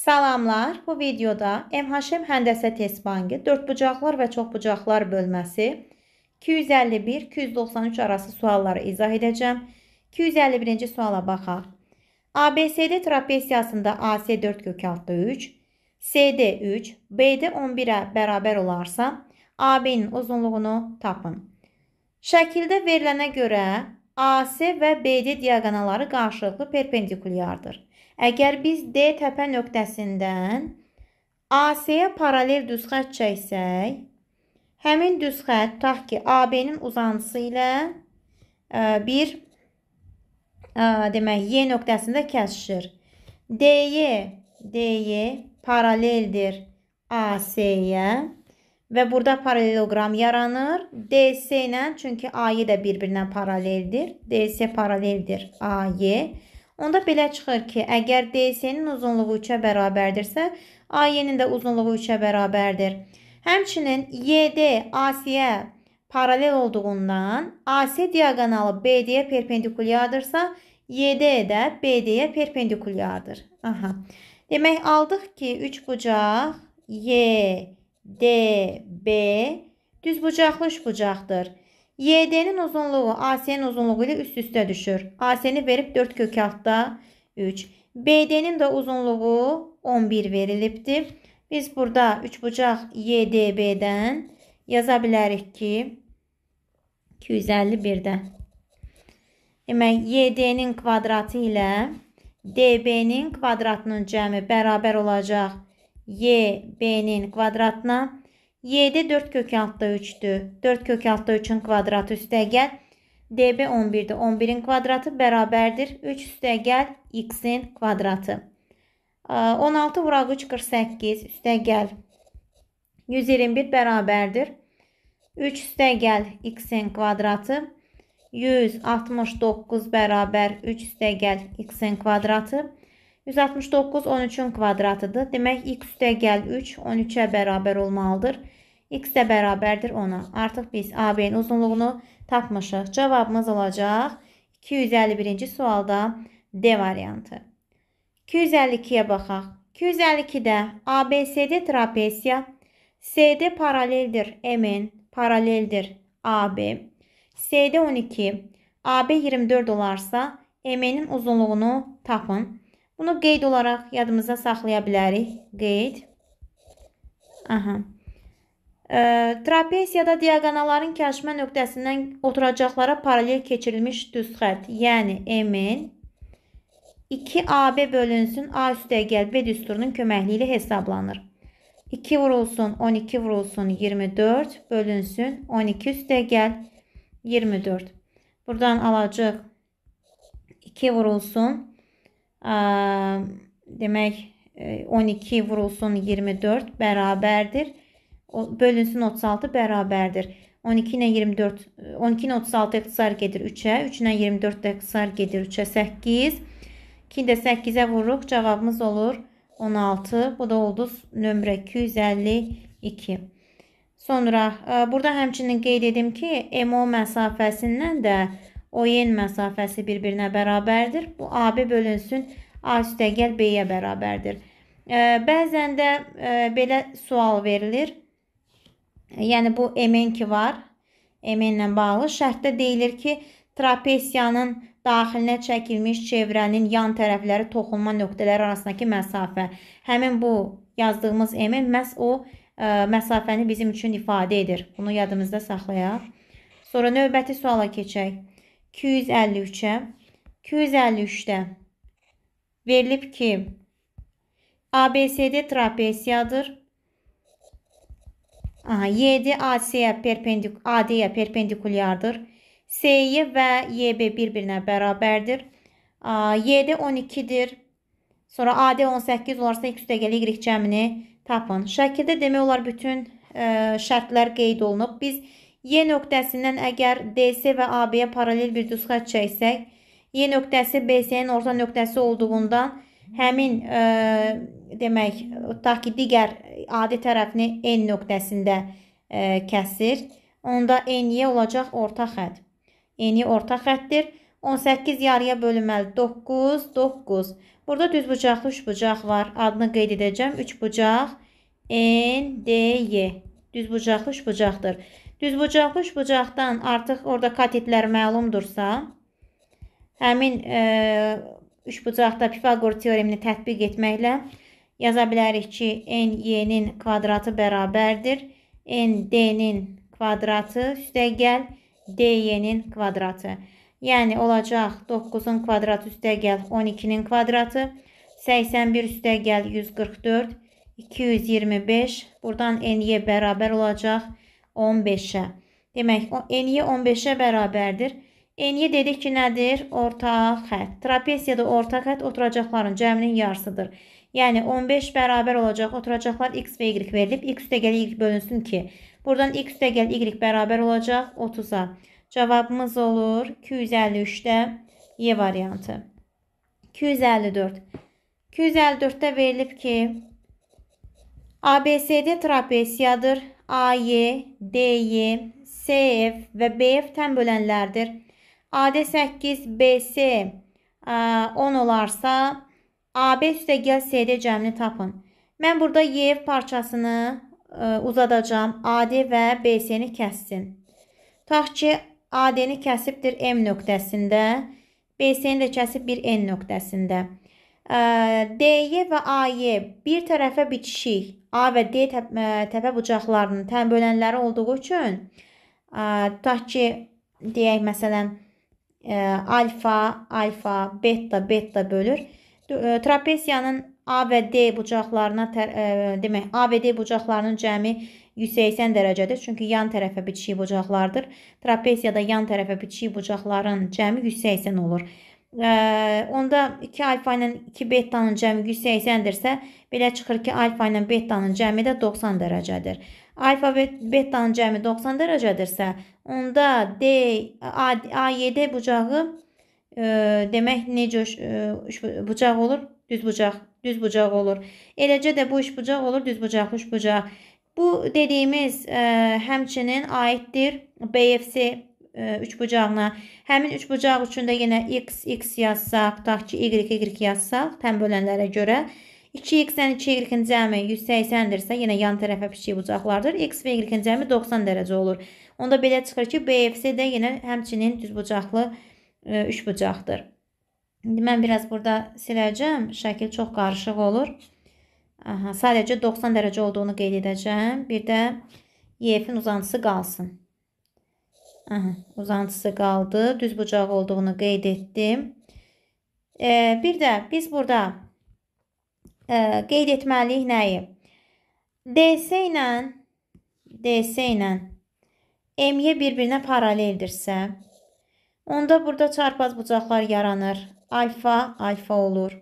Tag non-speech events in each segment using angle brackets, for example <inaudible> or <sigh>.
Salamlar. Bu videoda MHM həndəsə test bankı 4 bucaqlar və çox bucaqlar bölməsi 251-293 arası sualları izah edəcəm. 251-ci suala baxaq. ABCD trapesiyasında AC 4 kökaltda 3, CD 3, BD 11-ə bərabər olarsa AB-nin uzunluğunu tapın. Şəkildə verilənə görə AC və BD diaqonaları qarşılıqlı perpendikulyardır. Əgər biz D təpə nöqtəsindən AC-yə paralel düz xətt çəksək, həmin düz xətt tutaq ki, AB-nin uzantısı ilə ə, e, bir ə, e, demək Y nöqtəsində kəsişir. DY DY paraleldir AC-yə və burada paraleloqram yaranır. DC ilə çünki AY də bir-birinə paraleldir. DC paraleldir AY. Onda belə çıxır ki, əgər DC-nin uzunluğu 3-ə bərabərdirsə, AY-nin də uzunluğu 3-ə bərabərdir. Həmçinin YD AC-yə paralel olduğundan AC diaqonalı BD-yə perpendikulyardırsa, YD də BD-yə perpendikulyardır. Aha. Demək aldıq ki, 3 bucaq YDB düz bucaqlı 3 bucaqdır. YD-nin uzunluğu AS-nin uzunluğu ilə üst-üstə düşür. AS-ni verib 4 kök altda 3. BD-nin də uzunluğu 11 verilibdir. Biz burada üçbucaq YDB-dən yaza bilərik ki 251-də. Demək YD-nin kvadratı ilə DB-nin kvadratının cəmi bərabər olacaq YB-nin kvadratına Y-də 4 kök altda 3-dür. 4 kök altda 3-ün kvadratı üstəgəl. DB 11-dir. 11-in kvadratı bərabərdir. 3 üstəgəl x-in kvadratı. 16 vuraq 3, 48 üstəgəl. 121 bərabərdir. 3 üstəgəl x-in kvadratı. 169 bərabər 3 üstəgəl x-in kvadratı. 169 13-ün kvadratıdır. Demək x üstəgəl 3 13-ə bərabər olmalıdır. X də bərabərdir 10-a. Artıq biz AB-nin uzunluğunu tapmışıq. Cavabımız olacaq 251-ci sualda D variantı. 252-yə baxaq. 252-də ABCD trapesiya CD paraleldir MN, paraleldir AB. CD 12, AB 24 olarsa MN-in uzunluğunu tapın. Bunu qeyd olaraq yadımıza saxlaya bilərik. Qeyd. Aha. Trapesiyada diaqonalların kəşmə nöqtəsindən oturacaqlara paralel keçirilmiş düz xətt, yəni M-in 2AB bölünsün A üstə gəl B düsturunun köməkliyi ilə hesablanır. 2 vurulsun 12 vurulsun 24 bölünsün 12 üstə gəl 24. Buradan alacaq 2 vurulsun ə, demək 12 e, vurulsun 24 bərabərdir bölünsün 36 bərabərdir. 12 ilə 24 12 ilə 36 ixtisar gedir 3-ə, 3 ilə 24 də ixtisar gedir 3-ə 8. 2 də 8-ə vururuq, cavabımız olur 16. Bu da oldu nömrə 252. Sonra e, burada həmçinin qeyd edim ki, MO məsafəsindən də ON məsafəsi bir-birinə bərabərdir. Bu AB bölünsün A üstəgəl B-yə bərabərdir. E, bəzən də e, belə sual verilir. E, yəni bu emen ki var, emenlə bağlı şərtdə deyilir ki, trapesiyanın daxilinə çəkilmiş çevrənin yan tərəfləri toxunma nöqtələri arasındakı məsafə. Həmin bu yazdığımız emin məhz o ə, e, məsafəni bizim üçün ifadə edir. Bunu yadımızda saxlayaq. Sonra növbəti suala keçək. 253-ə. 253-də verilib ki, ABCD trapesiyadır. Aha, 7 AC-yə perpendik AD-yə perpendikulyardır. SY və YB bir-birinə bərabərdir. YD 12-dir. Sonra AD 18 olarsa x üstəgəl y cəmini tapın. Şəkildə demək olar bütün ə, e, şərtlər qeyd olunub. Biz Y nöqtəsindən əgər DC və AB-yə paralel bir düz xətt çəksək, Y nöqtəsi BC-nin orta nöqtəsi olduğundan həmin ə, e, demək, tutaq ki, digər adi tərəfini n nöqtəsində ə, e, kəsir. Onda n-yə olacaq orta xətt. n-i orta xəttdir. 18 yarıya bölünməli 9, 9. Burada düz bucaqlı 3 bucaq var. Adını qeyd edəcəm. 3 bucaq N, D, Y. Düz bucaqlı 3 bucaqdır. Düz bucaqlı 3 bucaqdan artıq orada katetlər məlumdursa, həmin e, üçbucaqda Pifaqor teoremini tətbiq etməklə yaza bilərik ki, n y-nin kvadratı bərabərdir n d-nin kvadratı üstəgəl d y-nin kvadratı. Yəni olacaq 9-un kvadratı üstəgəl 12-nin kvadratı, 81 üstəgəl 144, 225. Burdan n-y bərabər olacaq 15-ə. Demək, n-y 15-ə bərabərdir. Eniyə dedik ki, nədir? Ortaq xətt. Trapesiyada ortaq xətt oturacaqların cəminin yarısıdır. Yəni 15 bərabər olacaq. Oturacaqlar x və y verilib. x üstəgəl y bölünsün ki, buradan x üstəgəl y bərabər olacaq 30-a. Cavabımız olur 253-də y variantı. 254. 254-də verilib ki, ABCD trapesiyadır. AY, DY, CF və BF tən bölənlərdir. AD 8, BC 10 olarsa, AB üstəgəl CD cəmini tapın. Mən burada YF parçasını e, uzadacam. AD və BC-ni kəssin. Tutaq ki, AD-ni kəsibdir M nöqtəsində, BC-ni də kəsib bir N nöqtəsində. E, D-Y və A-Y bir tərəfə bitişik. A və D e, təpə bucaqlarının tən bölənləri olduğu üçün tutaq ki, deyək məsələn, alfa, alfa, beta, beta bölür. E, Trapesiyanın A və D bucaqlarına, e, demək, A və D bucaqlarının cəmi 180 dərəcədir. Çünki yan tərəfə bitişik bucaqlardır. Trapesiyada yan tərəfə bitişik bucaqların cəmi 180 olur. Onda 2 alfa ilə 2 betanın cəmi 180-dirsə, belə çıxır ki, alfa ilə betanın cəmi də 90 dərəcədir. Alfabet betanın cəmi 90 dərəcədirsə, onda D A, A7 bucağı e, demək necə e, üç bucaq olur? Düz bucaq, düz bucaq olur. Eləcə də bu üç bucaq olur, düz bucaq, üç bucaq. Bu dediyimiz e, həmçinin aiddir BFC e, üç bucağına. Həmin üç bucaq üçün də yenə x x yazsaq, tutaq ki, y y yazsaq təm bölənlərə görə 2x-dən yəni 2y-in cəmi 180-dirsə, yenə yan tərəfə kiçik bucaqlardır. x və y-in cəmi 90 dərəcə olur. Onda belə çıxır ki, BFC də yenə həmçinin düzbucaqlı e, üçbucaqdır. İndi mən biraz burada siləcəm. Şəkil çox qarışıq olur. Aha, sadəcə 90 dərəcə olduğunu qeyd edəcəm. Bir də YF-in uzantısı qalsın. Aha, uzantısı qaldı. Düzbucaq olduğunu qeyd etdim. E, bir də biz burada qeyd etməliyik nəyi? DS ilə DS ilə MY bir-birinə paraleldirsə, onda burada çarpaz bucaqlar yaranır. Alfa alfa olur.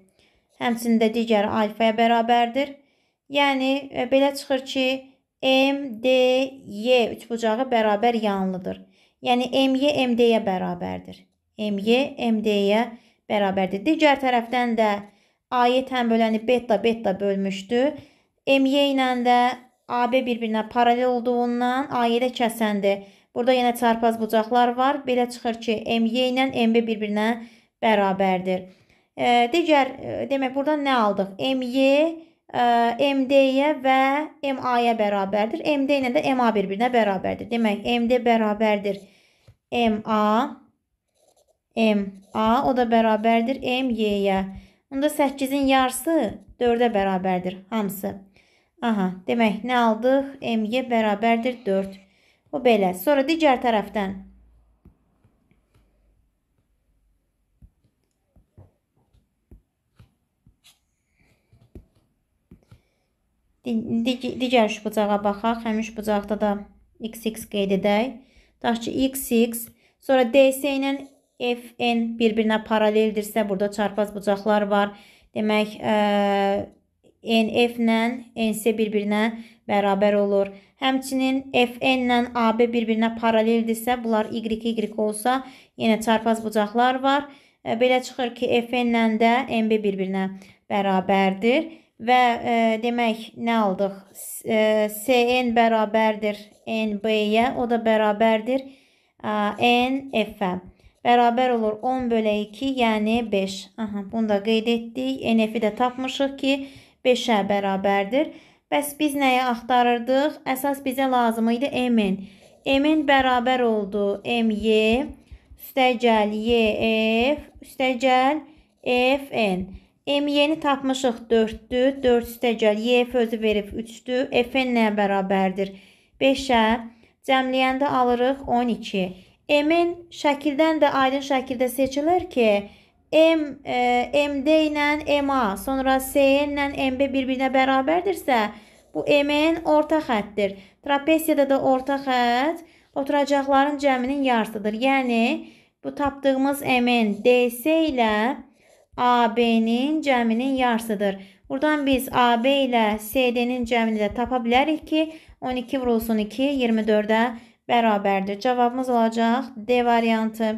Həmçində digər alfaya bərabərdir. Yəni e, belə çıxır ki, MDY üçbucağı bərabər yanlıdır. Yəni MY MD-yə bərabərdir. MY MD-yə bərabərdir. Digər tərəfdən də A'yı tən böləni beta beta bölmüşdü. MY e ilə də AB bir-birinə paralel olduğundan AY e də kəsəndir. Burada yenə çarpaz bucaqlar var. Belə çıxır ki, MY e ilə MB bir-birinə bərabərdir. E, digər, e, demək, buradan nə aldıq? MY, e, MD-yə və MA-yə bərabərdir. MD ilə də MA bir-birinə bərabərdir. Demək, MD bərabərdir MA, MA, o da bərabərdir MY-yə. Onda 8-in yarısı 4-ə bərabərdir hamısı. Aha, demək nə aldıq? MY bərabərdir 4. O belə. Sonra digər tərəfdən digər üç bucağa baxaq. Həmin üç bucaqda da xx qeyd edək. Daş ki xx, sonra ds ilə FN bir-birinə paraleldirsə, burada çarpaz bucaqlar var. Demək, ə, e, NF ilə NC bir-birinə bərabər olur. Həmçinin FN ilə AB bir-birinə paraleldirsə, bunlar Y-Y olsa, yenə çarpaz bucaqlar var. E, belə çıxır ki, FN ilə də MB bir-birinə bərabərdir. Və ə, e, demək, nə aldıq? SN bərabərdir NB-yə, o da bərabərdir NF-ə. Bərabər olur 10 bölə 2, yəni 5. Aha, bunu da qeyd etdik. NF-i də tapmışıq ki, 5-ə bərabərdir. Bəs biz nəyi axtarırdıq? Əsas bizə lazım idi MN. MN bərabər oldu MY, üstəgəl YF, e üstəgəl FN. MY-ni tapmışıq 4-dür. 4 üstəgəl YF e özü verib 3-dür. FN nəyə bərabərdir? 5-ə. Cəmləyəndə alırıq 12. M-in şəkildən də aydın şəkildə seçilir ki, M, e, MD ilə MA, sonra SN ilə MB bir-birinə bərabərdirsə, bu M-in orta xəttdir. Trapesiyada da orta xətt oturacaqların cəminin yarısıdır. Yəni, bu tapdığımız M-in DC ilə AB-nin cəminin yarısıdır. Buradan biz AB ilə CD-nin cəmini də tapa bilərik ki, 12 vurulsun 2, 24-ə bərabərdir. Cavabımız olacaq D variantı.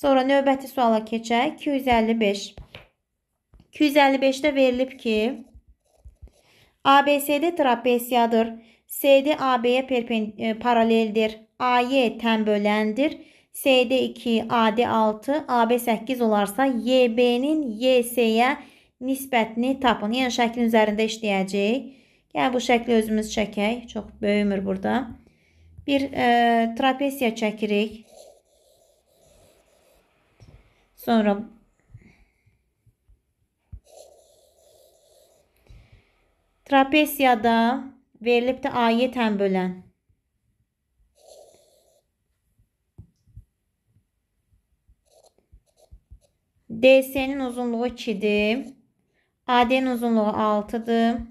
Sonra növbəti suala keçək. 255. 255-də verilib ki, ABCD trapesiyadır. CD AB-yə e, paraleldir. AY tən böləndir. CD 2, AD 6, AB 8 olarsa YB-nin YS-yə nisbətini tapın. Yəni şəklin üzərində işləyəcəyik. Gəl bu şəkli özümüz çəkək. Çox böyümür burada. bir e, trapesya çekerek sonra trapesyada verilip de ayeten bölen DS'nin uzunluğu 2'dir. AD'nin uzunluğu 6'dır.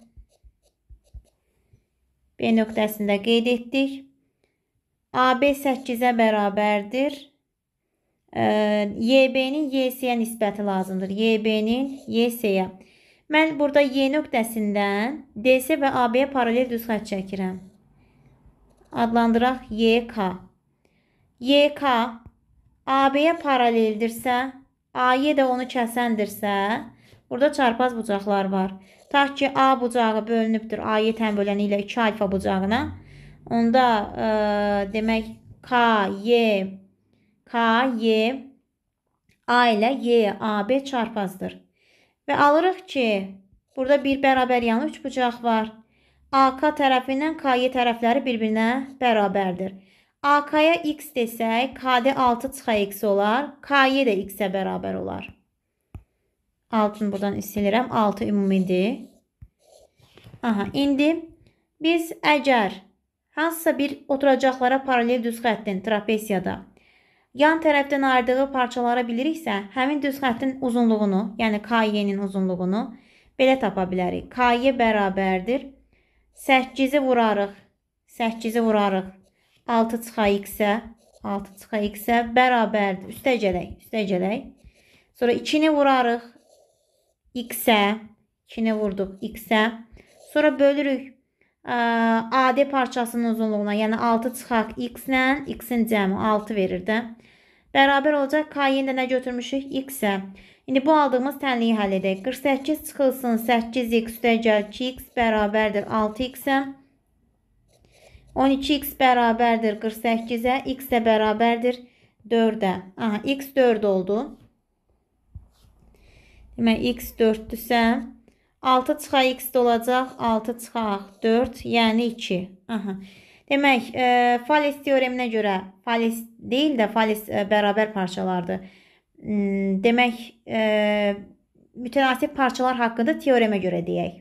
B nöqtəsində qeyd etdik. AB 8-ə bərabərdir. E, YB-nin YC-yə nisbəti lazımdır. YB-nin YC-yə. Mən burada Y nöqtəsindən DC və AB-yə paralel düz xətt çəkirəm. Adlandıraq YK. YK AB-yə paraleldirsə, AY də onu kəsəndirsə, burada çarpaz bucaqlar var. Ta ki A bucağı bölünübdür AY tən böləni ilə 2 alfa bucağına. Onda e, demək K, Y, K, Y, A ilə Y, AB çarpazdır. Və alırıq ki, burada bir bərabər yanı üç bucaq var. AK tərəfindən KY tərəfləri bir-birinə bərabərdir. AK-ya x desək, KD 6 çıxa x olar, KY də x-ə bərabər olar. 6-nı buradan isilirəm. 6 ümumidir. Aha, indi biz əgər hansısa bir oturacaqlara paralel düz xəttin trapesiyada yan tərəfdən ayırdığı parçalara biliriksə, həmin düz xəttin uzunluğunu, yəni KY-nin uzunluğunu belə tapa bilərik. KY bərabərdir 8-i vurarıq. 8-i vurarıq. 6 çıxa x-ə, 6 çıxa x-ə bərabərdir. Üstə gələk, üstə gələk. Sonra 2-ni vurarıq x-ə, 2-ni vurduq x-ə. Sonra bölürük AD parçasının uzunluğuna, yəni 6 çıxaq x ilə, x-in cəmi 6 verir də. Bərabər olacaq k-yə də nə götürmüşük? x-ə. İndi bu aldığımız tənliyi həll edək. 48 çıxılsın 8x üstəgəl 2x bərabərdir 6x-ə. 12x bərabərdir 48-ə, x də bərabərdir 4-ə. Aha, x 4 oldu. Demək, x 4-dürsə, 6 çıxa x-də olacaq. 6 çıxaq 4, yəni 2. Aha. Demək, e, Fales teoreminə görə Fales deyil də Fales e, bərabər parçalardır. Hmm, demək, e, mütənasib parçalar haqqında teoremə görə deyək.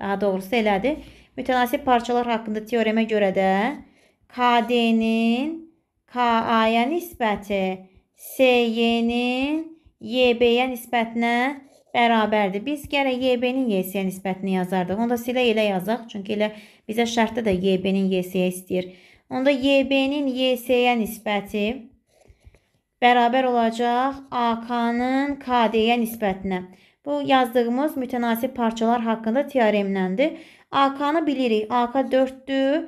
Daha doğrusu elədir. Mütənasib parçalar haqqında teoremə görə də KD-nin KA-ya nisbəti SY-nin YB-yə nisbətinə bərabərdir. Biz gələ YB-nin YS-yə nisbətini yazardıq. Onda silə elə yazaq. Çünki elə bizə şərtdə də YB-nin YS-yə istəyir. Onda YB-nin YS-yə nisbəti bərabər olacaq AK-nın KD-yə nisbətinə. Bu yazdığımız mütənasib parçalar haqqında teoremləndir. AK-nı bilirik. AK 4-dür.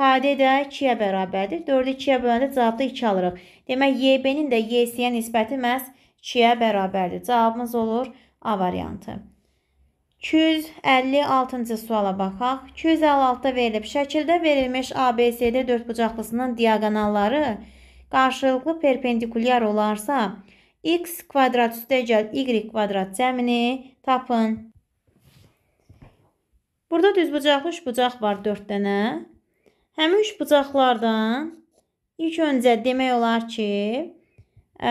KD də 2-yə bərabərdir. 4-ü 2-yə böləndə cavabda 2 alırıq. Demək YB-nin də YS-yə nisbəti məhz 2-yə bərabərdir. Cavabımız olur A variantı. 256-cı suala baxaq. 256-da verilib şəkildə verilmiş ABCD dördbucaqlısının diaqonalları qarşılıqlı perpendikulyar olarsa, x kvadrat üstəgəl y kvadrat cəmini tapın. Burada düzbucaqlı 3 bucaq var 4 dənə. Həmin 3 bucaqlardan ilk öncə demək olar ki, ə,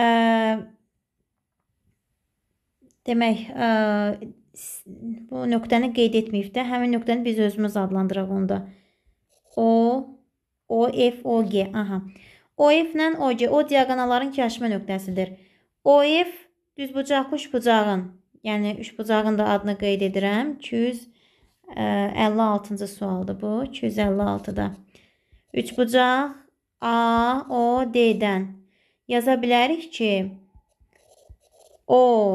Demək, e, bu nöqtəni qeyd etməyib də, həmin nöqtəni biz özümüz adlandıraq onda. O, O, F, O, G. Aha. O, F ilə O, G. O diagonalların kəşmə nöqtəsidir. O, F düz bucaqlı üç bucağın, yəni üç bucağın da adını qeyd edirəm. 256-cı e, sualdır bu. 256-da. Üç bucaq A, O, D-dən. Yaza bilərik ki, O,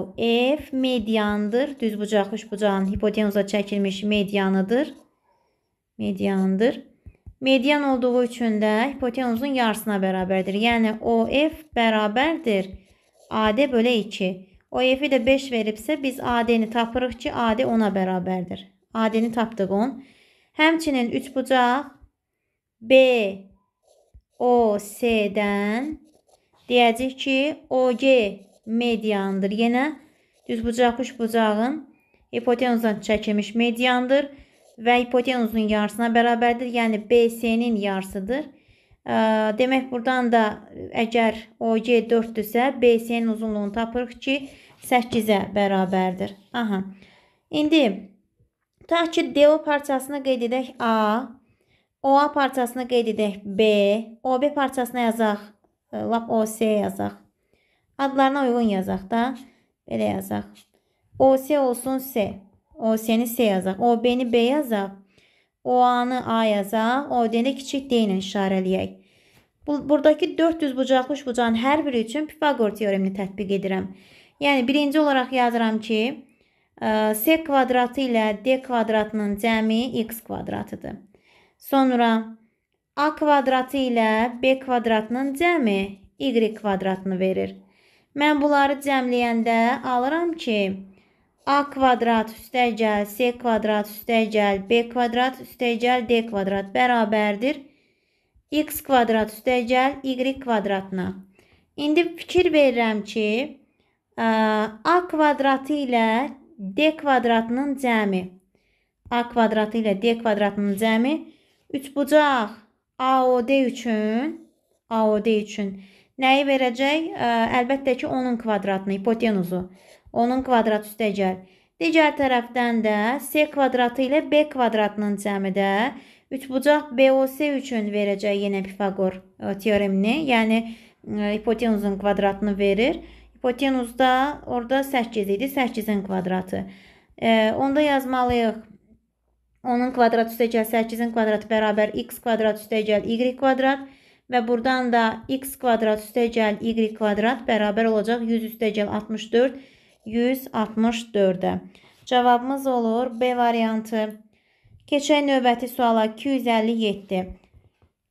F mediandır. Düz bucaq üçbucağın hipotenuza çəkilmiş medianıdır. Mediandır. Median olduğu üçün də hipotenuzun yarısına bərabərdir. Yəni OF bərabərdir AD bölə 2. OF-i də 5 veribsə biz AD-ni tapırıq ki, AD 10-a bərabərdir. AD-ni tapdıq 10. Həmçinin üçbucaq B OC-dən deyəcək ki, OG mediandır. Yenə düzbucaqmış bucağın hipotenuzdan çəkilmiş mediandır və hipotenuzun yarısına bərabərdir. Yəni BC-nin yarısıdır. Demək burdan da əgər OG 4-dürsə, BC-nin uzunluğunu tapırıq ki, 8-ə bərabərdir. Aha. İndi tutaq ki, DO parçasını qeyd edək A, OA parçasını qeyd edək B, OB parçasına yazaq, lap OC yazaq Adlarına uyğun yazaq da. Belə yazaq. OS olsun S. OS-ni S yazaq. OB-ni B yazaq. OA-nı A yazaq. OD-ni kiçik D ilə işarələyək. Buradakı 400 bucaqlı üçbucağın hər biri üçün Pifaqor teoremini tətbiq edirəm. Yəni birinci olaraq yazıram ki, S kvadratı ilə D kvadratının cəmi x kvadratıdır. Sonra A kvadratı ilə B kvadratının cəmi y kvadratını verir. Mən bunları cəmləyəndə alıram ki, A kvadrat üstəgəl, C kvadrat üstəgəl, B kvadrat üstəgəl, D kvadrat bərabərdir. X kvadrat üstəgəl, Y kvadratına. İndi fikir verirəm ki, A kvadratı ilə D kvadratının cəmi. A kvadratı ilə D kvadratının cəmi. Üçbucaq AOD üçün, AOD üçün Nəyi verəcək? Əlbəttə ki, onun kvadratını, hipotenuzu. Onun kvadrat üstə gəl. Digər tərəfdən də C kvadratı ilə B kvadratının cəmi də üçbucaq BOC üçün verəcək yenə Pifaqor teoremini. Yəni hipotenuzun kvadratını verir. Hipotenuzda orada 8 idi, 8-in kvadratı. E, onda yazmalıyıq. Onun kvadrat üstə gəl 8-in kvadratı bərabər x kvadrat üstə gəl y kvadrat. Və buradan da x kvadrat üstəgəl y kvadrat bərabər olacaq 100 üstəgəl 64, 164-ə. Cavabımız olur B variantı. Keçək növbəti suala 257.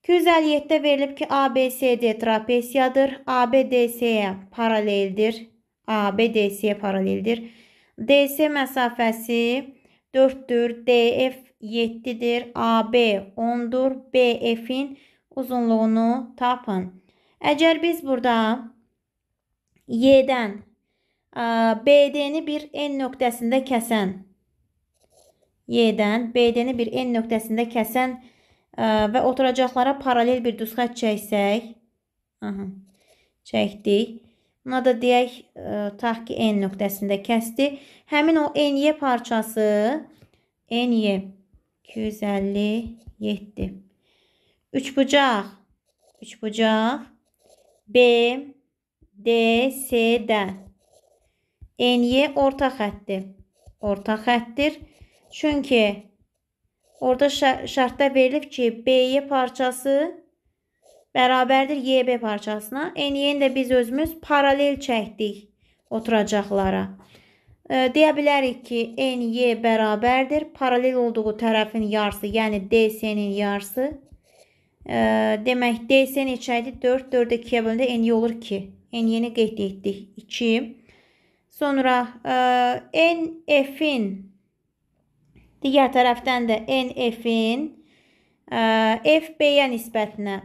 257-də verilib ki, ABCD trapesiyadır, ABDC-yə paraleldir. ABDC-yə paraleldir. DC məsafəsi 4-dür, DF 7-dir, AB 10-dur, BF-in 10-dur uzunluğunu tapın. Əgər biz burada Y-dən BD-ni bir N nöqtəsində kəsən Y-dən BD-ni bir N nöqtəsində kəsən və oturacaqlara paralel bir düz xətt çəksək, aha, çəkdik. Buna da deyək, tax ki, N nöqtəsində kəsdi. Həmin o NY parçası NY 257 Üç bucaq. Üç bucaq. B, D, C-də. N-Y orta xəttdir. Orta xəttdir. Çünki orada şərtdə verilib ki, B-Y parçası bərabərdir YB parçasına. N-Y-ni də biz özümüz paralel çəkdik oturacaqlara. E, deyə bilərik ki, NY bərabərdir. Paralel olduğu tərəfin yarısı, yəni DC-nin yarısı demək DS'nin içəridir 4, 4-ə 2-yə bölündə n olur 2. N-yeni qeyd etdik 2. Sonra e, NF-in digər tərəfdən də NF-in e, FB-yə nisbətinə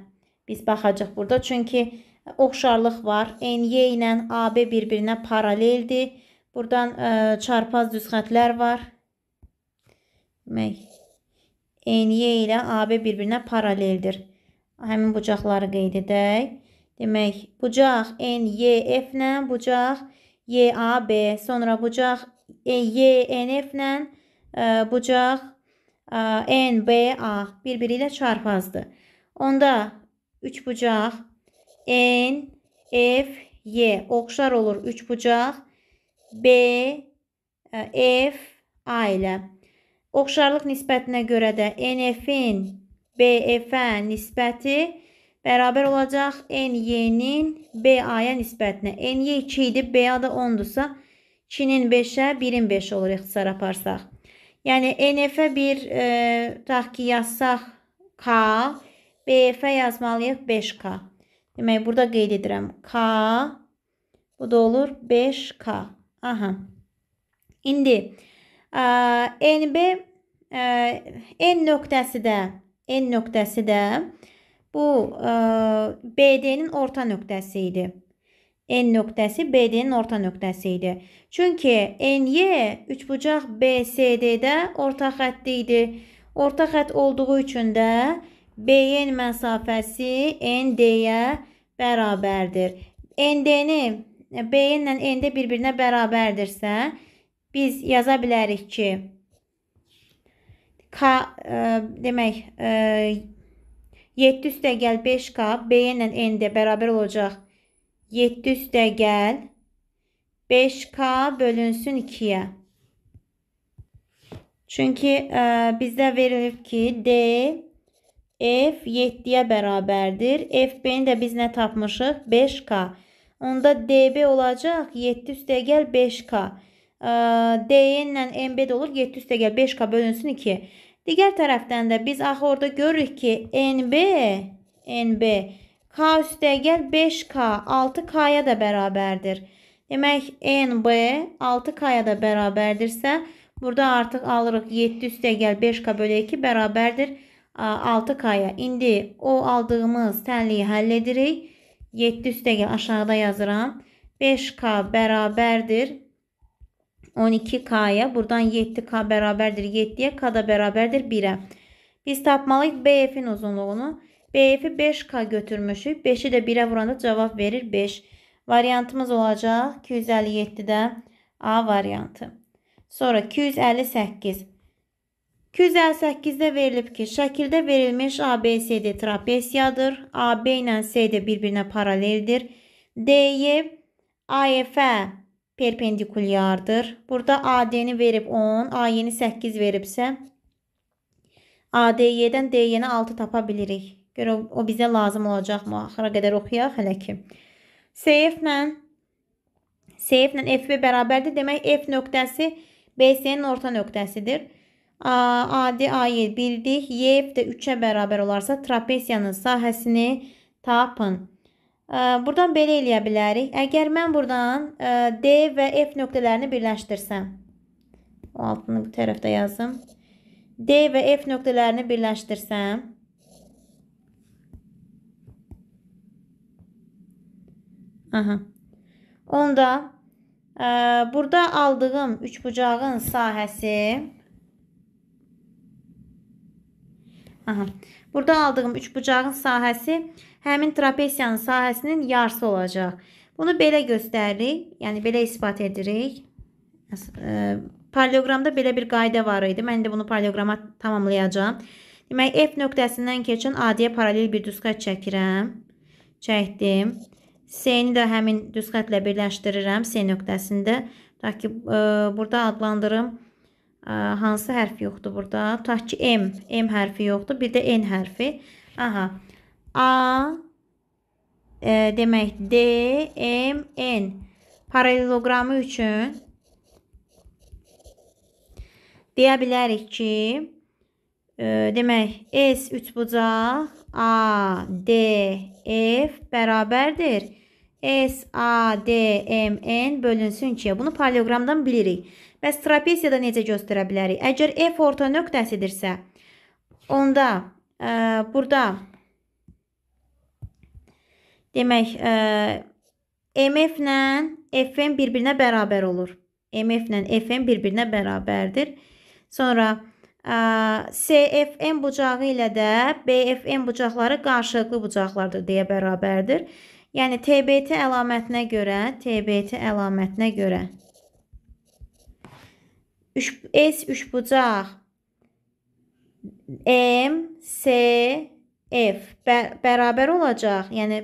biz baxacaq burada. Çünki oxşarlıq var. NY ilə AB bir-birinə paraleldir. Buradan ə, e, çarpaz düz xətlər var. Demək, NY ilə AB bir-birinə paraleldir. Həmin bucaqları qeyd edək. Demək, bucaq N, Y, F ilə bucaq Y, A, B. Sonra bucaq e, Y, N, F ilə e, bucaq e, N, B, A bir-biri ilə çarpazdır. Onda üç bucaq N, F, Y oxşar olur üç bucaq B, e, F, A ilə. Oxşarlıq nisbətinə görə də NF-in BF-ə nisbəti bərabər olacaq NY-nin BA-ya nisbətinə. NY 2 idi, BA da 10-dursa 2-nin 5-ə 1-in 5 olur ixtisar aparsaq. Yəni NF-ə bir e, tutaq ki, yazsaq K, BF-ə yazmalıyıq 5K. Demək burada qeyd edirəm K. Bu da olur 5K. Aha. İndi ə, e, NB ə, e, N nöqtəsi də N nöqtəsi də bu e, BD-nin orta nöqtəsi idi. N nöqtəsi BD-nin orta nöqtəsi idi. Çünki NY üçbucaq BCD-də orta xətt idi. Orta xətt olduğu üçün də BY-nin məsafəsi ND-yə bərabərdir. ND-ni BY-lə ND bir-birinə bərabərdirsə, biz yaza bilərik ki, K ə, e, demək ə, e, 7 üstəgəl 5K B ilə N də bərabər olacaq. 7 üstəgəl 5K bölünsün 2-yə. Çünki ə, e, bizdə verilib ki, D F 7-yə bərabərdir. FB-ni də biz nə tapmışıq? 5K. Onda DB olacaq 7 üstəgəl 5K. D-yə ilə M-B də olur. 7 üstə gəl 5K bölünsün 2. Digər tərəfdən də biz axı orada görürük ki, NB, NB K üstə gəl 5K, 6K-ya da bərabərdir. Demək, NB 6K-ya da bərabərdirsə, burada artıq alırıq 7 üstə gəl 5K bölü 2 bərabərdir 6K-ya. İndi o aldığımız tənliyi həll edirik. 7 üstə gəl aşağıda yazıram. 5K bərabərdir 12K'ya. Buradan 7K beraberdir 7'ye. K da beraberdir 1'e. Biz tapmalıyıq BF-in uzunluğunu. BF-i 5K götürmüşük. 5-i də 1'e vuranda cavab verir 5. Variantımız olacaq 257-də A variantı. Sonra 258. 258-də verilib ki, şəkildə verilmiş ABCD trapesiyadır. AB ilə CD bir-birinə paraleldir. DY AF-ə perpendikulyardır. Burada AD-ni verib 10, AY-ni 8 veribsə ADY-dən DY-ni 6 tapa bilirik. Görə o bizə lazım olacaqmı? Axıra qədər oxuyaq hələ ki. Seyflə Seyflə FB bərabərdir. Demək F nöqtəsi BC-nin orta nöqtəsidir. AD AY bildik. YF də 3-ə bərabər olarsa trapeziyanın sahəsini tapın. Buradan belə eləyə bilərik. Əgər mən buradan e, D və F nöqtələrini birləşdirsəm. O altını bu tərəfdə yazım. D və F nöqtələrini birləşdirsəm. Aha. Onda ə, e, burada aldığım üçbucağın sahəsi Aha. Burada aldığım üçbucağın sahəsi həmin trapesiyanın sahəsinin yarısı olacaq. Bunu belə göstəririk, yəni belə isbat edirik. Paleoqramda belə bir qayda var idi. Mən də bunu paleoqrama tamamlayacağam. Demək, F nöqtəsindən keçən adiyə paralel bir düz xət çəkirəm. Çəkdim. C-ni də həmin düz xətlə birləşdirirəm C nöqtəsində. Tutaq ki, e, burada adlandırım. E, hansı hərf yoxdur burada? Tutaq ki, M. M hərfi yoxdur. Bir də N hərfi. Aha. A e, demək D, e, M, N paralelogramı üçün deyə bilərik ki, e, demək S 3 bucaq A, D, F bərabərdir. S, A, D, M, N bölünsün 2-yə. Bunu paralelogramdan bilirik. Bəs trapesiyada necə göstərə bilərik? Əgər F orta nöqtəsidirsə, onda e, burada Demək, ə, e, MF ilə FM bir-birinə bərabər olur. MF ilə FM bir-birinə bərabərdir. Sonra ə, e, CFM bucağı ilə də BFM bucaqları qarşılıqlı bucaqlardır deyə bərabərdir. Yəni TBT əlamətinə görə, TBT əlamətinə görə 3 S 3 bucaq M, C, F bər bərabər olacaq. Yəni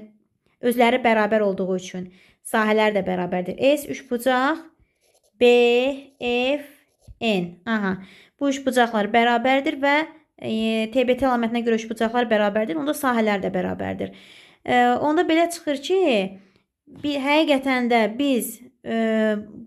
Özləri bərabər olduğu üçün. Sahələr də bərabərdir. S üç bucaq, B, F, N. Aha. Bu üç bucaqlar bərabərdir və e, TBT əlamətinə görə üç bucaqlar bərabərdir. Onda sahələr də bərabərdir. E, onda belə çıxır ki, bir, həqiqətən də biz e,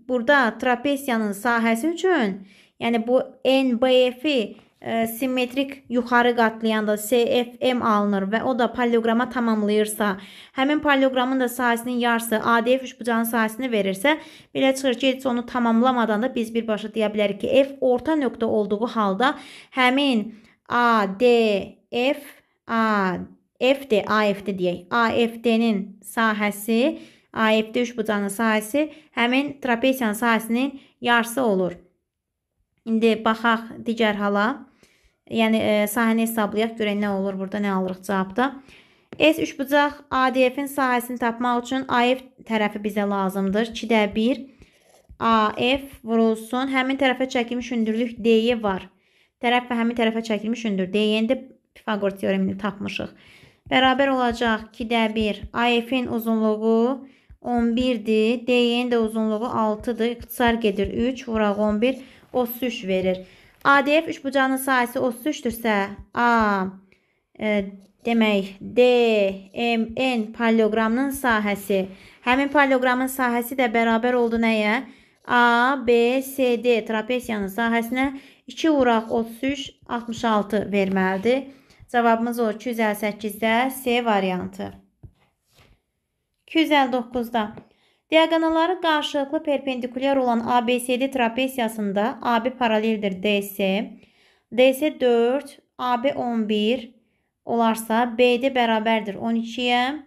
burada trapesiyanın sahəsi üçün, yəni bu NBF-i e, simmetrik yuxarı qatlayanda CFM alınır və o da paleoqrama tamamlayırsa, həmin paleoqramın da sahəsinin yarısı ADF üçbucağının sahəsini verirsə, belə çıxır ki, heç onu tamamlamadan da biz birbaşa deyə bilərik ki, F orta nöqtə olduğu halda həmin ADF AFD AFD deyək. AFD-nin sahəsi AFD üçbucağının sahəsi həmin trapesiyanın sahəsinin yarısı olur. İndi baxaq digər hala. Yəni e, sahəni hesablayaq, görək nə olur burada, nə alırıq cavabda. S üç bucaq ADF-in sahəsini tapmaq üçün AF tərəfi bizə lazımdır. 2-də 1 AF vurulsun. Həmin tərəfə çəkilmiş hündürlük DY var. Tərəf və həmin tərəfə çəkilmiş hündür. DY-ni də Pifaqor teoremini tapmışıq. Bərabər olacaq 2-də 1 AF-in uzunluğu 11-dir. DY-nin də uzunluğu 6-dır. İxtisar gedir 3 vuraq 11 33 verir. ADF üçbucağının sayısı 33-dürsə, A e, demək D, M, N paleoqramının sahəsi, həmin paleoqramın sahəsi də bərabər oldu nəyə? A, B, C, D trapesiyanın sahəsinə 2 vuraq 33 66 verməlidir. Cavabımız o 258-də C variantı. 259-da Diagonalları qarşılıqlı perpendikulyar olan ABCD trapesiyasında AB paraleldir DS. DS 4, AB 11 olarsa BD bərabərdir 12-yə.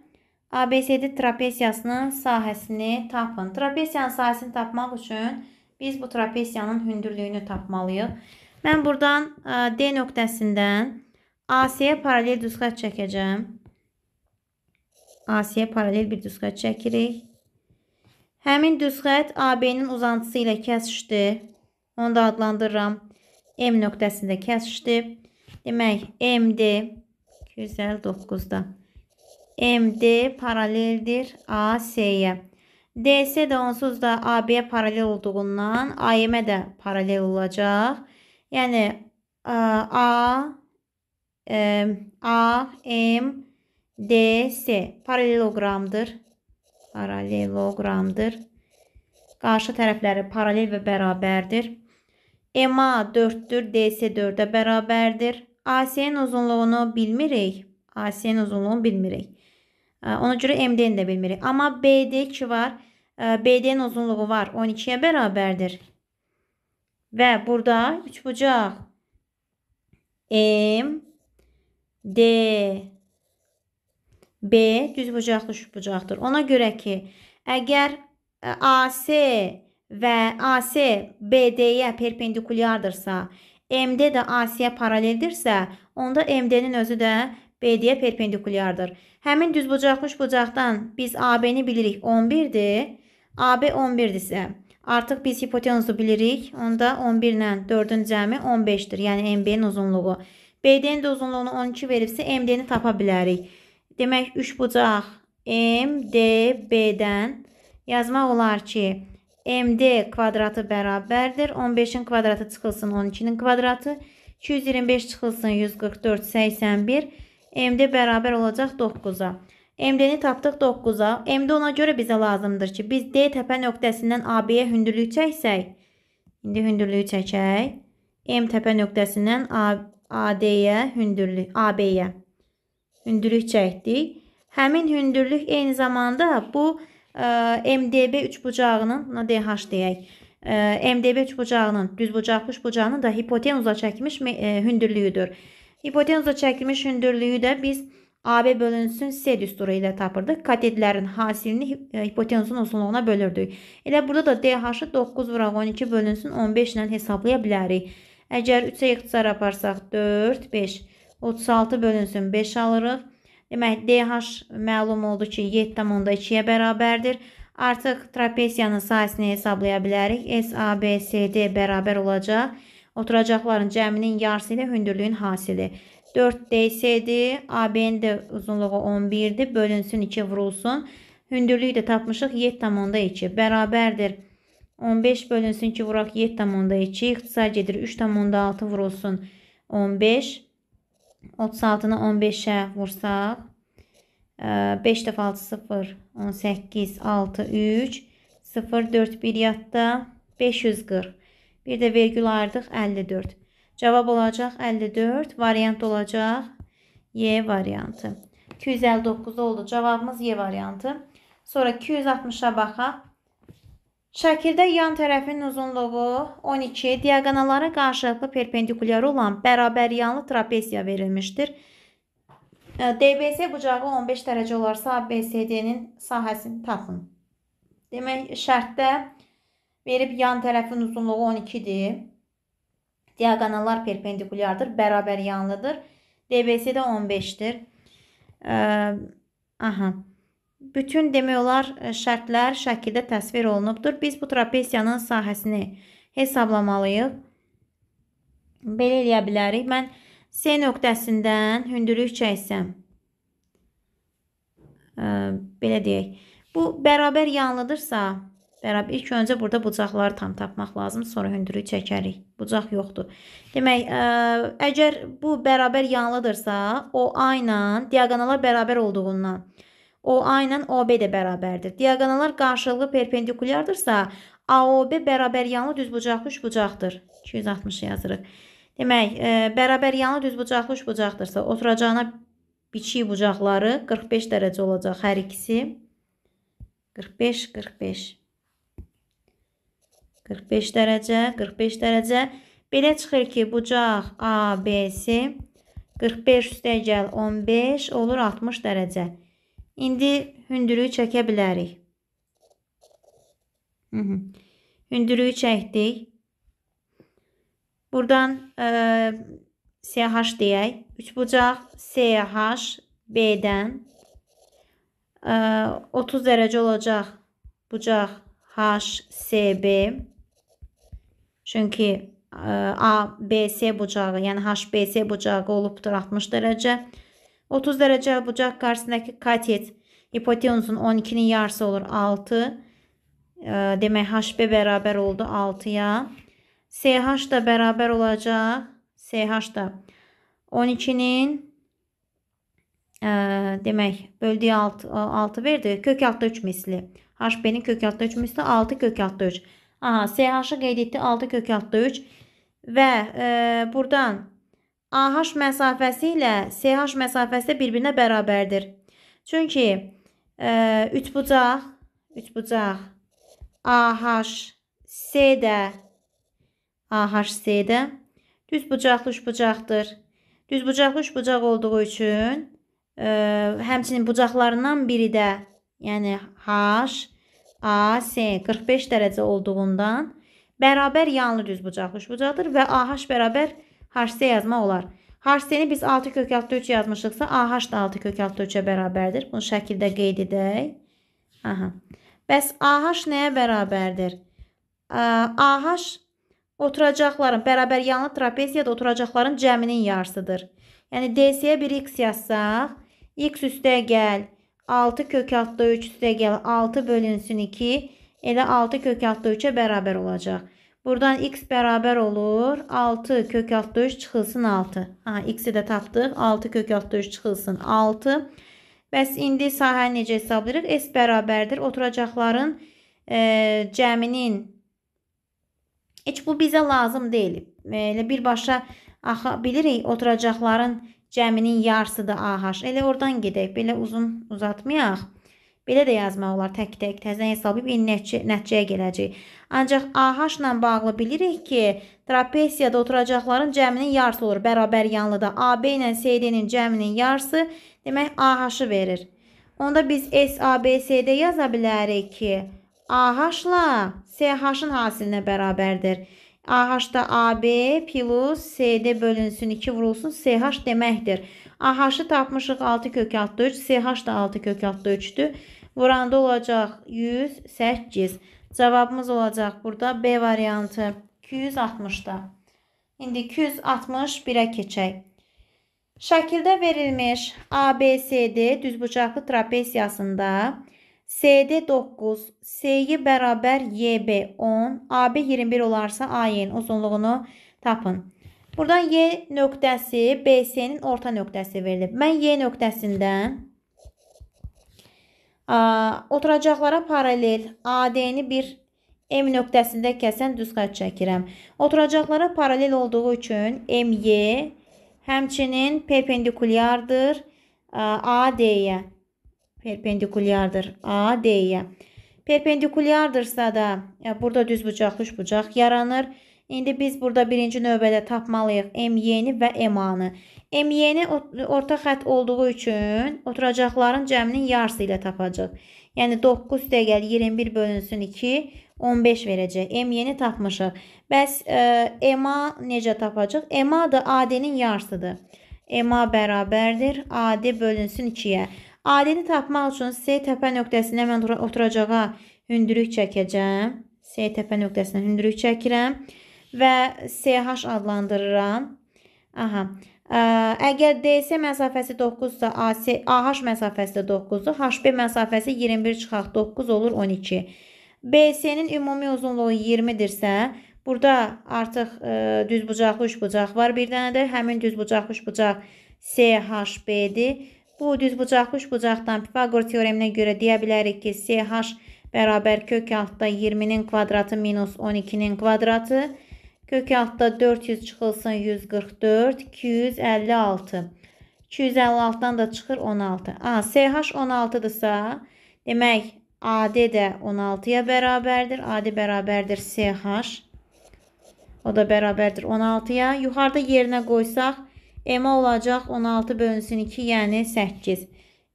ABCD trapesiyasının sahəsini tapın. Trapesiyanın sahəsini tapmaq üçün biz bu trapesiyanın hündürlüyünü tapmalıyıq. Mən buradan e, D nöqtəsindən AC-yə paralel düzqət çəkəcəm. AC-yə paralel bir düzqət çəkirik. Həmin düz xətt AB-nin uzantısı ilə kəsişdi. Onu da adlandırıram. M nöqtəsində kəsişdi. Demək, MD 259-da. MD paraleldir AC-yə. DC də onsuz da AB-yə paralel olduğundan AM-ə də paralel olacaq. Yəni A A M D C paraleloqramdır. paralelogramdır. Karşı tərəfləri paralel ve beraberdir. MA 4-dür, DC 4-ə bərabərdir. E uzunluğunu bilmirik. AC'nin uzunluğunu bilmirik. E, ona görə MD-ni də bilmirik. Amma BD ki var, e, BD'nin uzunluğu var, 12-yə bərabərdir. Və burada üçbucaq M D B düzbucaqlı üçbucaqdır. Ona görə ki, əgər e, AC və AC BD-yə perpendikulyardırsa, MD də AC-yə paraleldirsə, onda MD-nin özü də BD-yə perpendikulyardır. Həmin düzbucaqlı üçbucaqdan biz AB-ni bilirik 11-dir. AB 11-dirsə, Artıq biz hipotenuzu bilirik. Onda 11 ilə 4-ün cəmi 15-dir. Yəni MB-nin uzunluğu. BD-nin də uzunluğunu 12 veribsə, MD-ni tapa bilərik demək üçbucaq MDB-dən yazmaq olar ki, MD kvadratı bərabərdir. 15-in kvadratı çıxılsın 12-nin kvadratı. 225 çıxılsın 144, 81. MD bərabər olacaq 9-a. MD-ni tapdıq 9-a. MD ona görə bizə lazımdır ki, biz D təpə nöqtəsindən AB-yə hündürlük çəksək, indi hündürlüyü çəkək. M təpə nöqtəsindən AD-yə hündürlük, AB-yə hündürlük çəkdik. Həmin hündürlük eyni zamanda bu ə, e, MDB üçbucağının, DH deyək, ə, e, MDB üçbucağının, düzbucaq üçbucağının da hipotenuza çəkmiş ə, e, hündürlüyüdür. Hipotenuza çəkilmiş hündürlüyü də biz AB bölünsün C düsturu ilə tapırdıq. Katetlərin hasilini hipotenuzun uzunluğuna bölürdük. Elə burada da DH-ı 9 vuraq 12 bölünsün 15 ilə hesablaya bilərik. Əgər 3-ə ixtisar aparsaq 4, 5. 36 bölünsün 5 alırıq. Demək DH məlum oldu ki 7,2-yə bərabərdir. Artıq trapesiyanın sayəsini hesablaya bilərik. SABCD bərabər olacaq. Oturacaqların cəminin yarısı ilə hündürlüyün hasili. 4DC'dir. AB'nin də uzunluğu 11-dir. Bölünsün 2 vurulsun. Hündürlüyü də tapmışıq 7,2. Bərabərdir. 15 bölünsün 2 vuraq 7,2. İxtisar gedir 3,6 vurulsun 15. 36-nı 15-ə vursaq, 5 e, dəfə 6 0, 18, 6, 3, 0, 4, 1 yadda 540. Bir də vergül ayırdıq 54. Cavab olacaq 54, variant olacaq Y variantı. 259 oldu. Cavabımız Y variantı. Sonra 260-a baxaq. Şəkildə yan tərəfin uzunluğu 12, diaqonallara qarşılıqlı perpendikulyar olan bərabəryanlı trapeziya verilmişdir. DBC bucağı 15 dərəcə olarsa ABCD-nin sahəsini tapın. Demək, şərtdə verib yan tərəfin uzunluğu 12-dir. Diaqonallar perpendikulyardır, bərabəryanlıdır. DBC də 15-dir. Aha bütün demək olar e, şərtlər şəkildə təsvir olunubdur. Biz bu trapesiyanın sahəsini hesablamalıyıq. Belə eləyə bilərik. Mən C nöqtəsindən hündürlük çəksəm, e, belə deyək, bu bərabər yanlıdırsa, bərabər ilk öncə burada bucaqları tam tapmaq lazım, sonra hündürlük çəkərik. Bucaq yoxdur. Demək, ə, e, əgər bu bərabər yanlıdırsa, o A ilə diaqonala bərabər olduğundan OA ilə OB də bərabərdir. Diaqonallar qarşılıqlı perpendikulyardırsa, AOB bərabəryanlı düzbucaqlı üçbucaqdır. 260 yazırıq. Demək, e, bərabəryanlı düzbucaqlı üçbucaqdırsa, oturacağına biçik bucaqları 45 dərəcə olacaq hər ikisi. 45 45 45 dərəcə, 45 dərəcə. Belə çıxır ki, bucaq ABC 45 üstə gəl 15 olur 60 dərəcə. İndi hündürlüyü çəkə bilərik. Hı -hı. Hündürlüyü çəkdik. Buradan e, CH deyək. Üçbucaq CH B-dən e, 30 dərəcə olacaq bucaq HCB. Çünki e, ABC bucağı, yəni HBC bucağı olubdur 60 dərəcə. 30 derece bucak karşısındaki katet hipotenüsün 12'nin yarısı olur 6. E, ee, demek HB beraber oldu 6'ya. SH da beraber olacak. SH da 12'nin ee, e, demek böldüğü 6, 6 verdi. Kök altta 3 misli. HB'nin kök altta 3 misli 6 kök altta 3. Aha SH'ı qeyd etdi 6 kök altta 3. ve e, buradan AH məsafəsi ilə SH məsafəsi də bir-birinə bərabərdir. Çünki ə, e, üçbucaq, üçbucaq AHC-də AHC-də düz bucaqlı üçbucaqdır. Düz bucaqlı üçbucaq olduğu üçün ə, e, həmçinin bucaqlarından biri də, yəni H, A, C 45 dərəcə olduğundan bərabər yanlı düz bucaqlı üçbucaqdır və AH bərabər 45 HC yazma olar. HC-ni biz 6 kök altı 3 yazmışıqsa AH da 6 kök altı 3-ə bərabərdir. Bunu şəkildə qeyd edək. Aha. Bəs AH nəyə bərabərdir? AH oturacaqların, bərabər yanlı trapeziyada oturacaqların cəminin yarısıdır. Yəni DC-yə 1x yazsaq, x üstə gəl 6 kök altı 3 üstə gəl 6 bölünsün 2 elə 6 kök altı 3-ə bərabər olacaq. Buradan x bərabər olur. 6 kök alt döyüş çıxılsın 6. Ha, x-i də tapdıq. 6 kök alt döyüş çıxılsın 6. Bəs indi sahəni necə hesablayırıq? S bərabərdir. Oturacaqların e, cəminin heç bu bizə lazım deyil. E, elə birbaşa axa bilirik oturacaqların cəminin yarısıdır AH. Elə oradan gedək. Belə uzun uzatmayaq. Belə də yazmaq olar tək-tək, təzədən hesablayıb eyni nəticə, nəticəyə gələcək. Ancaq AH ilə bağlı bilirik ki, trapesiyada oturacaqların cəminin yarısı olur. Bərabər yanlıda AB ilə CD-nin cəminin yarısı demək AH-ı verir. Onda biz SABCD yaza bilərik ki, AH-la SH-ın hasilinə bərabərdir. AH-da AB plus CD bölünsün 2 vurulsun SH deməkdir. AH-ı tapmışıq 6 kök 3. SH da 6 kök 3-dür. Vuranda olacaq 108. Cavabımız olacaq burada B variantı 260-da. İndi 261-ə keçək. Şəkildə verilmiş ABCD düzbucaqlı trapesiyasında CD 9, SY bərabər YB 10, AB 21 olarsa AY-in uzunluğunu tapın. Buradan Y nöqtəsi BC-nin orta nöqtəsi verilib. Mən Y nöqtəsindən a, oturacaqlara paralel AD-ni bir M nöqtəsində kəsən düz xətt çəkirəm. Oturacaqlara paralel olduğu üçün MY həmçinin perpendikulyardır AD-yə. Perpendikulyardır AD-yə. Perpendikulyardırsa da e, burada düz bucaq, üç bucaq yaranır. İndi biz burada birinci növbədə tapmalıyıq MY-ni və MA-nı. MY-ni orta xətt olduğu üçün oturacaqların cəminin yarısı ilə tapacaq. Yəni 9 dəgəl 21 bölünsün 2, 15 verəcək. MY-ni tapmışıq. Bəs e, MA necə tapacaq? MA da AD-nin yarısıdır. MA bərabərdir. AD bölünsün 2-yə. AD-ni tapmaq üçün S təpə nöqtəsində mən oturacağa hündürlük çəkəcəm. S təpə nöqtəsindən hündürlük çəkirəm və CH adlandırıram. Aha. Ə, əgər DC məsafəsi 9-sa, AC, AH məsafəsi də 9-dur. HB məsafəsi 21 çıxaq, 9 olur 12. BC-nin ümumi uzunluğu 20-dirsə, burada artıq ə, düzbucaqlı üçbucaq var bir dənədir. Həmin düzbucaqlı üçbucaq CHB-dir. Bu düzbucaqlı üçbucaqdan Pifaqor teoreminə görə deyə bilərik ki, CH bərabər kök altda 20-nin kvadratı minus 12-nin kvadratı. Tök altda 400 çıxılsın 144, 256. 256-dan da çıxır 16. A, CH 16-dırsa, demək AD də 16-ya bərabərdir. AD bərabərdir CH. O da bərabərdir 16-ya. Yuxarıda yerinə qoysaq, M olacaq 16 bölünsün 2, yəni 8.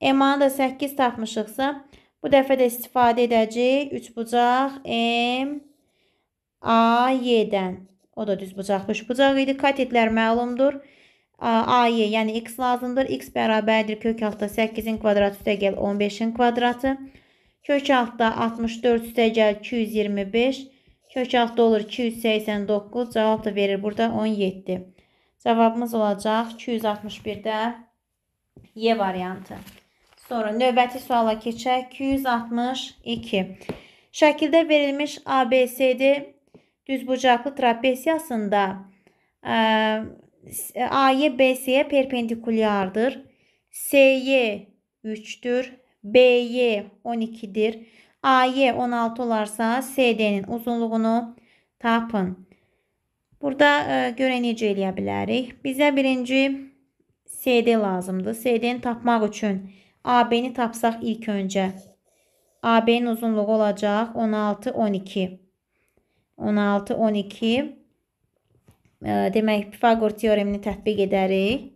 M-anı da 8 tapmışıqsa, bu dəfə də istifadə edəcək 3 bucaq M A Y-dən. O da düz bucaqmış bucaq idi. Katetlər məlumdur. A-yə, yəni x lazımdır. x bərabərdir kök altda 8-in kvadratı üstəgəl 15-in kvadratı. Kök altda 64 üstəgəl 225. Kök altda olur 289. Cavab da verir burada 17. Cavabımız olacaq 261-də Y variantı. Sonra növbəti suala keçək. 262. Şəkildə verilmiş ABCD düzbucaqlı trapesiyasında e, A-yə BC-yə perpendikulyardır. S-yə 3-dür. B-yə 12-dir. A-yə 16 olarsa CD-nin uzunluğunu tapın. Burada ə, e, görə necə eləyə bilərik? Bizə birinci CD lazımdır. CD-ni tapmaq üçün AB-ni tapsaq ilk öncə. AB-nin uzunluğu olacaq 16-12. 16, 12. Demək, Pifaqor teoremini tətbiq edərik.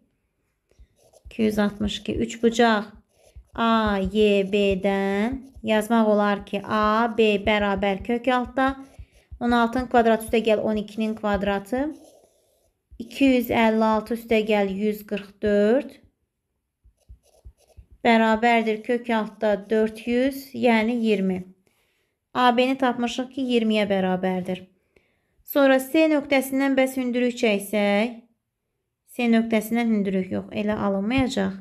262. 3 bucaq A, Y, B-dən yazmaq olar ki, A, B bərabər kök altda. 16-ın kvadratı üstə gəl 12-nin kvadratı. 256 üstə gəl 144. Bərabərdir kök altda 400, yəni 20. AB-ni tapmışıq ki, 20-yə bərabərdir. Sonra S nöqtəsindən bəs hündürlük çəksək, S nöqtəsindən hündürlük yox, elə alınmayacaq.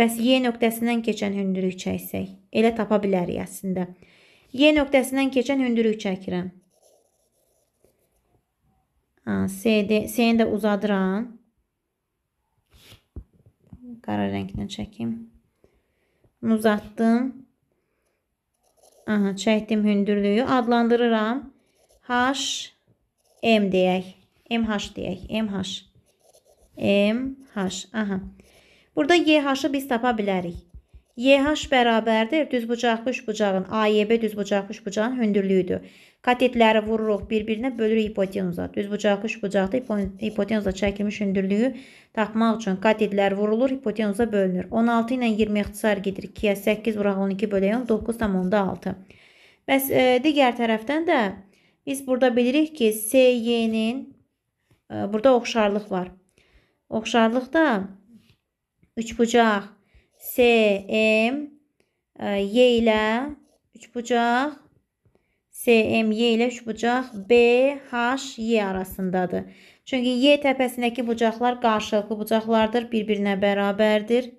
Bəs Y nöqtəsindən keçən hündürlük çəksək, elə tapa bilərik əslində. Y nöqtəsindən keçən hündürlük çəkirəm. S-ni də uzadıram. Qara rənglə çəkim. Uzatdım. Aha, çəkdim hündürlüyü adlandırıram. H M deyək. MH deyək. MH. MH. Aha. Burada YH-ı biz tapa bilərik. YH bərabərdir düzbucaq üçbucağın AYB düzbucaq üçbucağın hündürlüyüdür. Katetləri vururuq bir-birinə, bölürük hipotenuza. Düz bucaq, üç bucaqda hipotenuza çəkilmiş hündürlüyü tapmaq üçün katetlər vurulur, hipotenuza bölünür. 16 ilə 20 ixtisar gedir. 2-yə 8 vuraq 12 böləyən 9,6. Bəs e, digər tərəfdən də biz burada bilirik ki, SY-nin e, burada oxşarlıq var. Oxşarlıqda 3 bucaq SM, e, Y ilə 3 bucaq SMY ilə üç bucaq BHY arasındadır. Çünki Y təpəsindəki bucaqlar qarşılıqlı bucaqlardır, bir-birinə bərabərdir.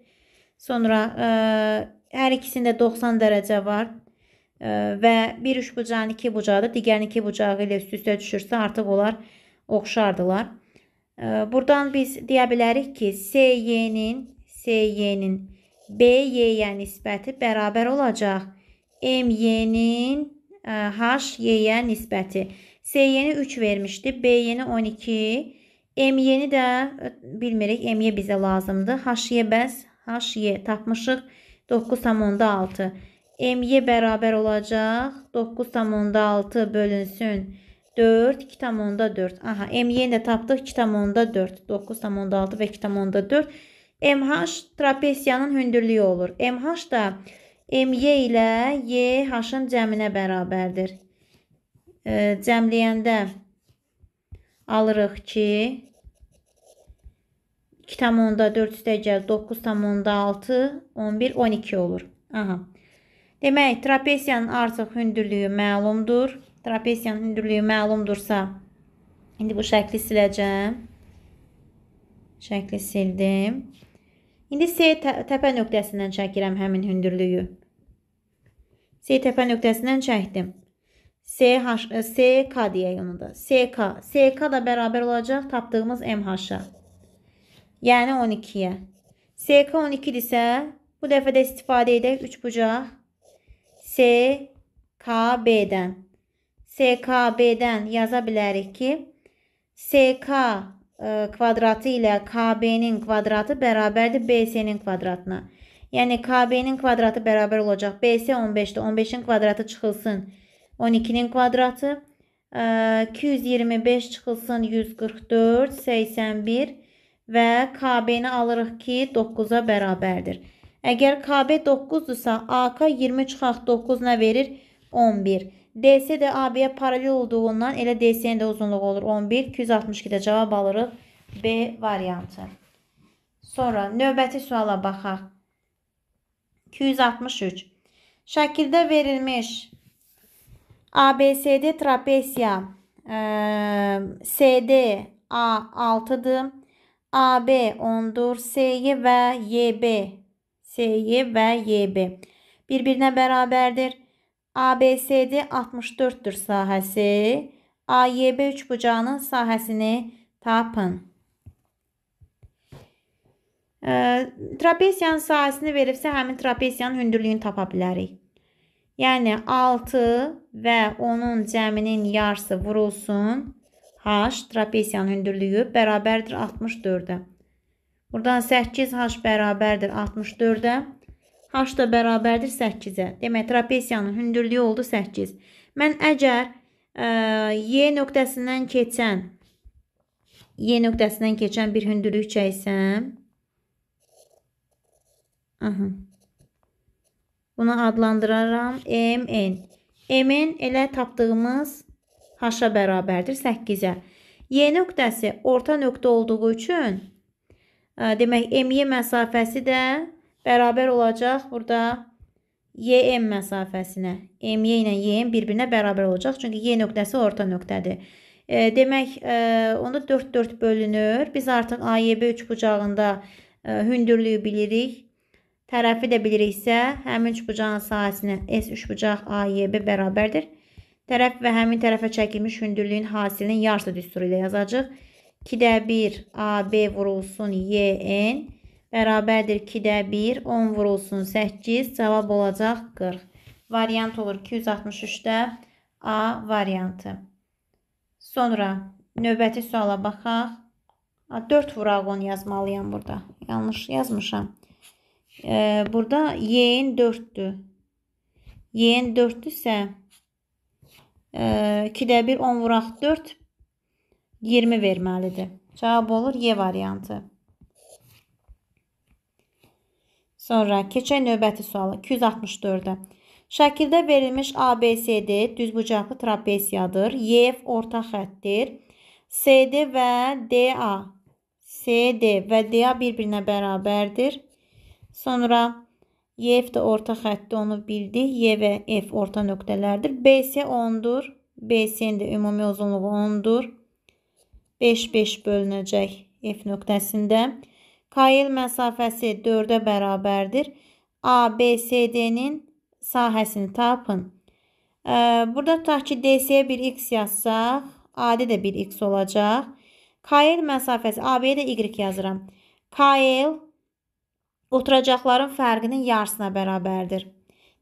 Sonra ə, e, hər ikisində 90 dərəcə var ə, e, və bir üç bucağın iki bucağı da digərinin iki bucağı ilə üst-üstə düşürsə artıq onlar oxşardılar. Ə, e, buradan biz deyə bilərik ki, SY-nin SY-nin BY-yə nisbəti bərabər olacaq MY-nin H-Y-yə nisbəti. S-yeni 3 vermişdi. B-yeni 12. M-yeni də bilmirik. M-yə bizə lazımdır. H-yə bəs. H-yə tapmışıq. 9,6. M-yə bərabər olacaq. 9,6 bölünsün. 4, 2,4. Aha, M-yeni də tapdıq. 2,4. 9,6 və 2,4. MH trapesiyanın hündürlüyü olur. MH da MY ilə YH-ın cəminə bərabərdir. Cəmləyəndə alırıq ki, 2,4 üstəgəl 9,6, 11, 12 olur. Aha. Demək, trapesiyanın artıq hündürlüyü məlumdur. Trapesiyanın hündürlüyü məlumdursa, indi bu şəkli siləcəm. Şəkli sildim. İndi C təpə nöqtəsindən çəkirəm həmin hündürlüyü. E, S təpə nöqtəsindən çəkdim. SH, SK deyək onu da. SK. SK da bərabər olacaq tapdığımız MH-a. Yəni 12-yə. SK 12-dirsə, bu dəfə də istifadə edək 3 bucaq. SKB-dən. SKB-dən yaza bilərik ki, SK e, kvadratı ilə KB-nin kvadratı bərabərdir BC-nin kvadratına. Yəni KB-nin kvadratı bərabər olacaq. BS 15-dir. 15-in kvadratı çıxılsın 12-nin kvadratı. 225 çıxılsın 144, 81 və KB-ni alırıq ki, 9-a bərabərdir. Əgər KB 9-dursa, AK 20 çıxaq 9 nə verir? 11. DC də AB-yə paralel olduğundan elə DC-nin də uzunluğu olur 11. 262-də cavab alırıq B variantı. Sonra növbəti suala baxaq. 263. Şəkildə verilmiş ABCD trapesiya e, CD A 6-dır. AB 10-dur. SY və YB SY və YB bir-birinə bərabərdir. ABCD 64-dür sahəsi. AYB üçbucağının sahəsini tapın. Trapesiyanın sahəsini veribsə, həmin trapesiyanın hündürlüyünü tapa bilərik. Yəni 6 və onun cəminin yarısı vurulsun. H trapesiyanın hündürlüyü bərabərdir 64-ə. Buradan 8H bərabərdir 64-ə. H da bərabərdir 8-ə. Demək, trapesiyanın hündürlüyü oldu 8. Mən əgər ə, Y nöqtəsindən keçən Y nöqtəsindən keçən bir hündürlük çəksəm, Aha. Bunu adlandıraram MN. MN elə tapdığımız H-a bərabərdir 8-ə. Y nöqtəsi orta nöqtə olduğu üçün ə, e, demək MY məsafəsi də bərabər olacaq burada YM məsafəsinə. MY ilə YM bir-birinə bərabər olacaq. Çünki Y nöqtəsi orta nöqtədir. E, demək, e, onu 4-4 bölünür. Biz artıq AYB 3 bucağında e, hündürlüyü bilirik tərəfi də biliriksə, həmin üçbucağın sahəsinə S üçbucaq AYB bərabərdir. Tərəf və həmin tərəfə çəkilmiş hündürlüyün hasilinin yarısı düsturu ilə yazacağıq. 2-də 1 AB vurulsun YN bərabərdir 2-də 1 10 vurulsun 8 cavab olacaq 40. Variant olur 263-də A variantı. Sonra növbəti suala baxaq. 4 vuraq 10 yazmalıyam burada. Yanlış yazmışam e, burada Y-in 4-dür. Y-in 4-dürsə e, 2-də 1 10 vuraq 4 20 verməlidir. Cavab olur Y variantı. Sonra keçək növbəti suala 264-də. Şəkildə verilmiş ABCD düzbucaqlı trapesiyadır. YF orta xəttdir. CD və DA CD və DA bir-birinə bərabərdir. Sonra YF də orta xətti onu bildik. Y və F orta nöqtələrdir. BS 10-dur. BS-nin də ümumi uzunluğu 10-dur. 5-5 bölünəcək F nöqtəsində. KL məsafəsi 4-ə bərabərdir. ABSD-nin sahəsini tapın. Burada tutaq ki, DC-yə bir x yazsaq, AD də bir x olacaq. KL məsafəsi, AB-yə də y yazıram. KL oturacaqların fərqinin yarısına bərabərdir.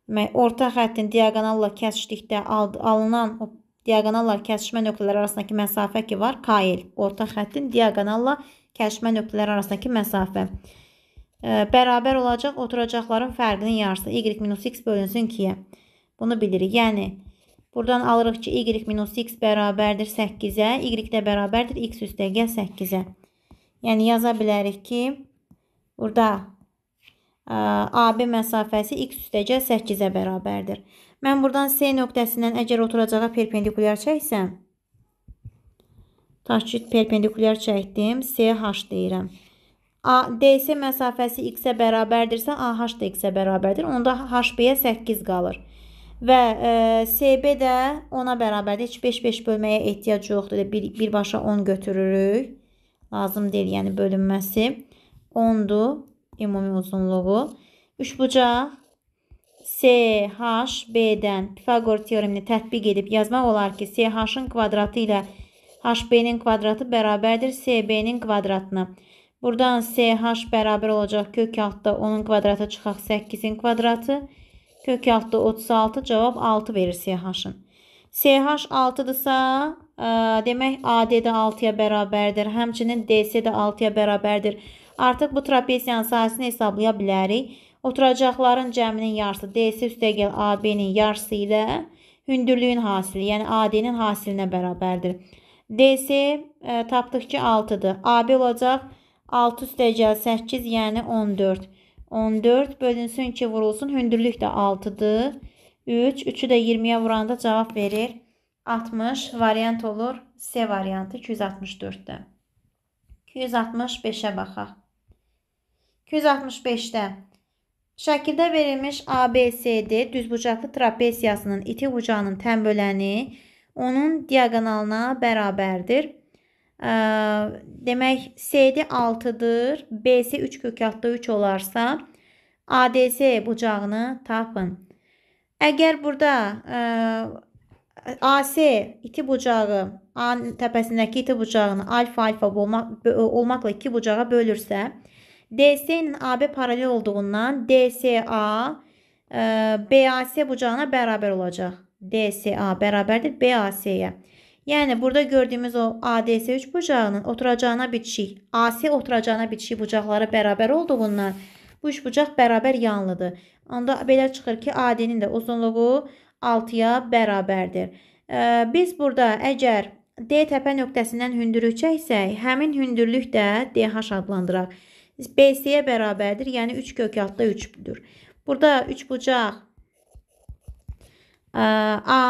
Demək, orta xəttin diaqonalla kəsişdikdə alınan o diaqonalla kəsişmə nöqtələri arasındakı məsafə ki var, kail. Orta xəttin diaqonalla kəsişmə nöqtələri arasındakı məsafə bərabər olacaq oturacaqların fərqinin yarısı y-x bölünsün 2-yə. Bunu bilirik. Yəni Buradan alırıq ki, y minus x bərabərdir 8-ə, y də bərabərdir x üstə gəl 8-ə. Yəni yaza bilərik ki, burada AB məsafəsi x üstəcə 8-ə bərabərdir. Mən buradan C nöqtəsindən əgər oturacağa perpendikulyar çəksəm, taşkit perpendikulyar çəkdim, CH deyirəm. A, DC məsafəsi x-ə bərabərdirsə, AH da x-ə bərabərdir. Onda HB-yə 8 qalır. Və e, SB də 10-a bərabərdir. Heç 5-5 bölməyə ehtiyac yoxdur. Bir, birbaşa 10 götürürük. Lazım deyil, yəni bölünməsi. 10-dur ümumi uzunluğu. Üçbucaq CHB-dən Pifaqor teoremini tətbiq edib yazmaq olar ki, CH-ın kvadratı ilə HB-nin kvadratı bərabərdir CB-nin kvadratına. Buradan CH bərabər olacaq kök altda 10-un kvadratı çıxaq 8-in kvadratı. Kök altda 36 cavab 6 verir CH-ın. CH 6-dırsa, e, demək AD də 6-ya bərabərdir. Həmçinin DC də 6-ya bərabərdir. Artıq bu trapesiyanın sahəsini hesablaya bilərik. Oturacaqların cəminin yarısı DC üstəgəl AB-nin yarısı ilə hündürlüyün hasili, yəni AD-nin hasilinə bərabərdir. DC e, tapdıq ki 6-dır. AB olacaq 6 üstəgəl 8, yəni 14. 14 bölünsün 2 vurulsun. Hündürlük də 6-dır. 3, 3-ü də 20-yə vuranda cavab verir 60. Variant olur C variantı 264-də. 265-ə baxaq. 265-də şəkildə verilmiş ABCD düzbucaqlı trapesiyasının iti bucağının tənböləni onun diaqonalına bərabərdir. Ə, demək CD 6-dır, BC 3 kök 3 olarsa ADC bucağını tapın. Əgər burada ə, AS iti bucağı A təpəsindəki iti bucağını alfa alfa olmaq, olmaqla 2 bucağa bölürsə, DC ilə AB paralel olduğundan DSA e, BAS bucağına bərabər olacaq. DSA bərabərdir BAS-yə. Yəni burada gördüyümüz o ADS3 bucağının oturacağına bitişik, AS oturacağına bitişik bucaqları bərabər olduğundan bu üç bucaq bərabər yanlıdır. Onda belə çıxır ki, AD-nin də uzunluğu 6-ya bərabərdir. E, biz burada əgər D təpə nöqtəsindən hündürlük çəksək, həmin hündürlük də DH adlandıraq. BC-yə bərabərdir. Yəni 3 kök altda 3-dür. Burada 3 bucaq e, A,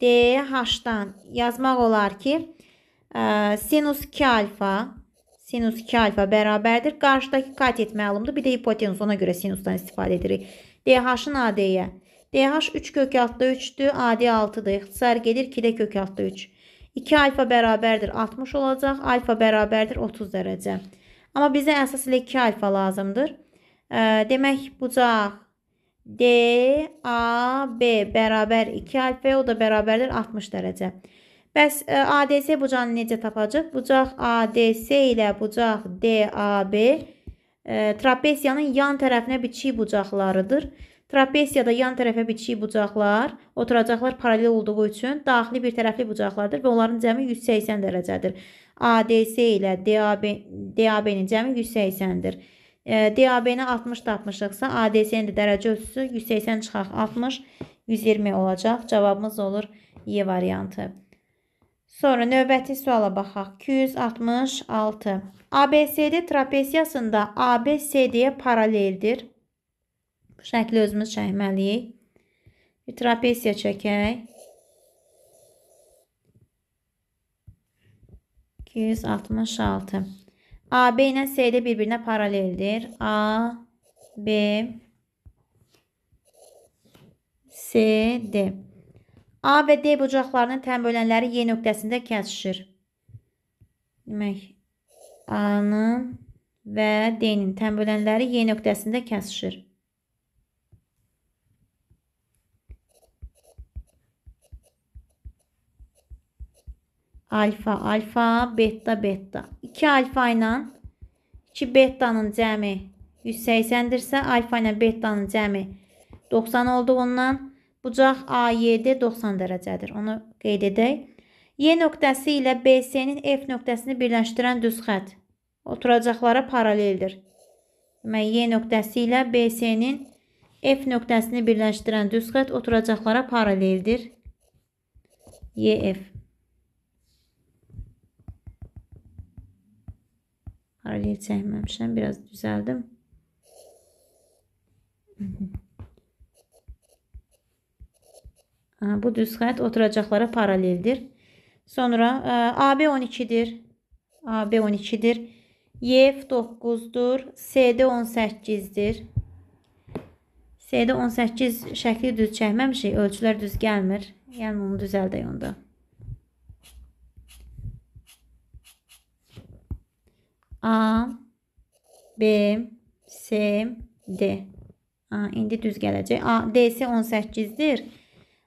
D, H-dan yazmaq olar ki, e, sinus 2 alfa sinus 2 alfa bərabərdir. Qarşıdakı katet məlumdur. Bir də hipotenuz. Ona görə sinusdan istifadə edirik. DH-ın AD-yə. DH 3 kök altda 3-dür. AD 6-dır. İxtisar gedir 2-də kök altda 3. 2 alfa bərabərdir 60 olacaq. Alfa bərabərdir 30 dərəcə. Amma bizə əsas ilə 2 alfa lazımdır. Demək bucaq D, A, B bərabər 2 alfa o da bərabərdir 60 dərəcə. Bəs ADC bucağını necə tapacaq? Bucaq ADC ilə bucaq DAB trapesiyanın yan tərəfinə biçik bucaqlarıdır. Trapesiyada yan tərəfə biçik bucaqlar oturacaqlar paralel olduğu üçün daxili bir tərəfli bucaqlardır və onların cəmi 180 dərəcədir. ADS ilə DAB, DAB-nin cəmi 180-dir. DAB-ni 60 tapmışıqsa, ADS-nin də dərəcə ölçüsü 180 çıxaq 60, 120 olacaq. Cavabımız olur Y variantı. Sonra növbəti suala baxaq. 266. ABCD trapesiyasında ABCD-yə paraleldir. Bu şəkli özümüz çəkməliyik. Bir trapesiya çəkək. 266. AB ilə CD bir-birinə paraleldir. A, B, C, D. A və D bucaqlarının tən bölənləri Y nöqtəsində kəsişir. Demək, A-nın və D-nin tən bölənləri Y nöqtəsində kəsişir. alfa alfa, beta beta. 2 alfa ilə 2 betanın cəmi 180-dirsə, alfa ilə betanın cəmi 90 olduğundan bucaq A7 90 dərəcədir. Onu qeyd edək. Y nöqtəsi ilə BC-nin F nöqtəsini birləşdirən düz xətt oturacaqlara paraleldir. Demək, Y nöqtəsi ilə BC-nin F nöqtəsini birləşdirən düz xətt oturacaqlara paraleldir. YF Araya çəkməmişəm. Biraz düzəldim. Bu düz xətt oturacaqlara paraleldir. Sonra AB 12-dir. AB 12-dir. YF 9-dur. CD 18-dir. CD 18 şəkli düz çəkməmişik. Ölçülər düz gəlmir. Yəni onu düzəldək onda. A, B, C, D. A, indi düz gələcək. A, D-si 18-dir.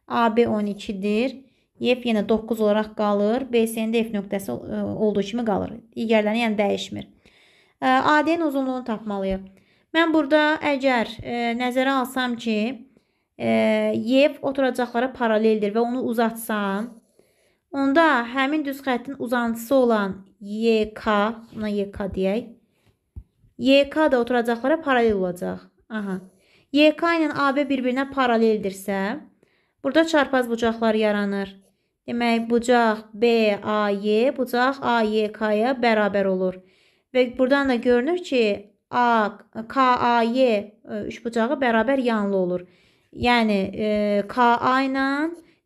AB 12-dir. YF yenə 9 olaraq qalır. BC-nin yəni də F nöqtəsi e, olduğu kimi qalır. Digərlərini yəni dəyişmir. E, AD-nin uzunluğunu tapmalıyıq. Mən burada əgər e, nəzərə alsam ki, e, YF oturacaqlara paraleldir və onu uzatsam, Onda həmin düz xəttin uzantısı olan YK, buna YK deyək. YK da oturacaqlara paralel olacaq. Aha. YK ilə AB bir-birinə paraleldirsə, burada çarpaz bucaqlar yaranır. Demək, bucaq BAY, bucaq AYK-ya bərabər olur. Və buradan da görünür ki, A, KAY e, üç bucağı bərabər yanlı olur. Yəni, e, KA ilə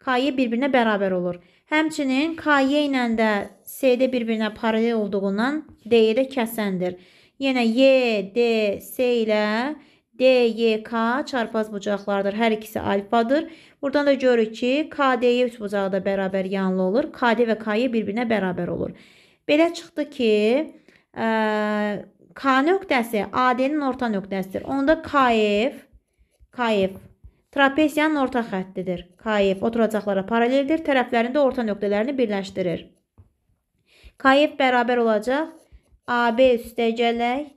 KY bir-birinə bərabər olur. Həmçinin KY ilə də SD bir-birinə paralel olduğundan D-yə də kəsəndir. Yenə Y, D, S ilə D, Y, K çarpaz bucaqlardır. Hər ikisi alfadır. Buradan da görürük ki, KD-yə 3 bucağı da bərabər yanlı olur. KD və KY bir-birinə bərabər olur. Belə çıxdı ki, ə, e, K nöqtəsi AD-nin orta nöqtəsidir. Onda KF, KF Trapesiyanın orta xəttidir. Kayif oturacaqlara paraleldir. Tərəflərində orta nöqtələrini birləşdirir. Kayif bərabər olacaq. AB üstəgələk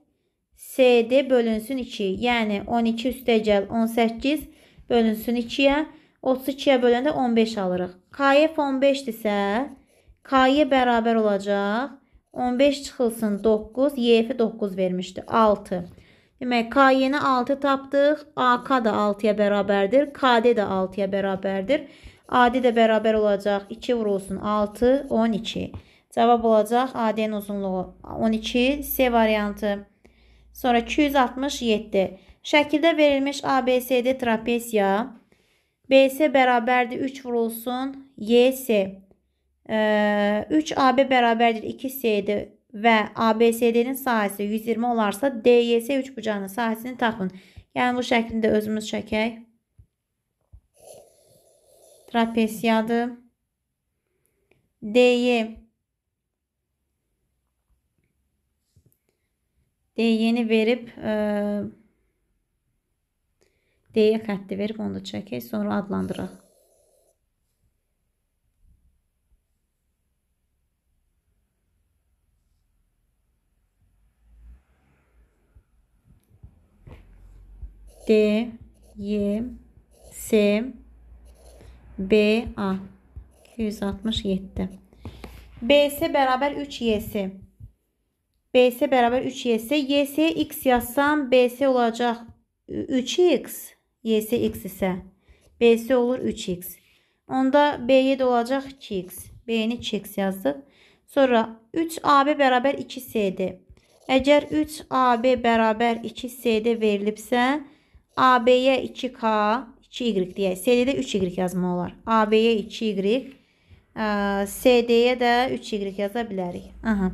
CD bölünsün 2. Yəni 12 üstəgəl 18 bölünsün 2-yə. 32-yə böləndə 15 alırıq. Kayif 15-dirsə, K-yə bərabər olacaq. 15 çıxılsın 9, YF 9 vermişdi. 6. Demək K-yeni 6 tapdıq. AK da 6-ya bərabərdir. KD də 6-ya bərabərdir. AD də bərabər olacaq. 2 vurulsun 6, 12. Cavab olacaq AD-nin uzunluğu 12, C variantı. Sonra 267. Şəkildə verilmiş ABCD trapesiya. BC bərabərdir 3 vurulsun YC. 3AB bərabərdir 2 CD və ABCD-nin sahəsi 120 olarsa DYS üçbucağının sahəsini tapın. Yəni bu şəklini də özümüz çəkək. Trapesiyadır. DY DY-ni verib e, DY xətti verib onu da çəkək, sonra adlandıraq. D, Y, S, B, A. 267. BS beraber 3YS. BS beraber 3YS. YS X yazsam BS olacak 3X. YS X ise. BS olur 3X. Onda B'ye de olacak 2X. B'ni 2X yazdık. Sonra 3AB beraber 2S'di. Əgər 3AB bərabər 2 CD verilibsə, AB'ye 2K 2Y deyək. CD-də 3Y yazmaq olar. AB-yə 2Y, CD-yə də 3Y yaza bilərik. Aha.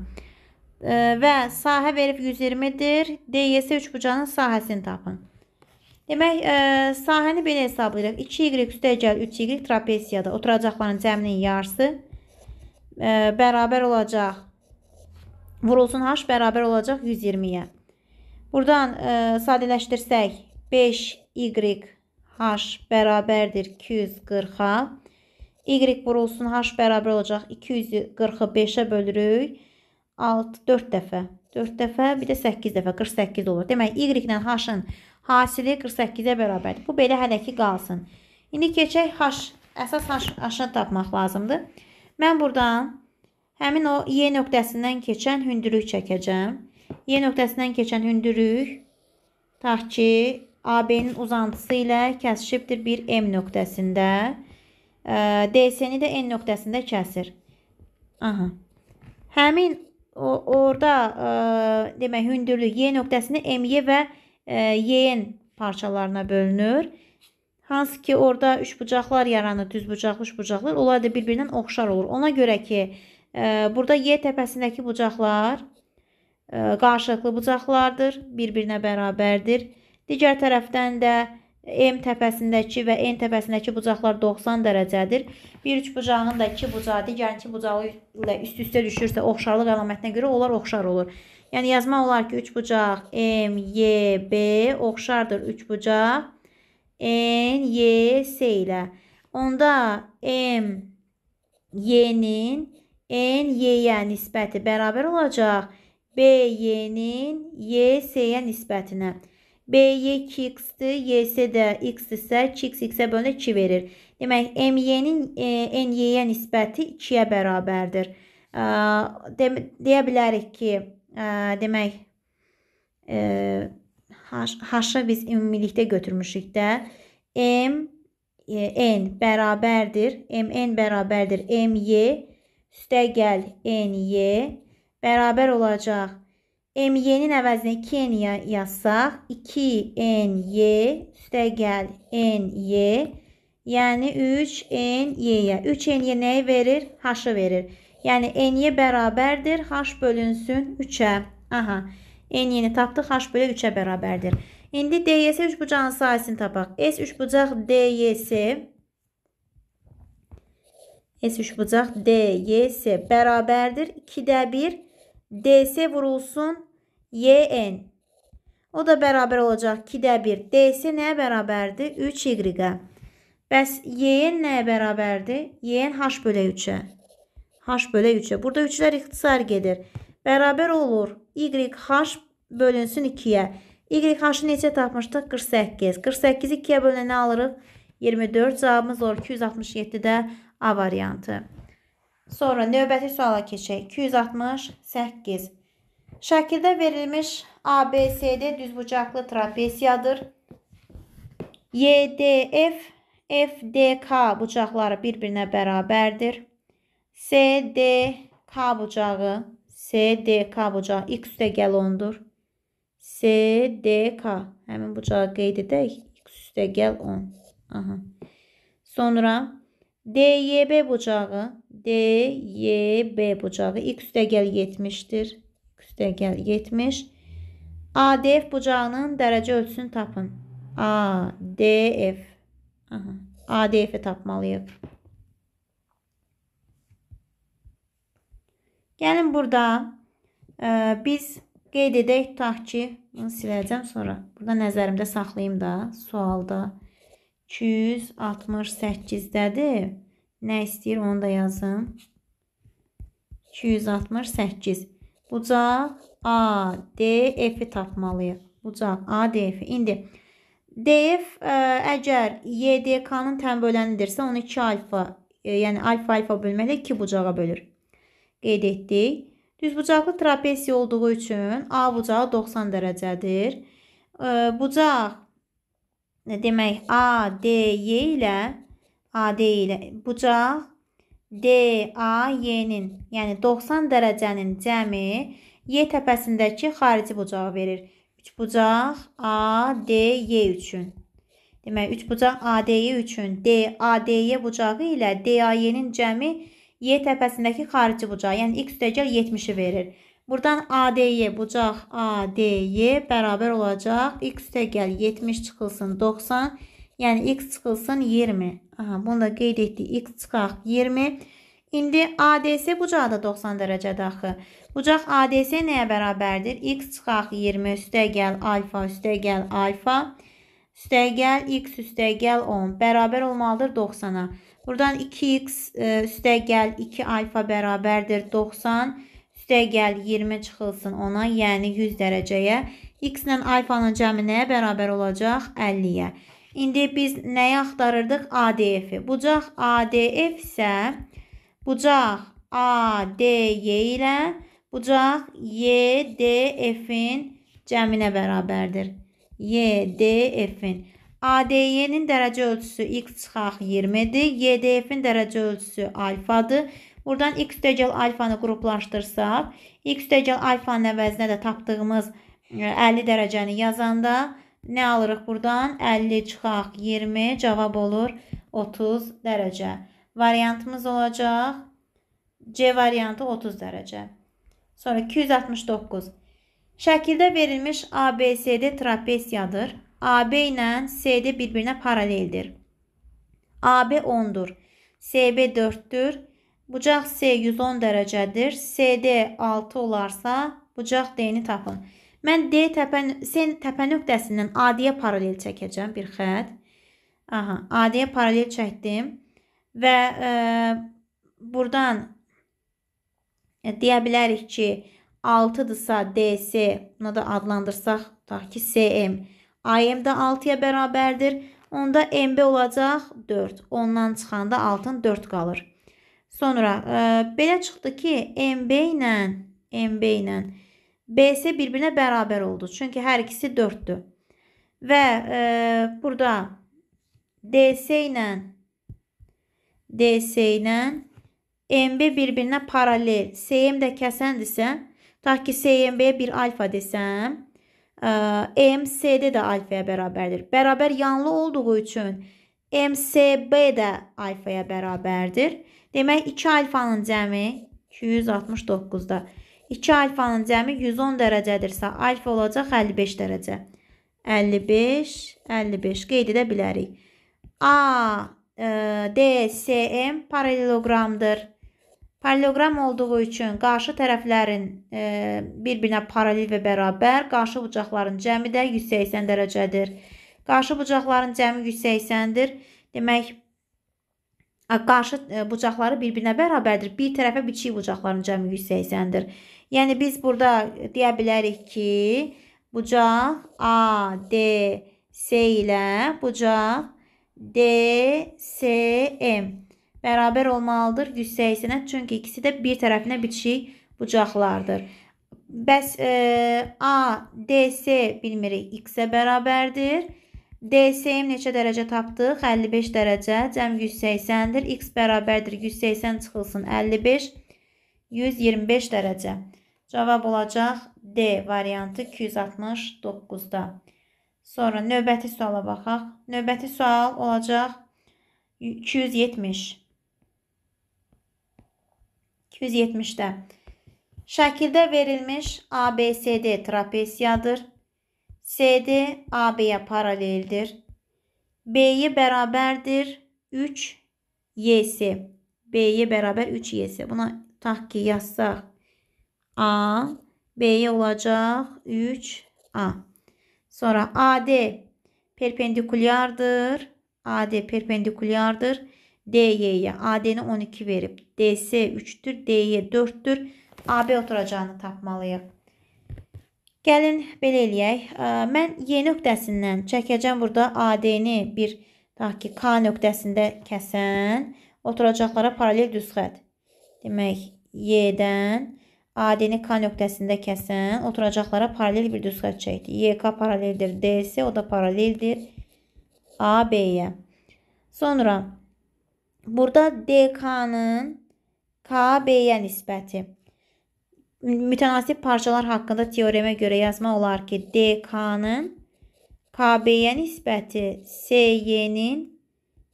Və sahə verib 120-dir. DYS üçbucağının sahəsini tapın. Demək, e, sahəni belə hesablayırıq. 2Y üstəgəl 3Y trapesiyada oturacaqların cəminin yarısı e, bərabər olacaq. Vurulsun H bərabər olacaq 120-yə. Buradan e, sadələşdirsək, 5YH bərabərdir 240-a. Y vurulsun, H bərabər olacaq 240-ı 5-ə bölürük. 6, 4 dəfə. 4 dəfə, bir də 8 dəfə. 48 olur. Demək, Y ilə H-ın hasili 48-ə bərabərdir. Bu belə hələ ki qalsın. İndi keçək H, əsas H-ını tapmaq lazımdır. Mən buradan həmin o Y nöqtəsindən keçən hündürlük çəkəcəm. Y nöqtəsindən keçən hündürlük, tax ki, AB-nin uzantısı ilə kəsişibdir bir M nöqtəsində. DC-ni də N nöqtəsində kəsir. Aha. Həmin o, orada ə, demək hündürlük Y nöqtəsində MY və YN parçalarına bölünür. Hansı ki, orada üç bucaqlar yaranır, düz bucaqlı üç bucaqlar. Onlar da bir-birindən oxşar olur. Ona görə ki, ə, burada Y təpəsindəki bucaqlar ə, qarşılıqlı bucaqlardır, bir-birinə bərabərdir. Digər tərəfdən də M təpəsindəki və N təpəsindəki bucaqlar 90 dərəcədir. Bir üç bucağın da iki bucağı digərin iki bucağı ilə üst-üstə düşürsə, oxşarlıq əlamətinə görə onlar oxşar olur. Yəni yazmaq olar ki, üç bucaq M, Y, B oxşardır üç bucaq N, Y, S ilə. Onda M Y-nin N, Y-yə nisbəti bərabər olacaq B, Y-nin Y, S-yə nisbətinə. B'yi 2x'ti, y'si də x isə 2x-ə bölünə 2 verir. Demək, MY-nin e, NY-yə nisbəti 2-yə bərabərdir. E, de, deyə bilərik ki, e, demək, e, H-ı biz ümumilikdə götürmüşük də. M, e, N bərabərdir. MN bərabərdir. MY üstə gəl NY bərabər olacaq. MY-nin əvəzinə 2N-i yazsaq, 2NY üstəgəl NY, yəni 3NY-yə. 3NY nəyi verir? H-ı verir. Yəni NY bərabərdir H bölünsün 3-ə. Aha. NY-ni tapdıq, H bölü 3-ə bərabərdir. İndi DYS 3 bucağın sayəsini tapaq. S 3 bucaq DYS S 3 bucaq DYS bərabərdir 2-də 1 DS vurulsun yn. O da bərabər olacaq 2-də 1. DS nəyə bərabərdir? 3y-ə. Bəs yn nəyə bərabərdir? yn h bölək 3-ə. h bölək 3-ə. Burada 3-lər ixtisar gedir. Bərabər olur y-h bölünsün 2-yə. y-h-ı neçə tapmışdıq? 48. 48-i 2-yə bölünə nə alırıq? 24 cavabımız olur 267-də A variantı. Sonra növbəti suala keçək. 268. Şəkildə verilmiş ABSD düzbucaqlı trapesiyadır. YDF, FDK bucaqları bir-birinə bərabərdir. SDK bucağı, SDK bucağı x üstə gəl ondur. SDK, həmin bucağı qeyd edək, x üstə gəl 10. Aha. Sonra DYB bucağı, DYB bucağı x üstə gəl 70-dir üstə gəl 70. ADF bucağının dərəcə ölçüsünü tapın. ADF. Aha. ADF-i tapmalıyıq. Gəlin burada ə, e, biz qeyd edək tutaq ki, bunu siləcəm sonra. Burada nəzərimdə saxlayım da sualda. 268-dədir. Nə istəyir onu da yazım. 268. Bucaq ADF-i tapmalıyıq. Bucaq ADF. İndi DF ə, e, əgər YDK-nın tən böləndirsə, onu 2 alfa, ə, e, yəni alfa alfa bölməklə 2 bucağa bölür. Qeyd etdik. Düzbucaqlı trapesiya olduğu üçün A bucağı 90 dərəcədir. E, bucaq demək ADY ilə AD ilə bucaq DAY-nin, yəni 90 dərəcənin cəmi Y təpəsindəki xarici bucağı verir. 3 bucaq ADY üçün. Demək, 3 bucaq ADY üçün DADY bucağı ilə DAY-nin cəmi Y təpəsindəki xarici bucağı, yəni x dəyər 70-i verir. Buradan ADY bucaq ADY bərabər olacaq. X dəyər 70 çıxılsın 90. Yani x çıkılsın 20. Aha, bunu da qeyd etdik. X çıxaq 20. İndi ADS bucağı da 90 dərəcədə axı. Bucaq ADS nəyə bərabərdir? X çıxaq 20 üstə gəl alfa üstə gəl alfa. Üstə gəl x üstə gəl 10. Bərabər olmalıdır 90-a. Buradan 2x e, üstə gəl 2 alfa bərabərdir 90. Üstə gəl 20 çıxılsın 10-a, yəni 100 dərəcəyə. X ilə alfanın cəmi nəyə bərabər olacaq? 50-yə. İndi biz nəyi axtarırdıq? ADF-i. Bucaq ADF isə bucaq ADY ilə bucaq YDF-in cəminə bərabərdir. YDF-in. ADY-nin dərəcə ölçüsü x çıxaq 20-dir. YDF-in dərəcə ölçüsü alfadır. Buradan x dəcəl alfanı qruplaşdırsaq, x dəcəl alfanın əvəzinə də tapdığımız 50 e, dərəcəni yazanda Nə alırıq burdan? 50 çıxaq 20 cavab olur 30 dərəcə. Variantımız olacaq C variantı 30 dərəcə. Sonra 269. Şəkildə verilmiş ABCD trapesiyadır. AB ilə CD bir-birinə paraleldir. AB 10-dur. CB 4-dür. Bucaq C 110 dərəcədir. CD 6 olarsa bucaq D-ni tapın. Mən D təpən sen təpə nöqtəsindən A-yə paralel çəkəcəm bir xətt. Aha, A-yə paralel çəkdim və e, burdan e, deyə bilərik ki, 6-dırsa DC, buna da adlandırsaq, tutaq ki, CM. AM də 6-ya bərabərdir. Onda MB olacaq 4. Ondan çıxanda 6-ın 4 qalır. Sonra e, belə çıxdı ki, MB ilə MB ilə BS bir-birinə bərabər oldu. Çünki hər ikisi 4-dür. Və e, burada DS ilə DS ilə MB bir-birinə paralel. SM də kəsəndirsə, ta ki SMB-yə bir alfa desəm, e, MCD də alfaya bərabərdir. Bərabər yanlı olduğu üçün MCB də alfaya bərabərdir. Demək 2 alfanın cəmi 269-da. 2 alfanın cəmi 110 dərəcədirsə, alfa olacaq 55 dərəcə. 55, 55 qeyd edə bilərik. A, e, D, C, M paraleloqramdır. Paraleloqram olduğu üçün qarşı tərəflərin e, bir-birinə paralel və bərabər, qarşı bucaqların cəmi də 180 dərəcədir. Qarşı bucaqların cəmi 180-dir. Demək, qarşı e, bucaqları bir-birinə bərabərdir. Bir tərəfə biçik bucaqların cəmi 180-dir. Yəni biz burada deyə bilərik ki, bucaq ADC ilə bucaq DCM bərabər olmalıdır 180-ə, çünki ikisi də bir tərəfinə bitişik bucaqlardır. Bəs e, ADC bilmirik x-ə bərabərdir. DCM neçə dərəcə tapdıq? 55 dərəcə, cəm 180-dir. X bərabərdir 180 çıxılsın 55, 125 dərəcə. Cavab olacaq D variantı 269-da. Sonra növbəti suala baxaq. Növbəti sual olacaq 270. 270-də. Şəkildə verilmiş ABCD trapesiyadır. CD AB-yə paraleldir. B-yi bərabərdir 3 YS. B-yi bərabər 3 YS. Buna tutaq ki, yazsaq A. B'ye olacak 3A. Sonra AD perpendikulyardır. AD perpendikulyardır. DY'ye AD'ni 12 verip DS 3'tür. DY 4'tür. AB oturacağını tapmalıyıq. Gəlin belə eləyək. Mən Y nöqtəsindən çəkəcəm burada AD-ni bir tutaq ki K nöqtəsində kəsən oturacaqlara paralel düz xətt. Demək Y-dən AD-ni K nöqtəsində kəsən oturacaqlara paralel bir düz xətt çəkdi. YK paraleldir DS, o da paraleldir AB-yə. Sonra burada DK-nın KB-yə nisbəti. Mütənasib parçalar haqqında teoremə görə yazmaq olar ki, DK-nın KB-yə nisbəti SY-nin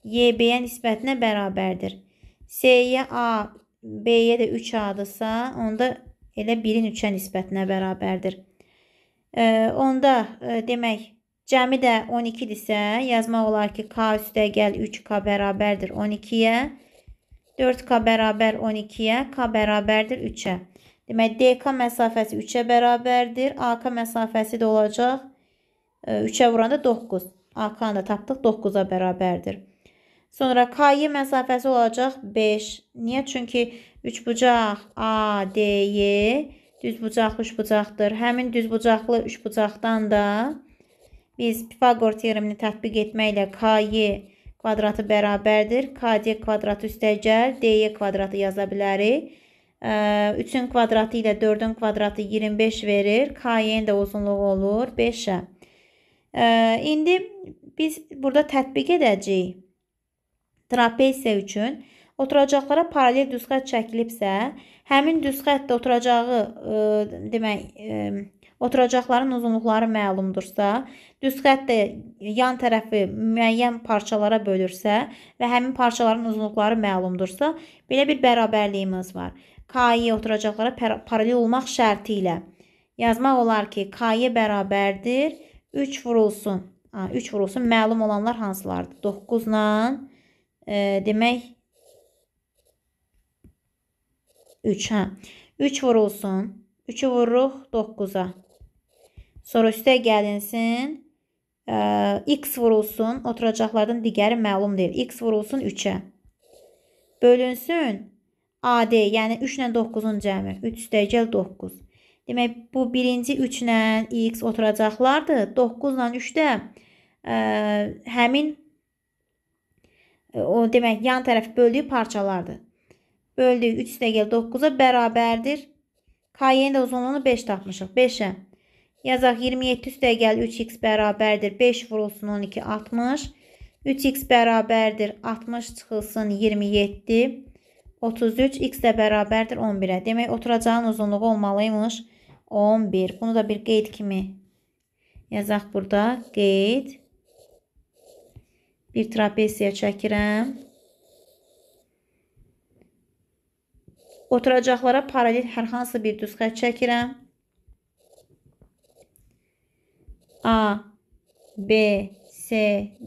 YB-yə nisbətinə bərabərdir. SY A B-yə də 3 adırsa, onda elə 1-in 3-ə nisbətinə bərabərdir. E, onda e, demək cəmi də 12-dirsə, yazmaq olar ki, k üstəgəl 3k bərabərdir 12-yə. 4k bərabər 12-yə, k bərabərdir 3-ə. Demək DK məsafəsi 3-ə bərabərdir. AK məsafəsi də olacaq 3-ə e, vuranda 9. AK-nı da tapdıq 9-a bərabərdir. Sonra KY məsafəsi olacaq 5. Niyə? Çünki Üç bucaq ADY düz bucaq üç bucaqdır. Həmin düz bucaqlı üç bucaqdan da biz Pifaqor terimini tətbiq etməklə KY kvadratı bərabərdir. KD kvadratı üstə gəl, DY kvadratı yaza bilərik. 3-ün kvadratı ilə 4-ün kvadratı 25 verir. KY-nin də uzunluğu olur 5-ə. İndi biz burada tətbiq edəcəyik. Trapesiya üçün oturacaqlara paralel düzxət çəkilibsə, həmin düzxətdə oturacağı, e, demək, e, oturacaqların uzunluqları məlumdursa, düzxətdə yan tərəfi müəyyən parçalara bölürsə və həmin parçaların uzunluqları məlumdursa, belə bir bərabərliyimiz var. KY oturacaqlara paralel olmaq şərti ilə yazmaq olar ki, KY bərabərdir 3 vurulsun. 3 vurulsun. Məlum olanlar hansılardır? 9 ilə e, demək 3. Hə. 3 vurulsun. 3-ü vururuq 9-a. Sonra üstə gəlinsin. Ə, x vurulsun. Oturacaqlardan digəri məlum deyil. x vurulsun 3-ə. Bölünsün. AD, yəni 3 ilə 9-un cəmi. 3 üstəgəl 9. Demək, bu birinci 3 ilə x oturacaqlardır. 9 ilə 3-də ə, həmin o demək yan tərəf böldüyü parçalardır. Böldük 3 dəqiq 9-a bərabərdir. K-nin də uzunluğunu 5 tapmışıq. 5-ə. Yazaq 27 üstə gəl 3x bərabərdir 5 vurulsun 12 60. 3x bərabərdir 60 çıxılsın 27. 33 x də bərabərdir 11-ə. Demək oturacağın uzunluğu olmalıymış 11. Bunu da bir qeyd kimi yazaq burada. Qeyd. Bir trapesiya çəkirəm. Oturacaqlara paralel hər hansı bir düz xətt çəkirəm. A, B, S,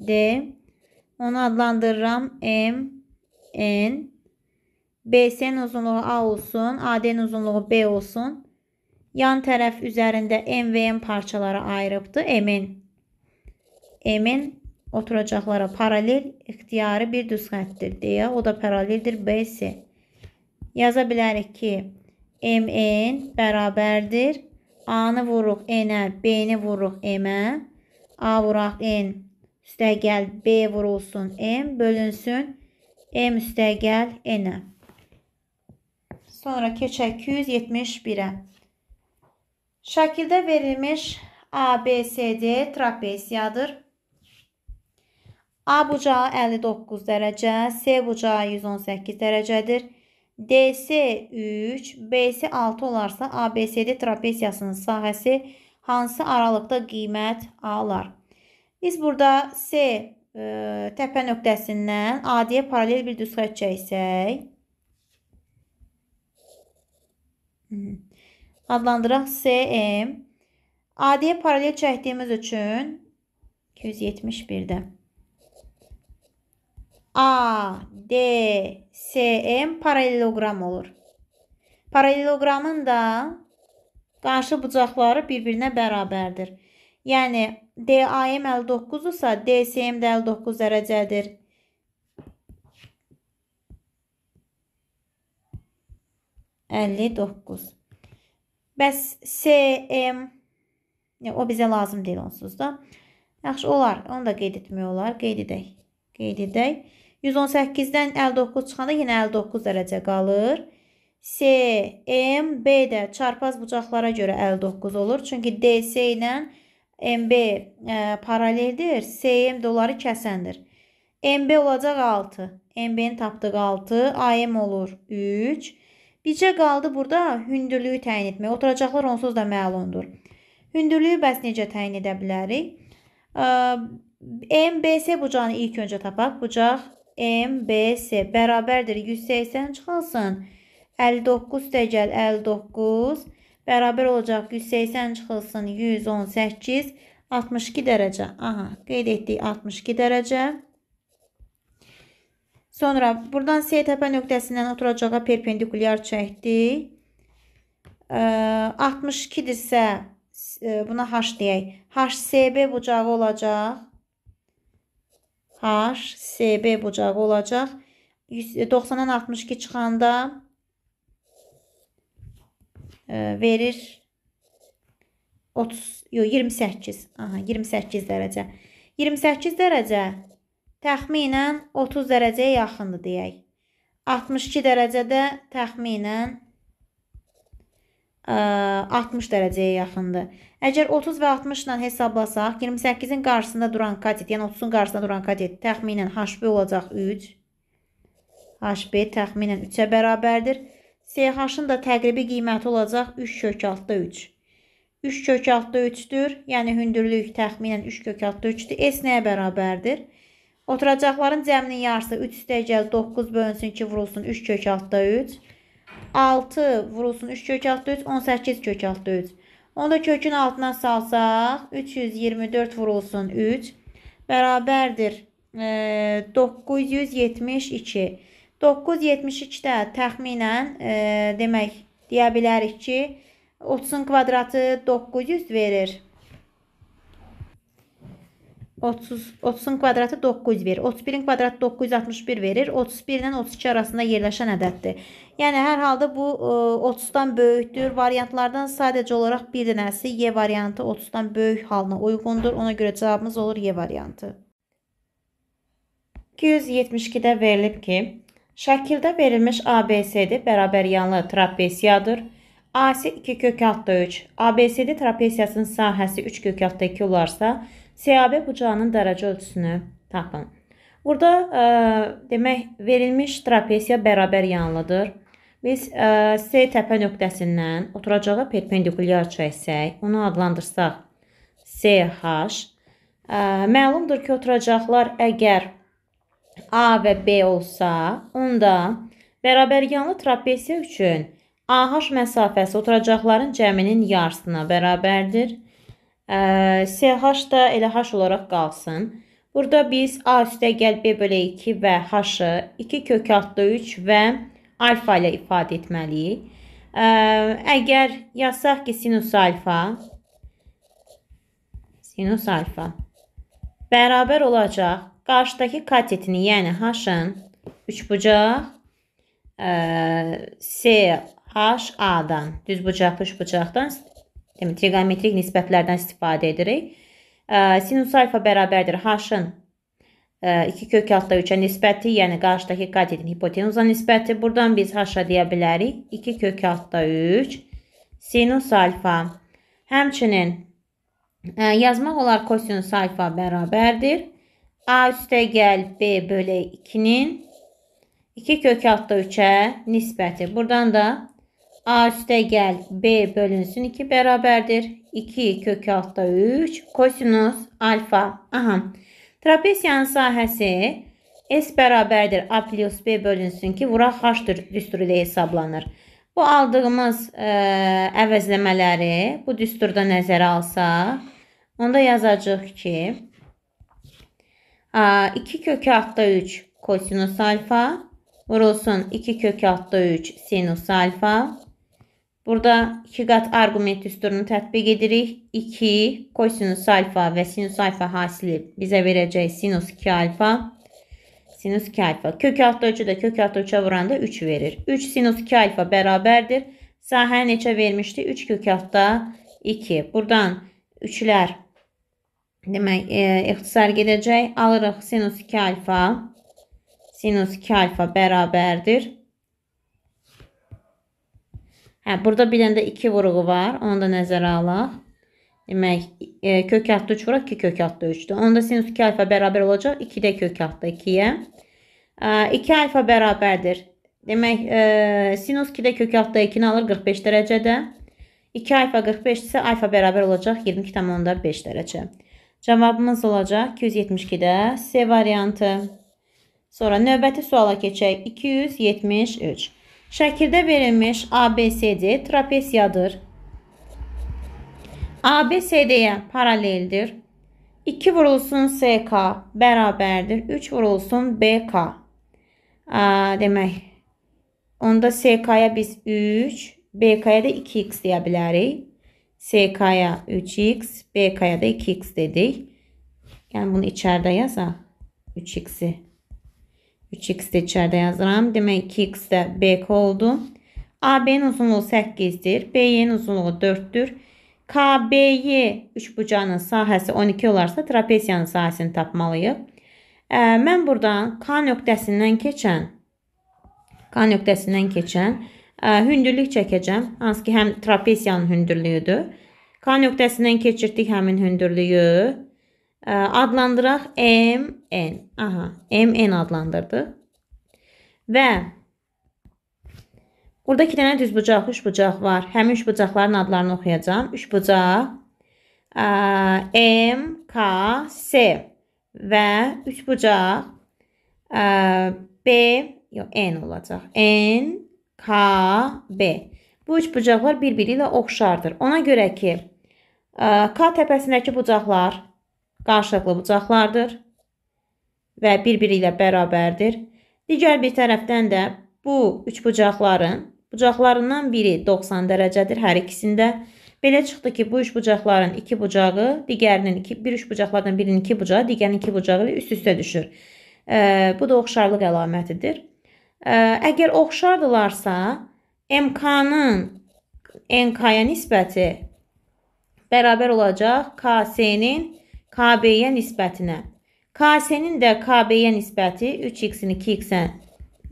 D. Onu adlandırıram M, N. BC-nin uzunluğu A olsun, AD-nin uzunluğu B olsun. Yan tərəf üzərində M və M parçalara ayırıbdı. M-in M-in oturacaqlara paralel ixtiyari bir düz xəttdir deyə o da paraleldir BC yaza bilərik ki, MN bərabərdir. A-nı vururuq N-ə, B-ni vururuq M-ə. A vuraq N, üstəgəl B vurulsun M, bölünsün M üstəgəl N-ə. Sonra keçək 271-ə. Şəkildə verilmiş ABCD trapesiyadır. A bucağı 59 dərəcə, C bucağı 118 dərəcədir. DS 3, BS 6 olarsa ABCD trapesiyasının sahəsi hansı aralıqda qiymət alar? Biz burada S ə, e, təpə nöqtəsindən AD-yə paralel bir düz xətt çəksək, adlandıraq SM. AD-yə paralel çəkdiyimiz üçün 271-də. A, DSM paralleloqram olur. Paralleloqramın da qarşı bucaqları bir-birinə bərabərdir. Yəni DAM 59-dursa, DSM də 59 dərəcədir. Əlli doqquz. Bəs CM o bizə lazım deyil onsuz da. Yaxşı olar. Onu da qeyd etmək olar. Qeyd edək. Qeyd edək. 118-dən 59 çıxanda yenə 59 dərəcə qalır. C, M, B də çarpaz bucaqlara görə 59 olur. Çünki DC ilə MB ə, e, paraleldir. CM də onları kəsəndir. MB olacaq 6. MB-ni tapdıq 6. AM olur 3. Bircə qaldı burada hündürlüyü təyin etmək. Oturacaqlar onsuz da məlumdur. Hündürlüyü bəs necə təyin edə bilərik? E, MBC bucağını ilk öncə tapaq. Bucaq MBC bərabərdir 180 çıxılsın. 59 dəcəl 59 bərabər olacaq 180 çıxılsın 118 62 dərəcə. Aha, qeyd etdik 62 dərəcə. Sonra buradan S təpə nöqtəsindən oturacağa perpendikulyar çəkdik. 62-dirsə e, buna H deyək. HCB bucağı olacaq. H, SB bucağı olacaq. 90-dan e, 62 çıxanda e, verir 30, yox 28. Aha, 28 dərəcə. 28 dərəcə təxminən 30 dərəcəyə yaxındır deyək. 62 dərəcədə təxminən 60 dərəcəyə yaxındır. Əgər 30 və 60 ilə hesablasaq, 28-in qarşısında duran katet, yəni 30-un qarşısında duran katet təxminən HB olacaq 3. HB təxminən 3-ə bərabərdir. SH-ın da təqribi qiyməti olacaq 3 kök altda 3. 3 kök altda 3-dür, yəni hündürlük təxminən 3 kök altda 3-dür. S nəyə bərabərdir? Oturacaqların cəminin yarısı 3 üstə gəl 9 bölünsün 2 vurulsun 3 kök altda 3. 6 vurulsun 3 kök altı 3, 18 kök altı 3. Onu da kökün altına salsaq 324 vurulsun 3 bərabərdir e, 972. 972-də təxminən e, demək deyə bilərik ki, 30-un kvadratı 900 verir. 30, 30-un kvadratı 900 verir. 31-in kvadratı 961 verir. 31 ilə 32 arasında yerləşən ədəddir. Yəni, hər halda bu ə, e, 30-dan böyükdür. Variantlardan sadəcə olaraq bir dənəsi Y variantı 30-dan böyük halına uyğundur. Ona görə cavabımız olur Y variantı. 272-də verilib ki, şəkildə verilmiş ABCD bərabər yanlı trapesiyadır. AC 2 kök altda 3, ABCD trapesiyasının sahəsi 3 kök altda 2 olarsa, Siyabə bucağının dərəcə ölçüsünü tapın. Burada ə, e, demək verilmiş trapesiya bərabər yanlıdır. Biz ə, e, C təpə nöqtəsindən oturacağa perpendikulyar çəksək, onu adlandırsaq CH. Ə, e, məlumdur ki, oturacaqlar əgər A və B olsa, onda bərabəryanlı trapesiya üçün AH məsafəsi oturacaqların cəminin yarısına bərabərdir. SH da elə H olaraq qalsın. Burada biz A üstəgəl B bölə 2 və H-ı 2 kök altda 3 və alfa ilə ifadə etməliyik. Əgər yazsaq ki, sinus alfa, sinus alfa bərabər olacaq qarşıdakı katetini, yəni H-ın 3 bucaq CH A-dan, düz bucaqlı 3 bucaqdan yəni triqonometrik nisbətlərdən istifadə edirik. Sinusalfa bərabərdir h-ın 2 kök altda 3-ə nisbəti, yəni qarşıdakı katetin hipotenuza nisbəti. Buradan biz h-a deyə bilərik. 2 kök altda 3 sinus alfa. Həmçinin ə, yazmaq olar kosinus alfa bərabərdir. A üstə gəl B bölə 2-nin 2 kök altda 3-ə nisbəti. Buradan da A üstə gəl B bölünsün 2 bərabərdir. 2 kök altda 3 kosinus alfa. Aha. Trapesiyanın sahəsi S bərabərdir A plus B bölünsün ki vuraq H düsturu ilə hesablanır. Bu aldığımız ə, e, əvəzləmələri bu düsturda nəzərə alsaq, onda yazacağıq ki, a, 2 kökə altda 3 kosinus alfa vurulsun 2 kökə altda 3 sinus alfa Burada 2 qat arqument düsturunu tətbiq edirik. 2 kosinus alfa və sinus alfa hasili bizə verəcək sinus 2 alfa. Sinus 2 alfa. Kök altı ölçü də kök altı ölçə vuranda 3 verir. 3 sinus 2 alfa bərabərdir. Sahə neçə vermişdi? 3 kök altda 2. Buradan 3-lər demək e, ixtisar gedəcək. Alırıq sinus 2 alfa. Sinus 2 alfa bərabərdir. Hə, burada bir dənə də 2 vuruğu var. Onu da nəzərə alaq. Demək, e, kök altı 3 vuraq, 2 kök altı 3-dür. Onda sinus 2 alfa bərabər olacaq. 2 də kök altı 2-yə. 2 alfa bərabərdir. Demək, e, sinus 2-də kök altı 2-ni alır 45 dərəcədə. 2 alfa 45 isə alfa bərabər olacaq 22,5 dərəcə. Cavabımız olacaq 272-də C variantı. Sonra növbəti suala keçək. 273. Şəkildə verilmiş ABCD trapeziyadır. ABCD'ye paraleldir. 2 vurulsun SK bərabərdir. 3 vurulsun BK. Demek onda sk biz 3, BK-ya da 2x deyə bilərik. sk 3x, BK-ya da 2x dedik. Yəni bunu içəridə yazaq. 3 x 3x də içəridə yazıram. Demək 2x də BK oldu. AB-nin uzunluğu 8-dir. BY-nin uzunluğu 4-dür. KBY üçbucağının sahəsi 12 olarsa trapesiyanın sahəsini tapmalıyıq. E, mən buradan K nöqtəsindən keçən K nöqtəsindən keçən e, hündürlük çəkəcəm. Hansı ki, həm trapesiyanın hündürlüyüdür. K nöqtəsindən keçirdik həmin hündürlüyü adlandıraq MN. Aha, MN adlandırdıq. Və burada 2 dənə düz bucaq, 3 bucaq var. Həmin 3 bucaqların adlarını oxuyacağım. 3 bucaq e, M, K, S və 3 bucaq e, B, yox, N olacaq. N, K, B. Bu üç bucaqlar bir-biri ilə oxşardır. Ona görə ki, e, K təpəsindəki bucaqlar qarşılıqlı bucaqlardır və bir-biri ilə bərabərdir. Digər bir tərəfdən də bu üç bucaqların bucaqlarından biri 90 dərəcədir hər ikisində. Belə çıxdı ki, bu üç bucaqların iki bucağı, digərinin iki, bir üç bucaqlardan birinin iki bucağı, digərinin iki bucağı üst-üstə düşür. E, bu da oxşarlıq əlamətidir. E, əgər oxşardılarsa, MK-nın NK-ya nisbəti bərabər olacaq KS-nin KB-yə nisbətinə. KS-nin də KB-yə nisbəti 3x-in 2x-ə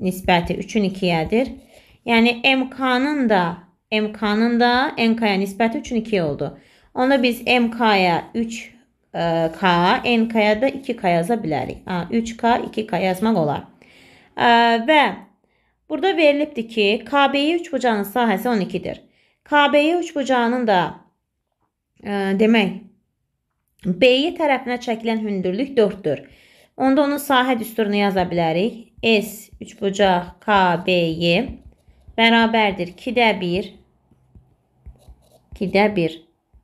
nisbəti 3-ün 2-yədir. Yəni MK-nın da MK-nın da NK-ya nisbəti 3-ün 2 oldu. Onda biz MK-ya 3K, e, NK-ya da 2K yaza bilərik. Ha, 3K, 2K yazmaq olar. E, və burada verilibdir ki, KB-yə 3 bucağının sahəsi 12-dir. KB-yə 3 bucağının da ə, e, demək B-yi tərəfinə çəkilən hündürlük 4-dür. Onda onun sahə düsturunu yaza bilərik. S, üçbucaq, K, B-yi bərabərdir 2-də 1. 2-də 1.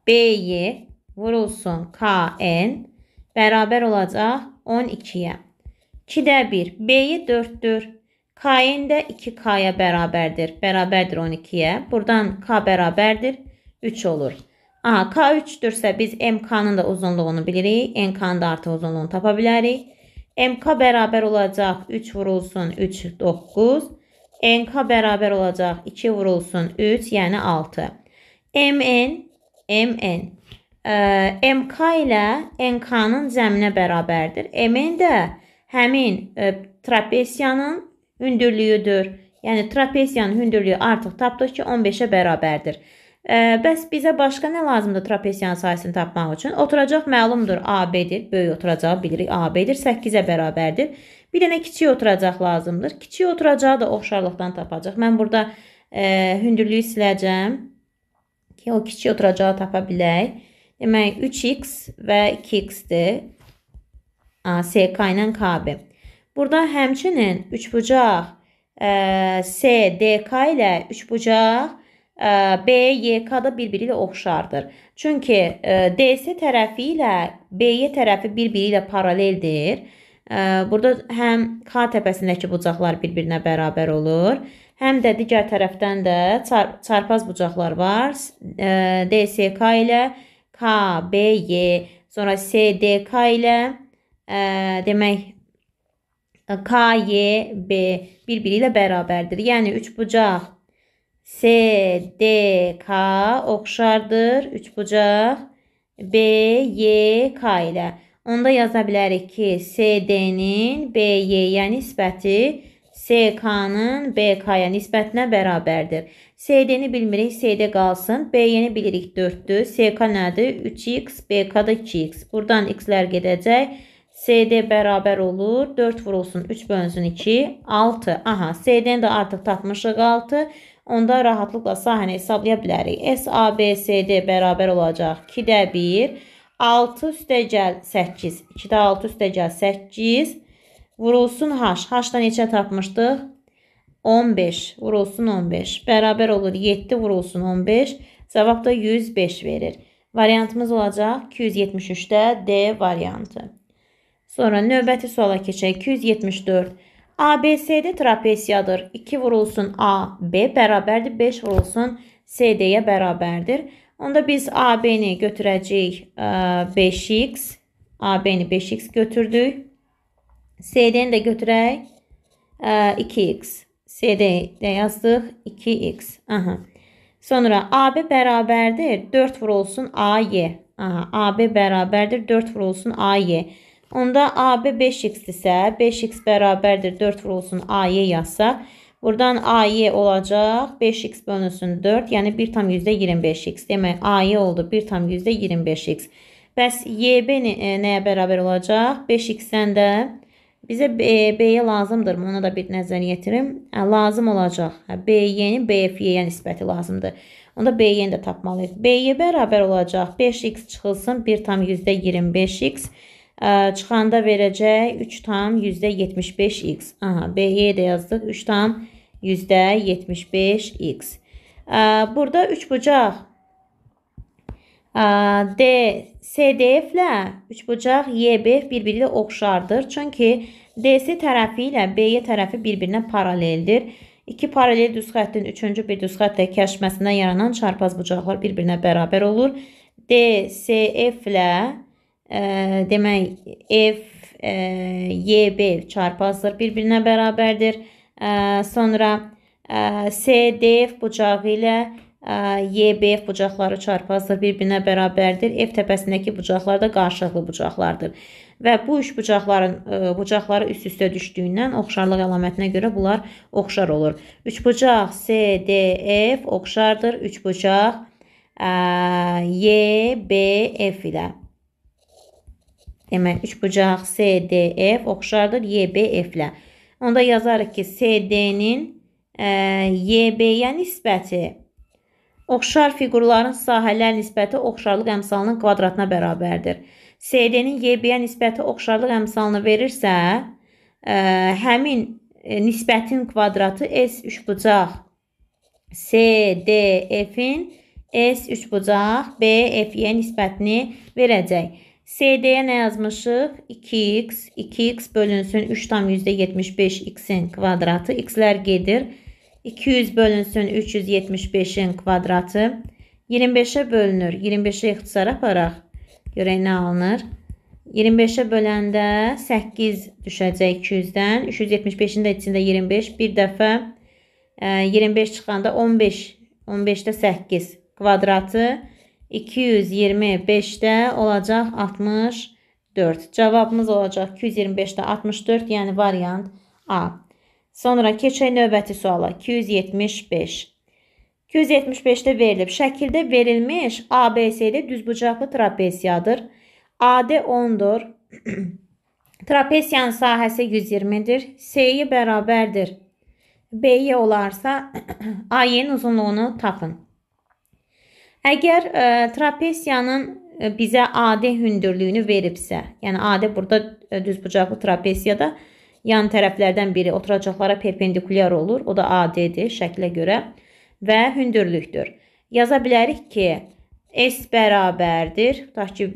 B-yi vurulsun K, N bərabər olacaq 12-yə. 2-də 1. B-yi 4-dür. K-n də 2K-ya bərabərdir. Bərabərdir 12-yə. Buradan K bərabərdir 3 olur. AK 3-dürsə biz MK-nın da uzunluğunu bilirik. NK-nın da artıq uzunluğunu tapa bilərik. MK bərabər olacaq 3 vurulsun 3, 9. NK bərabər olacaq 2 vurulsun 3, yəni 6. MN, MN. Ə, MK ilə NK-nın cəminə bərabərdir. MN də həmin ə, trapesiyanın hündürlüyüdür. Yəni trapesiyanın hündürlüyü artıq tapdıq ki, 15-ə bərabərdir. Bəs bizə başqa nə lazımdır trapesiyanın sayəsini tapmaq üçün? Oturacaq məlumdur AB-dir. Böyük oturacağı bilirik AB-dir. 8-ə bərabərdir. Bir dənə kiçik oturacaq lazımdır. Kiçik oturacağı da oxşarlıqdan tapacaq. Mən burada ə, hündürlüyü siləcəm ki, o kiçik oturacağı tapa bilək. Demək 3x və 2x-dir. SK ilə KB. Burada həmçinin üçbucaq SDK ilə üçbucaq B, YK-da bir-biri ilə oxşardır. Çünki DC tərəfi ilə BY tərəfi bir-biri ilə paraleldir. Burada həm K təpəsindəki bucaqlar bir-birinə bərabər olur, həm də digər tərəfdən də çar çarpaz bucaqlar var. DSK ilə KBY, sonra SDK ilə ə, demək KYB bir-biri ilə bərabərdir. Yəni üç bucaq S, D, K oxşardır. Üçbucaq. B, Y, K ilə. Onda yaza bilərik ki, SD-nin BY-yə nisbəti SK-nın BK-ya nisbətinə bərabərdir. SD-ni bilmirik, SD qalsın. BY-ni bilirik 4-dür. SK nədir? 3x, BK da 2x. Buradan x-lər gedəcək. SD bərabər olur. 4 vurulsun, 3 bölünsün 2, 6. Aha, SD-ni də artıq tapmışıq 6 onda rahatlıqla sahəni hesablaya bilərik. SABCD bərabər olacaq 2-də 1, 6 üstəgəl 8, 2-də 6 üstəgəl 8, vurulsun H. H-da neçə tapmışdıq? 15, vurulsun 15, bərabər olur 7, vurulsun 15, cavab da 105 verir. Variantımız olacaq 273-də D variantı. Sonra növbəti suala keçək. 274. ABSD trapesiyadır. 2 vurulsun AB bərabərdir 5 vurulsun CD-yə bərabərdir. Onda biz AB-ni götürəcəyik 5x. AB-ni 5x götürdük. CD-ni də götürək 2x. E, CD-də yazdıq 2x. Aha. Sonra AB bərabərdir 4 vurulsun AY. Aha, AB bərabərdir 4 vurulsun AY. Onda AB 5x isə 5x bərabərdir 4 vurulsun AY yazsa. Buradan AY olacaq 5x bölünsün 4 yəni 1 tam %25x. Demək AY oldu 1 tam %25x. Bəs YB e, nəyə bərabər olacaq? 5x-dən də bizə e, B-yə lazımdır. Ona da bir nəzər yetirim. Hə, lazım olacaq. Hə, B-nin BF-yə nisbəti lazımdır. Onda B-ni də tapmalıyıq. B-yə bərabər olacaq 5x çıxılsın 1 tam %25x çıxanda verəcək 3 tam %75x. Aha, B-yə də yazdıq 3 tam %75x. Burada 3 bucaq D, CDF-lə 3 bucaq YBF bir-biri ilə oxşardır. Çünki DC tərəfi ilə BY tərəfi bir-birinə paraleldir. İki paralel düz xəttin üçüncü bir düz xəttə kəşməsindən yaranan çarpaz bucaqlar bir-birinə bərabər olur. DCF ilə e, demək F e, YB çarpazdır. Bir-birinə bərabərdir. E, sonra e, SDF bucağı ilə e, YBF bucaqları çarpazdır. Bir-birinə bərabərdir. F təpəsindəki bucaqlar da qarşılıqlı bucaqlardır. Və bu üç bucaqların e, bucaqları üst-üstə düşdüyündən oxşarlıq əlamətinə görə bunlar oxşar olur. Üç bucaq SDF oxşardır. Üç bucaq YBF ilə. Demək, üçbucaq CDF oxşardır YBF-lə. Onda yazarıq ki, CD-nin e, YB-yə nisbəti oxşar fiqurların sahələr nisbəti oxşarlıq əmsalının kvadratına bərabərdir. CD-nin YB-yə nisbəti oxşarlıq əmsalını verirsə, e, həmin e, nisbətin kvadratı S üçbucaq CDF-in S üçbucaq BF-yə nisbətini verəcək. SD'ye nə yazmışıq? 2x, 2x bölünsün 3,75x-in kvadratı. X-lər gedir. 200 bölünsün 375-in kvadratı. 25-ə bölünür. 25-ə ixtisar aparaq. Görək nə alınır? 25-ə böləndə 8 düşəcək 200-dən. 375-in də içində 25. Bir dəfə 25 e, çıxanda 15. 15-də 8 kvadratı. 225-də olacaq 64. Cavabımız olacaq 225-də 64, yəni variant A. Sonra keçək növbəti suala. 275. 275-də verilib. Şəkildə verilmiş ABC-li düzbucaqlı trapesiyadır. AD 10-dur. <clears throat> Trapesiyanın sahəsi 120-dir. C-yi bərabərdir. B-yə olarsa A-nin <clears throat> uzunluğunu tapın. Əgər ə, e, trapesiyanın e, bizə adi hündürlüyünü veribsə, yəni adi burada e, düzbucaqlı trapesiyada yan tərəflərdən biri oturacaqlara perpendikulyar olur, o da adidir şəklə görə və hündürlükdür. Yaza bilərik ki, S bərabərdir, tutaq ki,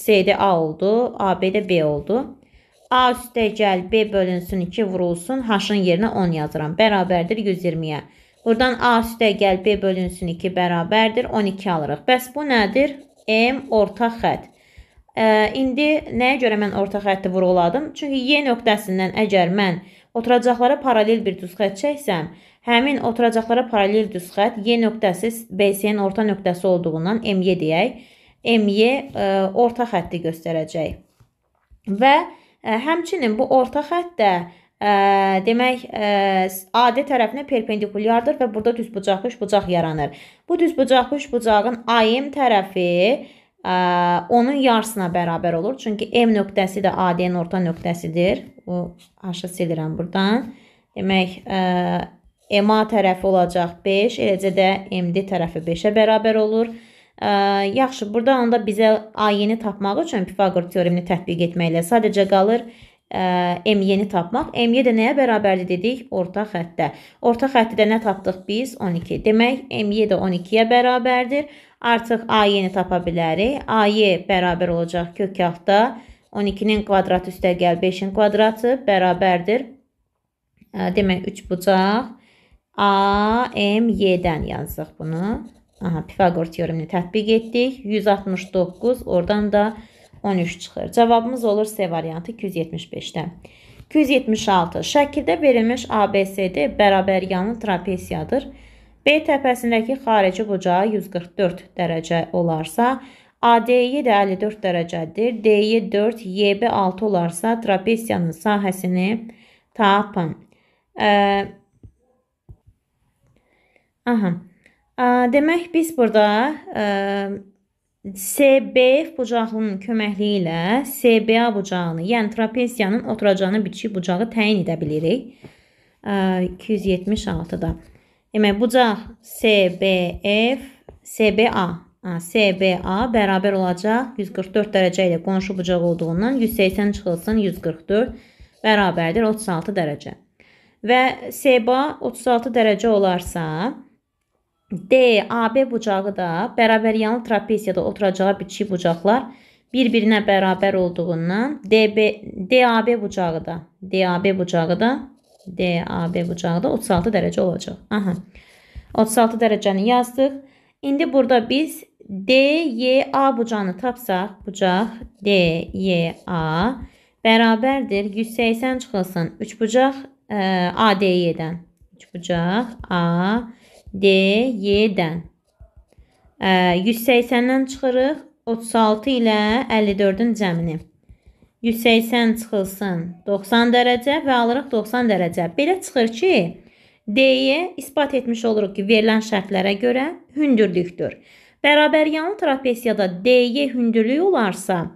C-də A oldu, AB-də B oldu. A üstə gəl B bölünsün 2 vurulsun, H-ın yerinə 10 yazıram. Bərabərdir 120-yə. Buradan A üstəgəl B bölünsün 2 bərabərdir. 12 alırıq. Bəs bu nədir? M ortaq xətt. Ə, indi nəyə görə mən orta xətti vurğuladım? Çünki Y nöqtəsindən əgər mən oturacaqlara paralel bir düzxət çəksəm, həmin oturacaqlara paralel düzxət Y nöqtəsi BC-nin orta nöqtəsi olduğundan MY deyək, MY ə, orta xətti göstərəcək. Və ə, həmçinin bu orta xətt də ə, demək ə, AD tərəfinə perpendikulyardır və burada düzbucaqlı üçbucaq yaranır. Bu düzbucaqlı üçbucağın AM tərəfi ə, onun yarısına bərabər olur. Çünki M nöqtəsi də AD-nin orta nöqtəsidir. Bu H-ı silirəm burdan. Demək, ə, MA tərəfi olacaq 5, eləcə də MD tərəfi 5-ə bərabər olur. Ə, yaxşı, burada onda bizə A-yeni tapmaq üçün Pifaqor teoremini tətbiq etməklə sadəcə qalır M-yeni tapmaq. M-yə də nəyə bərabərdir dedik? Orta xəttə. Orta xəttdə nə tapdıq biz? 12. Demək, M-yə də 12-yə bərabərdir. Artıq A-yeni tapa bilərik. A-yə bərabər olacaq kök altda 12-nin kvadratı üstəgəl 5-in kvadratı bərabərdir. Demək, 3 bucaq. A, M, Y-dən yazdıq bunu. Aha, Pifagor teoremini tətbiq etdik. 169, oradan da 169. 13 çıxır. Cavabımız olur C variantı 275-də. 276. Şəkildə verilmiş ABCD bərabər yanlı trapesiyadır. B təpəsindəki xarici bucağı 144 dərəcə olarsa, AD-yi də 54 dərəcədir. D-yi 4, Y-bi 6 olarsa, trapesiyanın sahəsini tapın. Ə, aha. Ə, demək biz burada ə, CB bucağının köməkliyi ilə CBA bucağını, yəni trapeziyanın oturacağı biçik bucağı təyin edə bilirik. 276-da. Demək, bucaq CBF, CBA. CBA bərabər olacaq 144 dərəcə ilə qonşu bucaq olduğundan 180 çıxılsın 144 bərabərdir 36 dərəcə. Və SBA 36 dərəcə olarsa, D, AB bucağı da bərabəryanlı trapesiyada oturacağı bitişik bucaqlar bir-birinə bərabər olduğundan DB, DAB bucağı da DAB bucağı da DAB bucağı da 36 dərəcə olacaq. Aha. 36 dərəcəni yazdıq. İndi burada biz DYA bucağını tapsaq, bucaq DYA bərabərdir 180 çıxılsın 3 bucaq e, ADY-dən. 3 bucaq ADY D, Y-dən. 180-dən çıxırıq. 36 ilə 54-ün cəmini. 180 çıxılsın 90 dərəcə və alırıq 90 dərəcə. Belə çıxır ki, D-yə ispat etmiş oluruq ki, verilən şərtlərə görə hündürlükdür. Bərabər yanlı trapesiyada D-yə hündürlük olarsa,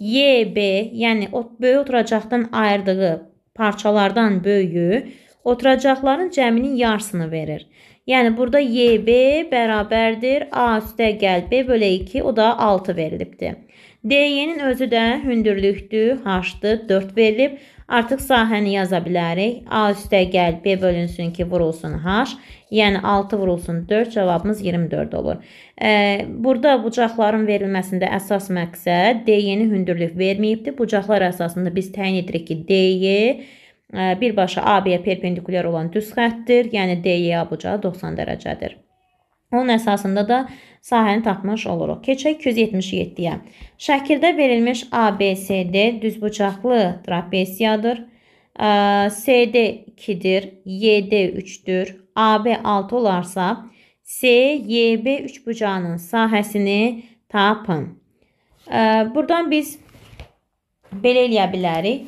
YB, yəni böyük oturacaqdan ayırdığı parçalardan böyüyü oturacaqların cəminin yarısını verir. Yəni burada YB bərabərdir A üstəgəl B bölə 2, o da 6 verilibdir. DY-nin özü də hündürlükdür, H-dır, 4 verilib. Artıq sahəni yaza bilərik. A üstəgəl B bölünsün ki, vurulsun H. Yəni 6 vurulsun 4, cavabımız 24 olur. E, burada bucaqların verilməsində əsas məqsəd DY-ni hündürlük verməyibdir. Bucaqlar əsasında biz təyin edirik ki, DY birbaşa AB-yə perpendikulyar olan düz xəttdir. Yəni DY-yə bucağı 90 dərəcədir. Onun əsasında da sahəni tapmış oluruq. Keçək 277-yə. Şəkildə verilmiş ABCD düzbucaqlı trapesiyadır. CD 2-dir, YD 3-dür, AB 6 olarsa CYB üçbucağının sahəsini tapın. Buradan biz belə eləyə bilərik.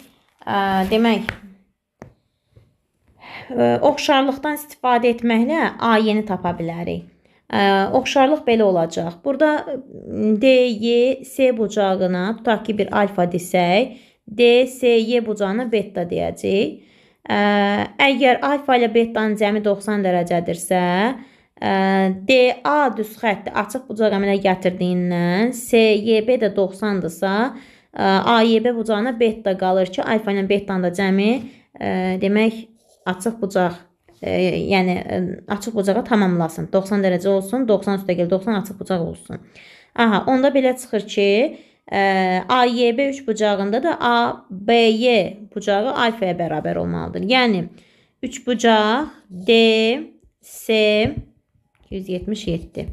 Demək, oxşarlıqdan istifadə etməklə ayəni tapa bilərik. Oxşarlıq belə olacaq. Burada D, Y, S bucağına tutaq ki, bir alfa desək, D, S, Y bucağına beta deyəcəyik. Əgər alfa ilə betanın cəmi 90 dərəcədirsə, D, A düz xətti açıq bucaq əmələ gətirdiyindən, S, Y, B də 90-dırsa, A, Y, B bucağına beta qalır ki, alfa ilə betanın da cəmi demək açıq bucaq e, yəni e, açıq bucağı tamamlasın. 90 dərəcə olsun, 90 üstəgəl 90 açıq bucaq olsun. Aha, onda belə çıxır ki, e, AYB 3 bucağında da ABY bucağı alfaya bərabər olmalıdır. Yəni 3 bucaq DC 277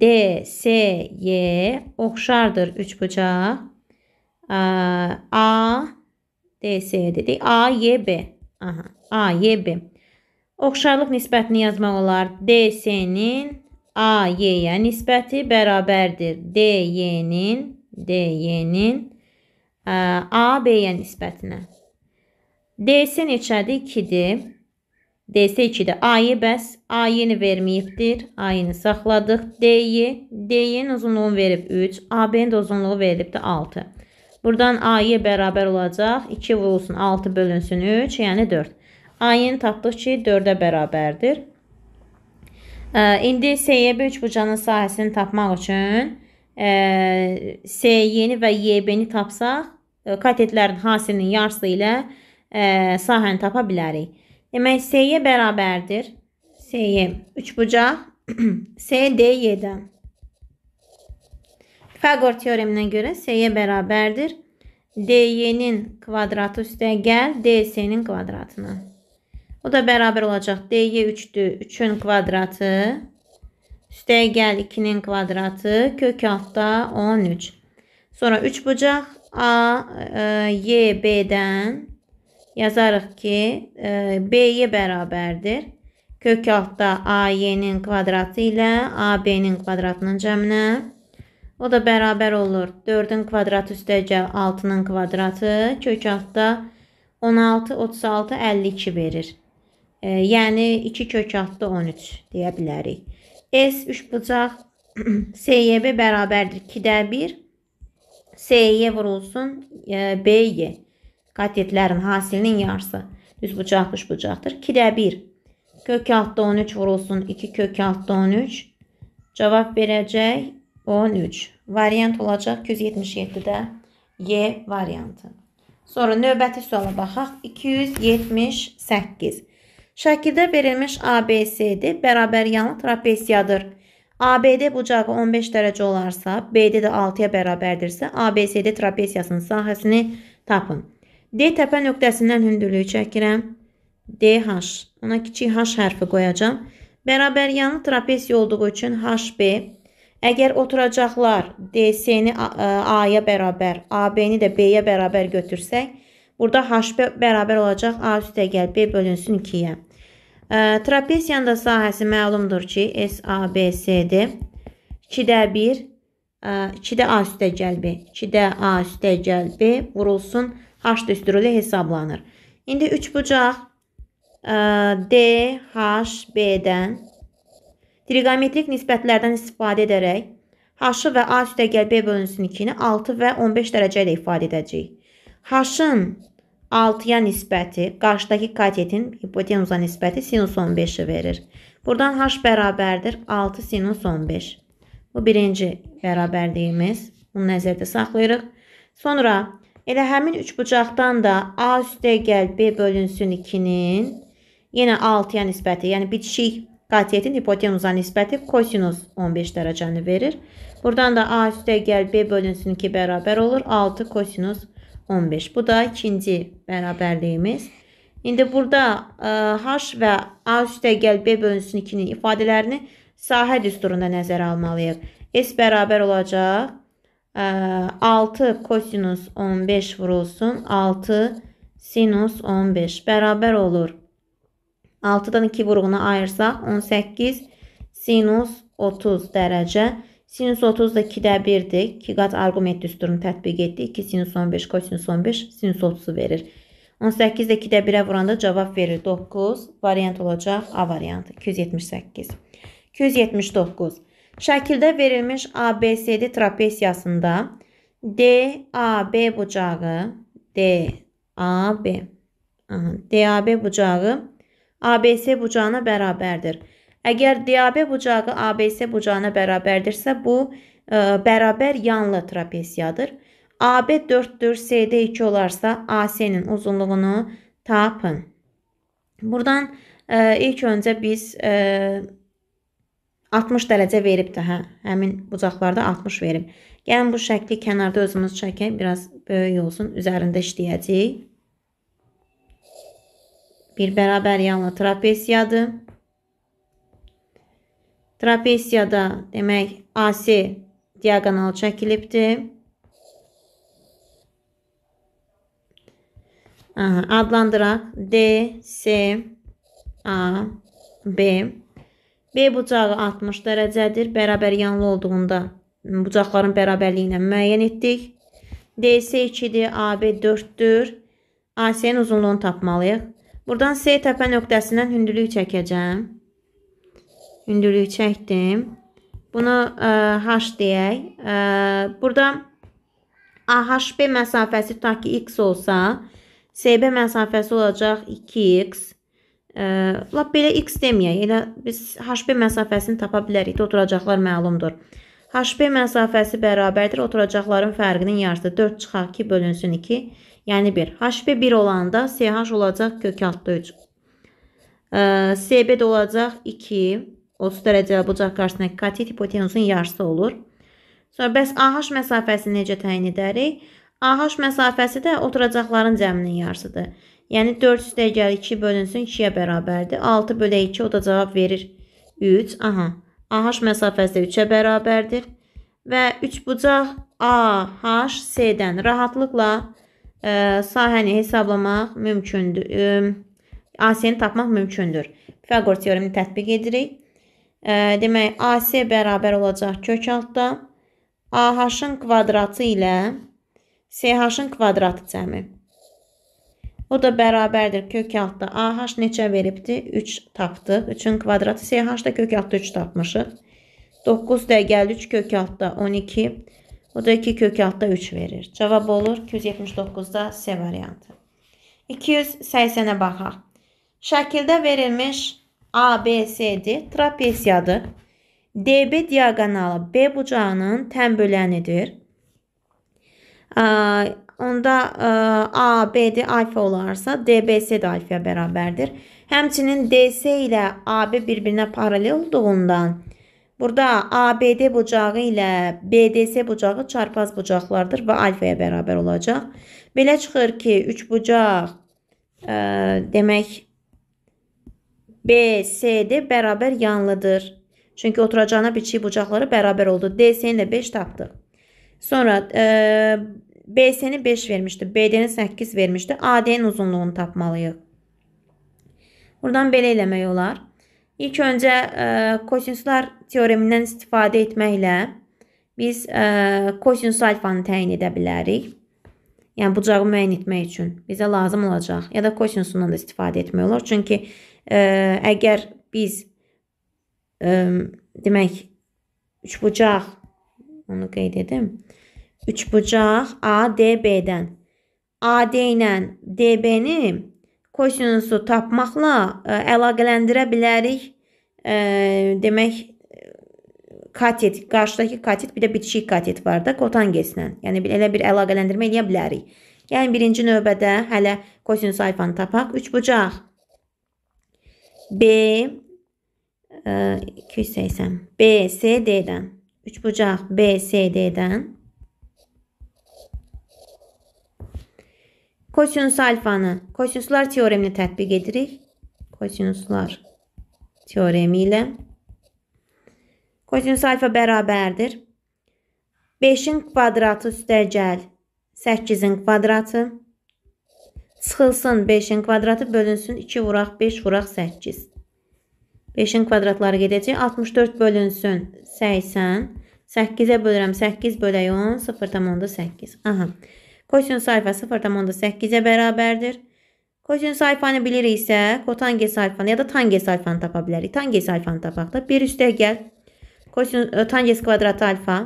DSY oxşardır 3 bucaq. E, A, DSY dedik. A, Y, B. Aha. A, Y, B. Oxşarlıq nisbətini yazmaq olar. DC-nin AY-yə nisbəti bərabərdir DY-nin DY-nin e, AB-yə nisbətinə. DC neçədir? 2-dir. DC 2-dir. AY bəs AY-ni verməyibdir. AY-ni saxladıq. DY, DY-nin uzunluğunu verib 3, AB-nin də uzunluğu verilibdir 6. Buradan A-yə bərabər olacaq. 2 vurulsun 6 bölünsün 3, yəni 4. A-yə tapdıq ki, 4-ə bərabərdir. İndi SYB üçbucağının sahəsini tapmaq üçün SY-ni və YB-ni tapsaq, katetlərin hasinin yarısı ilə sahəni tapa bilərik. Demək, S-yə bərabərdir. S-yə 3 bucaq, S, D, Y-dən. Pifagor teoremine göre S'ye beraberdir. DY'nin kvadratı üstə gəl DS'nin kvadratına. O da bərabər olacaq. DY 3'dür. 3'ün kvadratı. Üstəyə gəl 2'nin kvadratı. Kök altda 13. Sonra 3 bucaq. A, e, Y, B'dən yazarıq ki, e, B'ye bərabərdir. Kök altda AY'nin kvadratı ilə AB'nin kvadratının cəminə. O da bərabər olur. 4-ün kvadratı üstəcə 6-nın kvadratı kök altda 16, 36, 52 verir. E, yəni 2 kök altda 13 deyə bilərik. S 3 bucaq SYB bərabərdir 2-də 1. SY vurulsun e, BY. Katetlərin hasilinin yarısı. Düz bucaq, üç bucaqdır. 2-də 1. Kök altda 13 vurulsun 2 kök altda 13. Cavab verəcək 13. Variant olacaq 277-də Y variantı. Sonra növbəti suala baxaq. 278. Şəkildə verilmiş ABCD bərabər yanlı trapesiyadır. ABD bucağı 15 dərəcə olarsa, BD də 6-ya bərabərdirsə, ABCD trapesiyasının sahəsini tapın. D təpə nöqtəsindən hündürlüyü çəkirəm. DH. Ona kiçik H hərfi qoyacam. Bərabər yanlı trapesiya olduğu üçün HB Əgər oturacaqlar DC-ni e, A-ya bərabər, AB-ni də B-yə bərabər götürsək, burada H bərabər olacaq A üstə gəl B bölünsün 2-yə. E, Trapesiyanın da sahəsi məlumdur ki, SABC-dir. 2-də 1, 2-də A e, üstə gəl B, 2-də A üstə gəl B vurulsun, H düstürülü hesablanır. İndi 3 bucaq D, H, B-dən Triqonometrik nisbətlərdən istifadə edərək H-ı və A üstəgəl B bölünsün 2-ni 6 və 15 dərəcə ilə ifadə edəcəyik. H-ın 6-ya nisbəti qarşıdakı katetin hipotenuza nisbəti sinus 15-i verir. Buradan H bərabərdir 6 sinus 15. Bu birinci bərabərliyimiz. Bunu nəzərdə saxlayırıq. Sonra elə həmin üçbucaqdan da A üstəgəl B bölünsün 2-nin yenə 6-ya nisbəti, yəni bitişik Qatiyyətin hipotenuza nisbəti kosinus 15 dərəcəni verir. Buradan da A üstə gəl B bölünsün ki, bərabər olur. 6 kosinus 15. Bu da ikinci bərabərliyimiz. İndi burada e, H və A üstə gəl B bölünsün 2-nin ifadələrini sahə düsturunda nəzərə almalıyıq. S bərabər olacaq. 6 e, kosinus 15 vurulsun. 6 sinus 15 bərabər olur. 6-dan 2 vuruğunu ayırsaq 18 sinus 30 dərəcə. Sinus 30 da 2-də 1-dir. 2 qat arqument düsturunu tətbiq etdik. 2 sinus 15 kosinus 15 sinus 30-u verir. 18 də 2-də 1-ə vuranda cavab verir 9. Variant olacaq A variantı 278. 279. Şəkildə verilmiş ABCD trapesiyasında DAB bucağı DAB DAB bucağı ABC bucağına bərabərdir. Əgər DAB bucağı ABC bucağına bərabərdirsə, bu ə, e, bərabər yanlı trapesiyadır. AB 4-dür, CD 2 olarsa AC-nin uzunluğunu tapın. Buradan ə, e, ilk öncə biz ə, e, 60 dərəcə verib də, hə, həmin bucaqlarda 60 verib. Gəlin bu şəkli kənarda özümüz çəkək, biraz böyük olsun, üzərində işləyəcəyik. Bir bərabər yanlı trapesiyadır. Trapesiyada demək AC diaqonal çəkilibdir. Aha, adlandıraq D, C, A, B. B bucağı 60 dərəcədir. Bərabər yanlı olduğunda bucaqların bərabərliyi ilə müəyyən etdik. DC 2-dir, AB 4-dür. AC-nin uzunluğunu tapmalıyıq. Buradan S təpə nöqtəsindən hündürlük çəkəcəm. Hündürlük çəkdim. Bunu e, ə, e, H deyək. Ə, burada AHB məsafəsi tutaq ki, X olsa, SB məsafəsi olacaq 2X. Ə, lab belə X deməyək. Elə biz HB məsafəsini tapa bilərik. Oturacaqlar məlumdur. HB məsafəsi bərabərdir oturacaqların fərqinin yarısı. 4 çıxaq ki, bölünsün 2. Yəni 1. HB 1 olanda SH olacaq kök altda 3. SB də olacaq 2. 30 dərəcəli bucaq qarşısındakı katit hipotenusun yarısı olur. Sonra bəs AH məsafəsini necə təyin edərik? AH məsafəsi də oturacaqların cəminin yarısıdır. Yəni 4 üstə gəl 2 bölünsün 2-yə bərabərdir. 6 bölə 2 o da cavab verir 3. Aha. AH məsafəsi də 3-ə bərabərdir. Və 3 bucaq AHC-dən rahatlıqla sahəni hesablamaq mümkündür. AC-ni tapmaq mümkündür. Pifaqor teoremini tətbiq edirik. Demək, AC bərabər olacaq kök altda AH-ın kvadratı ilə SH-ın kvadratı cəmi. O da bərabərdir kök altda AH neçə veribdi? 3 tapdıq. 3-ün kvadratı SH-da kök altda 3 tapmışıq. 9 də gəldi 3 kök altda 12. Bu da 2 kök altda 3 verir. Cavab olur 279-da C variantı. 280-ə baxaq. Şəkildə verilmiş ABC-dir, trapesiyadır. DB diaqonalı B bucağının tən bölənidir. Onda e, AB-dir, alfa olarsa DBC də alfaya bərabərdir. Həmçinin DC ilə AB bir-birinə paralel olduğundan Burada ABD bucağı ilə BDS bucağı çarpaz bucaqlardır və alfaya bərabər olacaq. Belə çıxır ki, 3 bucaq ə, e, demək BCD bərabər yanlıdır. Çünki oturacağına biçik bucaqları bərabər oldu. DC-ni də 5 tapdıq. Sonra e, BC-ni 5 vermişdi. BD-ni 8 vermişdi. AD-nin uzunluğunu tapmalıyıq. Buradan belə eləmək olar. İlk öncə ə, e, kosinuslar teoremindən istifadə etməklə biz ə, e, kosinus alfanı təyin edə bilərik. Yəni bucağı müəyyən etmək üçün bizə lazım olacaq. Ya da kosinusundan da istifadə etmək olar. Çünki ə, e, əgər biz ə, demək üçbucaq onu qeyd edim. Üçbucaq ADB-dən AD ilə DB-ni kosinusu tapmaqla ə, e, əlaqələndirə bilərik. Ə, e, demək katet, qarşıdakı katet bir də bitişik katet var da kotangeslə. Yəni elə bir əlaqələndirmə eləyə bilərik. Yəni birinci növbədə hələ kosinus alfanı tapaq. 3 bucaq. B e, ə, 280. B C D-dən. 3 bucaq B C D-dən Kosinüs alfanı kosinüslər teoremini tətbiq edirik. Kosinüslər teoremi ilə. Kosinüs alfa bərabərdir. 5-in kvadratı üstəgəl 8-in kvadratı. Çıxılsın 5-in kvadratı bölünsün 2 vuraq 5 vuraq 8. 5-in kvadratları gedəcək. 64 bölünsün 80. 8-ə bölürəm 8 bölək 10 0,8. Aha. Kosin sayfa 0,8-ə bərabərdir. Kosin sayfanı biliriksə, kotangens alfanı ya da tangens alfanı tapa bilərik. Tangens alfanı tapaq da. 1 üstə gəl. Kosin e, tangens kvadrat alfa.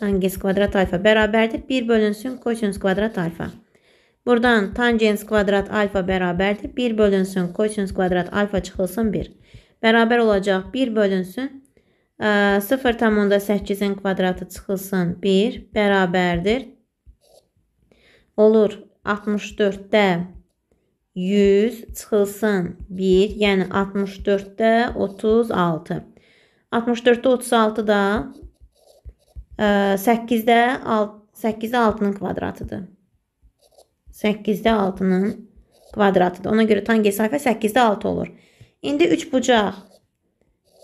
Tangens kvadrat alfa bərabərdir. 1 bölünsün kosinus kvadrat alfa. Buradan tangens kvadrat alfa bərabərdir. 1 bölünsün kosinus kvadrat alfa çıxılsın 1. Bərabər olacaq 1 bölünsün 0,8-in e, kvadratı çıxılsın 1 bərabərdir olur 64-də 100 çıxılsın 1, yəni 64-də 36. 64-də 36 da 8-də 8-də 6-nın kvadratıdır. 8-də 6-nın kvadratıdır. Ona görə tangensial 8-də 6 olur. İndi 3 bucaq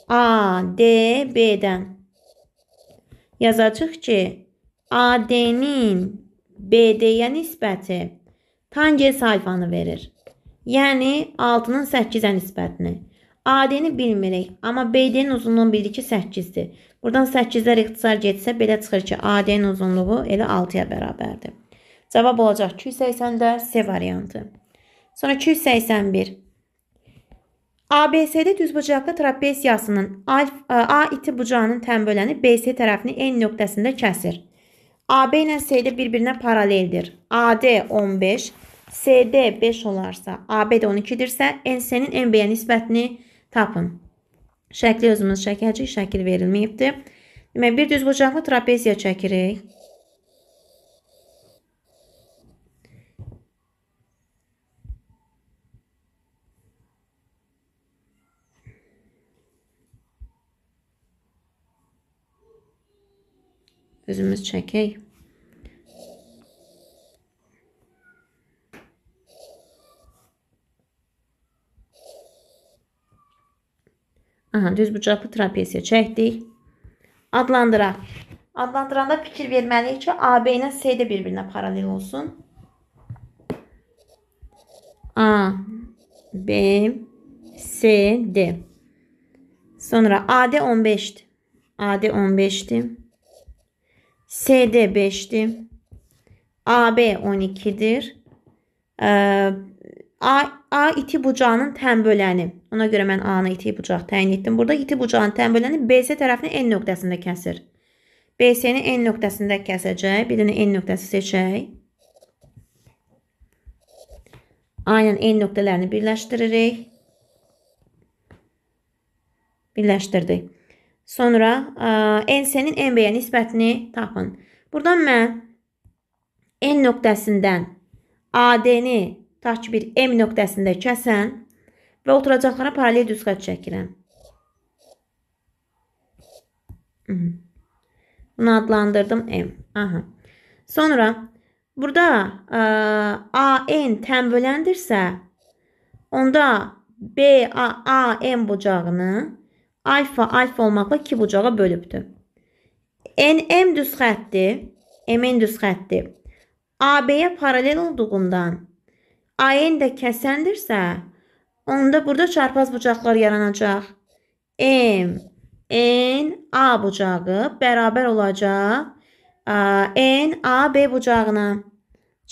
A, D, B-dən yazacaq ki, AD-nin BD-yə nisbəti tangens alfanı verir. Yəni 6-nın 8-ə nisbətini. AD-ni bilmirik, amma BD-nin uzunluğunu bildik ki 8-dir. Buradan 8-lər ixtisar getsə belə çıxır ki, AD-nin uzunluğu elə 6-ya bərabərdir. Cavab olacaq 280-də C variantı. Sonra 281. ABCD düzbucaqlı trapesiyasının A, A iti bucağının tənböləni BC tərəfini eyni nöqtəsində kəsir. AB ilə CD bir-birinə paraleldir. AD 15, CD 5 olarsa, AB də 12-dirsə, NC-nin NB-yə nisbətini tapın. Şəkli özümüz çəkəcək, şəkil verilməyibdir. Demək, bir düzbucaqlı trapeziya çəkirik. özümüz çəkək. Aha, düz bucaqlı trapesiya çəkdik. Adlandıraq. Adlandıranda fikir verməliyik ki, AB ilə C də bir-birinə paralel olsun. A, B, C, D. Sonra AD 15-dir. AD 15-dir. SD 5'ti. AB 12'dir. Ee, A, A iti bucağının tən böləni. Ona görə mən A-nı iti bucaq təyin etdim. Burada iti bucağın tən böləni BC tərəfini N nöqtəsində kəsir. BC-ni N nöqtəsində kəsəcək. Bir dənə N nöqtəsi seçək. Aynen N nöqtələrini birləşdiririk. Birləşdirdik. Sonra e, NC-nin NB-yə nisbətini tapın. Buradan mən N nöqtəsindən AD-ni tutaq ki, bir M nöqtəsində kəsən və oturacaqlara paralel düz xətt çəkirəm. Mhm. Bunu adlandırdım M. Aha. Sonra burada ə, e, AN tənböləndirsə, onda BAAM bucağını alfa alfa olmaqla iki bucağa bölübdür. NM düz xəttdir. MN düz xəttdir. AB-yə paralel olduğundan AN də kəsəndirsə, onda burada çarpaz bucaqlar yaranacaq. M, N, A bucağı bərabər olacaq N, A, B bucağına.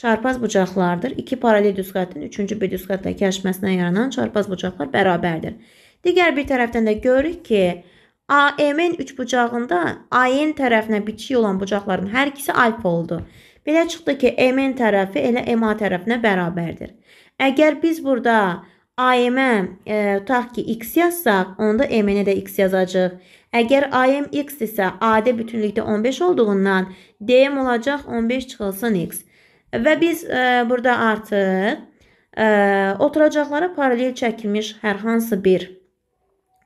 Çarpaz bucaqlardır. İki paralel düz xəttin üçüncü bir düz xəttlə kəşməsinə yaranan çarpaz bucaqlar bərabərdir. Digər bir tərəfdən də görürük ki, AMN üçbucağında AN tərəfinə bitişik olan bucaqların hər ikisi alfa oldu. Belə çıxdı ki, MN tərəfi elə MA tərəfinə bərabərdir. Əgər biz burada AM-ə e, tutaq ki, x yazsaq, onda MN-ə də x yazacağıq. Əgər AM x isə AD bütünlükdə 15 olduğundan DM olacaq 15 çıxılsın x. Və biz e, burada artıq e, oturacaqlara paralel çəkilmiş hər hansı bir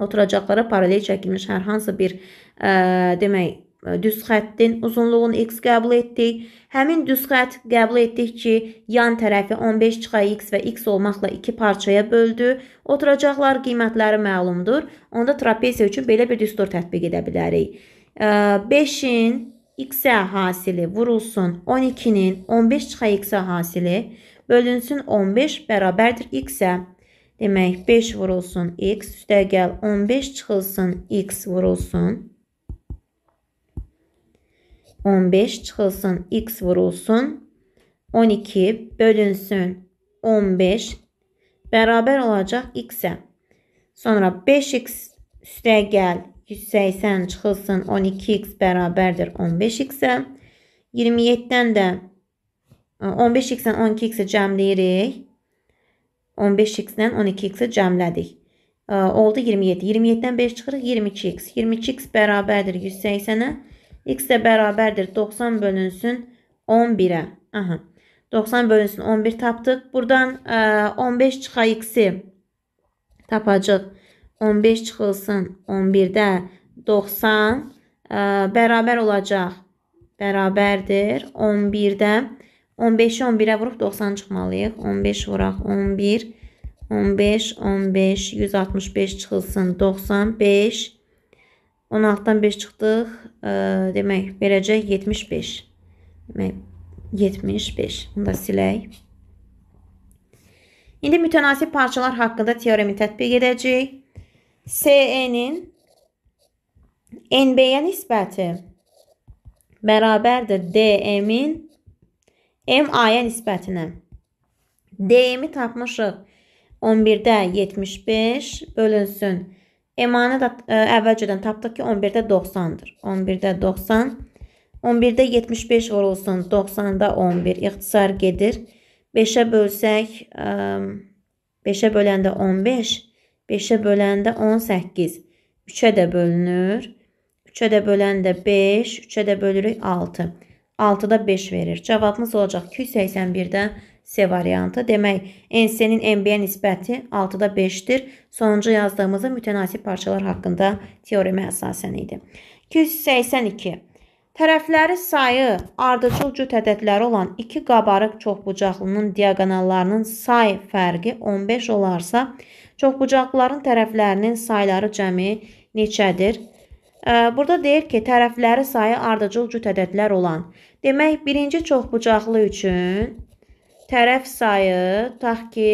oturacaqlara paralel çəkilmiş hər hansı bir ə, e, demək, e, düz xəttin uzunluğunu x qəbul etdik. Həmin düz xətt qəbul etdik ki, yan tərəfi 15 çıxa x və x olmaqla 2 parçaya böldü. Oturacaqlar qiymətləri məlumdur. Onda trapesiya üçün belə bir düstur tətbiq edə bilərik. 5-in e, x-ə hasili vurulsun 12-nin 15 çıxa x-ə hasili bölünsün 15 bərabərdir x-ə. Demək 5 vurulsun x, üstəgəl 15 çıxılsın x vurulsun. 15 çıxılsın x vurulsun. 12 bölünsün 15 bərabər olacaq x-ə. Sonra 5x üstəgəl 180 çıxılsın 12x bərabərdir 15x-ə. 27-dən də 15x-dən 12x-i cəmləyirik. 15x-dən 12x-i cəmlədik. Oldu 27. 27-dən 5 çıxırıq 22x. 22x bərabərdir 180-ə. X də bərabərdir 90 bölünsün 11-ə. Aha. 90 bölünsün 11 tapdıq. Buradan ə, 15 çıxa x-i tapacaq. 15 çıxılsın 11-də 90 ə, bərabər olacaq. Bərabərdir 11-də 15-i 11-ə vurub 90 çıxmalıyıq. 15 vuraq 11, 15, 15, 165 çıxılsın 95, 16-dan 5 çıxdıq, e, demək verəcək 75. Demək 75, bunu da silək. İndi mütənasib parçalar haqqında teoremi tətbiq edəcəyik. SE-nin NB-yə nisbəti bərabərdir DM-in MAyə nisbətinə. DM-i tapmışıq. 11-də 75 bölünsün. MA-nı da ə, e, əvvəlcədən tapdıq ki, 11-də 90-dır. 11-də 90. 11-də 75 vurulsun. 90-da 11. İxtisar gedir. 5-ə bölsək, 5-ə e, böləndə 15. 5-ə böləndə 18. 3-ə də bölünür. 3-ə də böləndə 5. 3-ə də bölürük 6. 6. 6-da 5 verir. Cavabımız olacaq 281-də C variantı. Demək, NC-nin MB-yə nisbəti 6-da 5-dir. Sonuncu yazdığımızda mütənasib parçalar haqqında teoremə əsasən idi. 282. Tərəfləri sayı ardıcıl cüt ədədləri olan iki qabarıq çoxbucaqlının diaqonallarının say fərqi 15 olarsa, çoxbucaqların tərəflərinin sayları cəmi neçədir? Burada deyir ki, tərəfləri sayı ardıcıl cüt ədədlər olan. Demək, birinci çoxbucaqlı üçün tərəf sayı tax ki,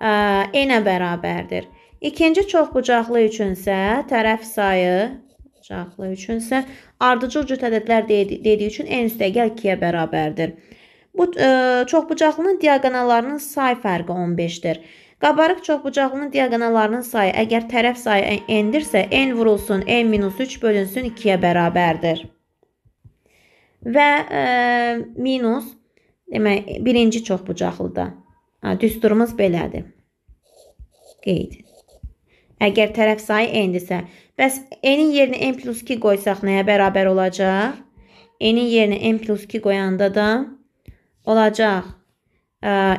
n-ə bərabərdir. İkinci çoxbucaqlı üçünsə tərəf sayı bucaqlı üçünsə ardıcıl cüt ədədlər dedi dediyi üçün n üstəgəl 2-yə bərabərdir. Bu ə, çoxbucaqlının diaqonallarının say fərqi 15-dir. Qabarıq çoxbucaqlının diaqonallarının sayı əgər tərəf sayı n-dirsə, n vurulsun, n-3 bölünsün 2-yə bərabərdir. Və e, minus, demək, birinci çoxbucaqlıda. Ha, düsturumuz belədir. Qeyd. Əgər tərəf sayı n-dirsə, bəs n-in yerinə n plus 2 qoysaq nəyə bərabər olacaq? N-in yerinə n plus 2 qoyanda da olacaq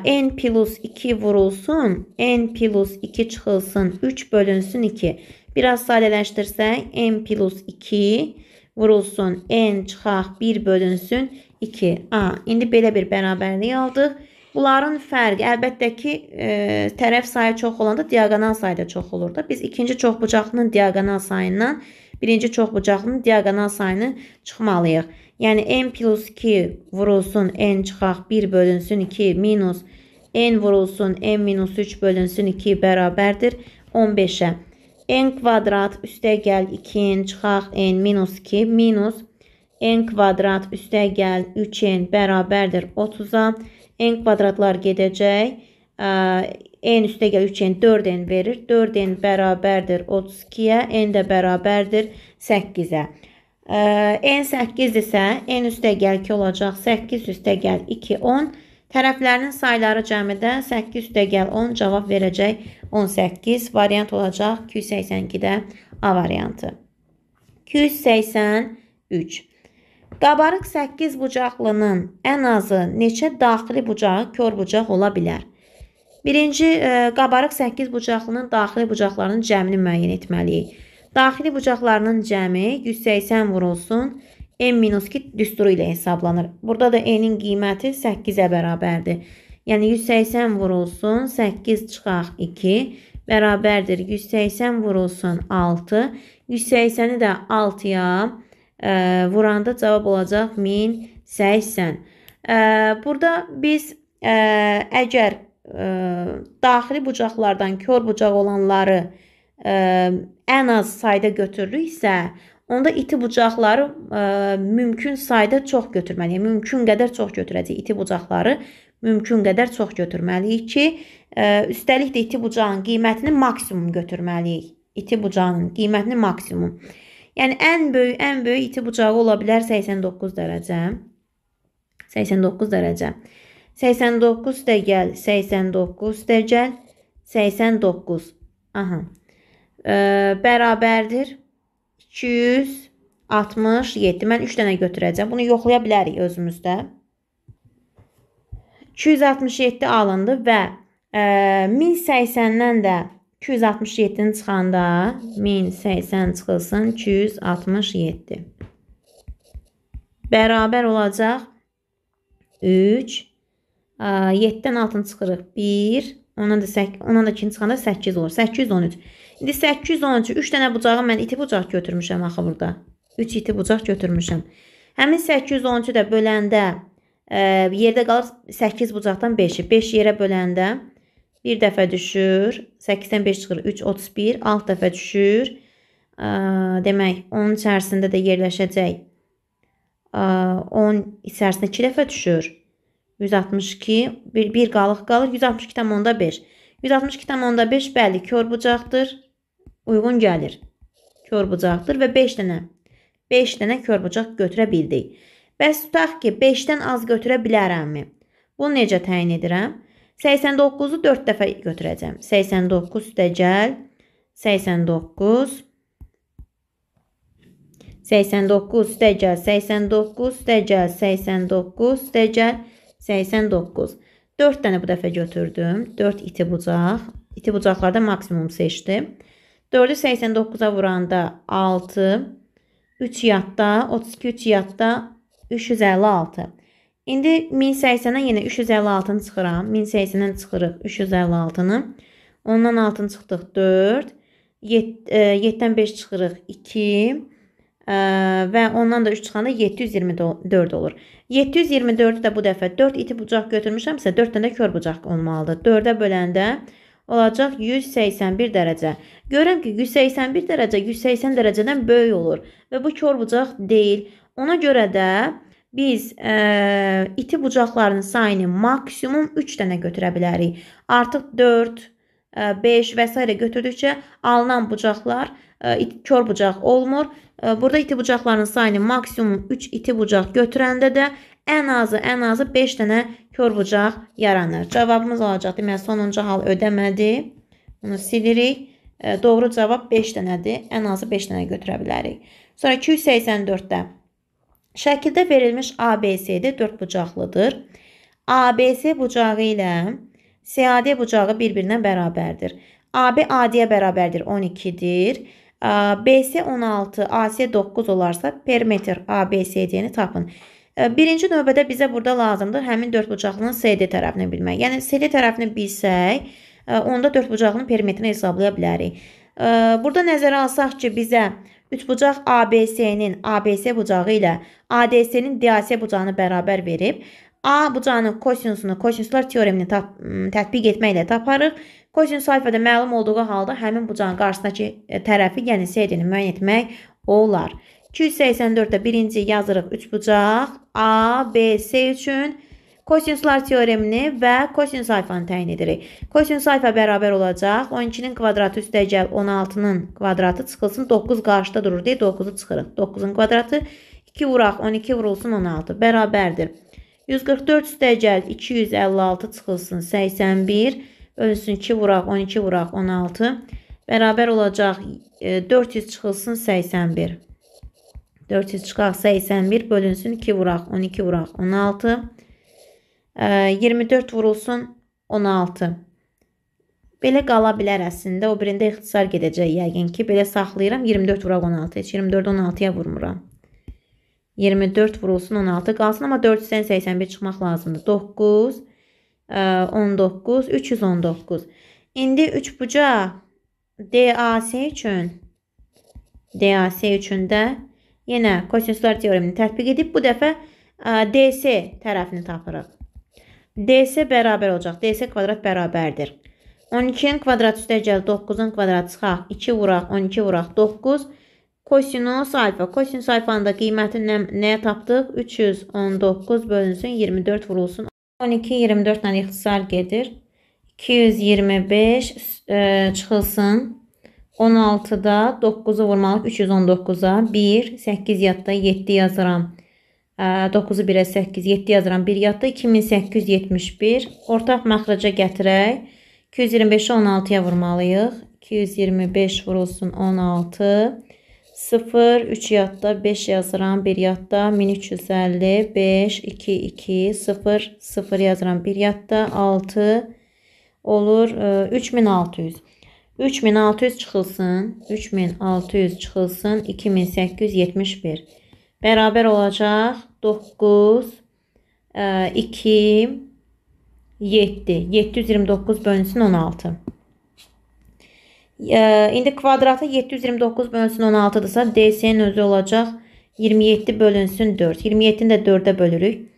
n plus 2 vurulsun. n plus 2 çıxılsın. 3 bölünsün 2. Biraz sadələşdirsək n plus 2 vurulsun. n çıxaq 1 bölünsün 2. A, indi belə bir bərabərlik aldıq. Bunların fərqi əlbəttə ki, e, tərəf sayı çox olanda diaqonal sayı da çox olur da. Biz ikinci çoxbucaqlının diaqonal sayından birinci çoxbucaqlının diaqonal sayını çıxmalıyıq. Yəni n plus 2 vurulsun, n çıxaq, 1 bölünsün 2 minus n vurulsun, n minus 3 bölünsün 2 bərabərdir 15-ə. n kvadrat üstə gəl 2n çıxaq, n minus 2 minus n kvadrat üstə gəl 3n bərabərdir 30-a. n kvadratlar gedəcək. n üstə gəl 3n 4n verir. 4n bərabərdir 32-yə, n də bərabərdir 8-ə n 8 isə n üstəgəl 2 olacaq. 8 üstəgəl 2 10. Tərəflərinin sayları cəmidə 8 üstəgəl 10 cavab verəcək 18. Variant olacaq 282-də A variantı. 283. Qabarıq 8 bucaqlının ən azı neçə daxili bucağı kör bucaq ola bilər? Birinci, qabarıq 8 bucaqlının daxili bucaqlarının cəmini müəyyən etməliyik. Daxili bucaqlarının cəmi 180 vurulsun. M-2 düsturu ilə hesablanır. Burada da E-nin qiyməti 8-ə bərabərdir. Yəni 180 vurulsun, 8 çıxaq 2 bərabərdir. 180 vurulsun 6. 180-i də 6-ya e, vuranda cavab olacaq 1080. E, burada biz e, əgər e, daxili bucaqlardan kör bucaq olanları e, ə, ən az sayda götürülüksə, onda iti bucaqları ə, mümkün sayda çox götürməliyik. Mümkün qədər çox götürəcəyik iti bucaqları. Mümkün qədər çox götürməliyik ki, ə, üstəlik də iti bucağın qiymətini maksimum götürməliyik. İti bucağının qiymətini maksimum. Yəni ən böyük, ən böyük iti bucağı ola bilər 89 dərəcə. 89 dərəcə. 89 də gəl, 89 də gəl, 89. Aha bərabərdir 267. Mən 3 dənə götürəcəm. Bunu yoxlaya bilərik özümüzdə. 267 alındı və 1080-dən e, də 267-ni çıxanda 1080 çıxılsın 267. Bərabər olacaq 3 7-dən 6-nı çıxırıq 1 Ondan da 8, ondan da 2-ni çıxanda 8 olur. 813. İndi 813, 3 dənə bucağı mən iti bucaq götürmüşəm axı burada. 3 iti bucaq götürmüşəm. Həmin 813-ü də böləndə e, yerdə qalır 8 bucaqdan 5-i. 5 yerə böləndə 1 dəfə düşür, 8-dən 5 çıxır, 3, 31, 6 dəfə düşür. E, demək, onun içərisində də yerləşəcək. E, 10 içərisində 2 dəfə düşür. 162, 1, 1 qalıq qalır, 162,5. 162,5 bəli, kör bucaqdır uyğun gəlir. Körbucaqdır və 5 dənə 5 dənə körbucaq götürə bildik. Bəs tutaq ki, 5-dən az götürə bilərəmmi? Bunu necə təyin edirəm? 89-u 4 dəfə götürəcəm. 89 üstəgəl 89 89 üstəgəl 89 üstəgəl 89 üstəgəl 89. 4 dənə bu dəfə götürdüm. 4 iti bucaq. İti bucaqlarda maksimum seçdim. 4'ü 89'a vuranda 6. 3 yadda 32 3 yadda 356. İndi 1080-dən yenə 356-nı çıxıram. 1080-dən çıxırıq 356-nı. Ondan 6-nı çıxdıq 4. 7-dən 5 çıxırıq 2. E, və ondan da 3 çıxanda 724 olur. 724-ü də bu dəfə 4 iti bucaq götürmüşəmsə 4 dənə kör bucaq olmalıdır. 4-ə böləndə 4 olacaq 181 dərəcə. Görürəm ki, 181 dərəcə 180 dərəcədən böyük olur və bu kör bucaq deyil. Ona görə də biz ə, e, iti bucaqlarının sayını maksimum 3 dənə götürə bilərik. Artıq 4, 5 e, və s. götürdükcə alınan bucaqlar ə, e, it, kör bucaq olmur. Ə, burada iti bucaqların sayını maksimum 3 iti bucaq götürəndə də ən azı, ən azı 5 dənə körbucaq yaranır. Cavabımız olacaq, deməli, sonuncu hal ödəmədi. Bunu silirik. E, doğru cavab 5 dənədir. Ən azı 5 dənə götürə bilərik. Sonra 284-də şəkildə verilmiş ABC-də 4 bucaqlıdır. ABC bucağı ilə CAD bucağı bir-birinə bərabərdir. AB AD-yə bərabərdir, 12-dir. BC 16, AC 9 olarsa perimetr ABCD-ni tapın. Birinci növbədə bizə burada lazımdır həmin dördbucaqlının CD tərəfini bilmək. Yəni CD tərəfini bilsək, onda dördbucaqlının perimetrini hesablaya bilərik. Burada nəzərə alsaq ki, bizə üçbucaq ABC-nin ABC bucağı ilə ADC-nin DAC bucağını bərabər verib, A bucağının kosinusunu kosinuslar teoremini tətbiq etməklə taparıq. Kosinus sayfədə məlum olduğu halda həmin bucağın qarşısındakı tərəfi, yəni CD-ni müəyyən etmək olar. 284-də birinci yazırıq 3 bucaq. A, B, C üçün kosinuslar teoremini və kosinus sayfanı təyin edirik. Kosinus sayfa bərabər olacaq. 12-nin kvadratı üstə gəl 16-nın kvadratı çıxılsın. 9 qarşıda durur deyə 9-u çıxırıq. 9-un kvadratı 2 vuraq 12 vurulsun 16 bərabərdir. 144 üstə gəl 256 çıxılsın 81 ölsün 2 vuraq 12 vuraq 16 bərabər olacaq 400 e, çıxılsın 81. 400 çıxaq 81 bölünsün 2 vuraq 12 vuraq 16 24 vurulsun 16 Belə qala bilər əslində. O birində ixtisar gedəcək yəqin ki. Belə saxlayıram. 24 vuraq 16. Heç 24 16-ya vurmuram. 24 vurulsun 16 qalsın. Amma 400-dən 81 çıxmaq lazımdır. 9, 19, 319. İndi 3 bucaq DAC üçün DAC üçün də Yenə kosinuslar teoremini tətbiq edib bu dəfə DC tərəfini tapırıq. DC bərabər olacaq. DC kvadrat bərabərdir. 12-nin kvadrat üstəgəl 9-un kvadrat çıxaq. 2 vuraq, 12 vuraq, 9. Kosinus alfa. Kosinus alfanın da qiyməti nə, nəyə tapdıq? 319 bölünsün, 24 vurulsun. 12, 24 ilə ixtisar gedir. 225 ə, çıxılsın. 16-da 9-u vurmalıq 319-a. 1, 8 yadda 7 yazıram. 9-u 1-ə 8, 7 yazıram. 1 yadda 2871. Ortaq məxraca gətirək. 225-i 16-ya vurmalıyıq. 225 vurulsun 16. 0, 3 yadda 5 yazıram. 1 yadda 1350. 5, 2, 2, 0, 0 yazıram. 1 yadda 6 olur. 3600. E, 3600 çıxılsın. 3600 çıxılsın. 2871. Bərabər olacaq 9 2 7. 729 bölünsün 16. E, indi kvadratı 729 bölünsün 16-dırsa DS'nin özü olacaq 27 bölünsün 4. 27-ni də 4-ə bölürük.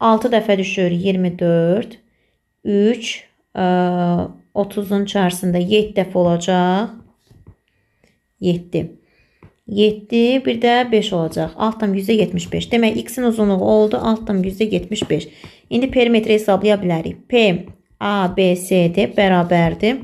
6 dəfə düşür 24. 3 30-un içərisində 7 dəfə olacaq. 7. 7 bir də 5 olacaq. Altdan 175. Demək, x-in uzunluğu oldu. Altdan 75. İndi perimetri hesablaya bilərik. P, A, B, C-dir. Bərabərdir.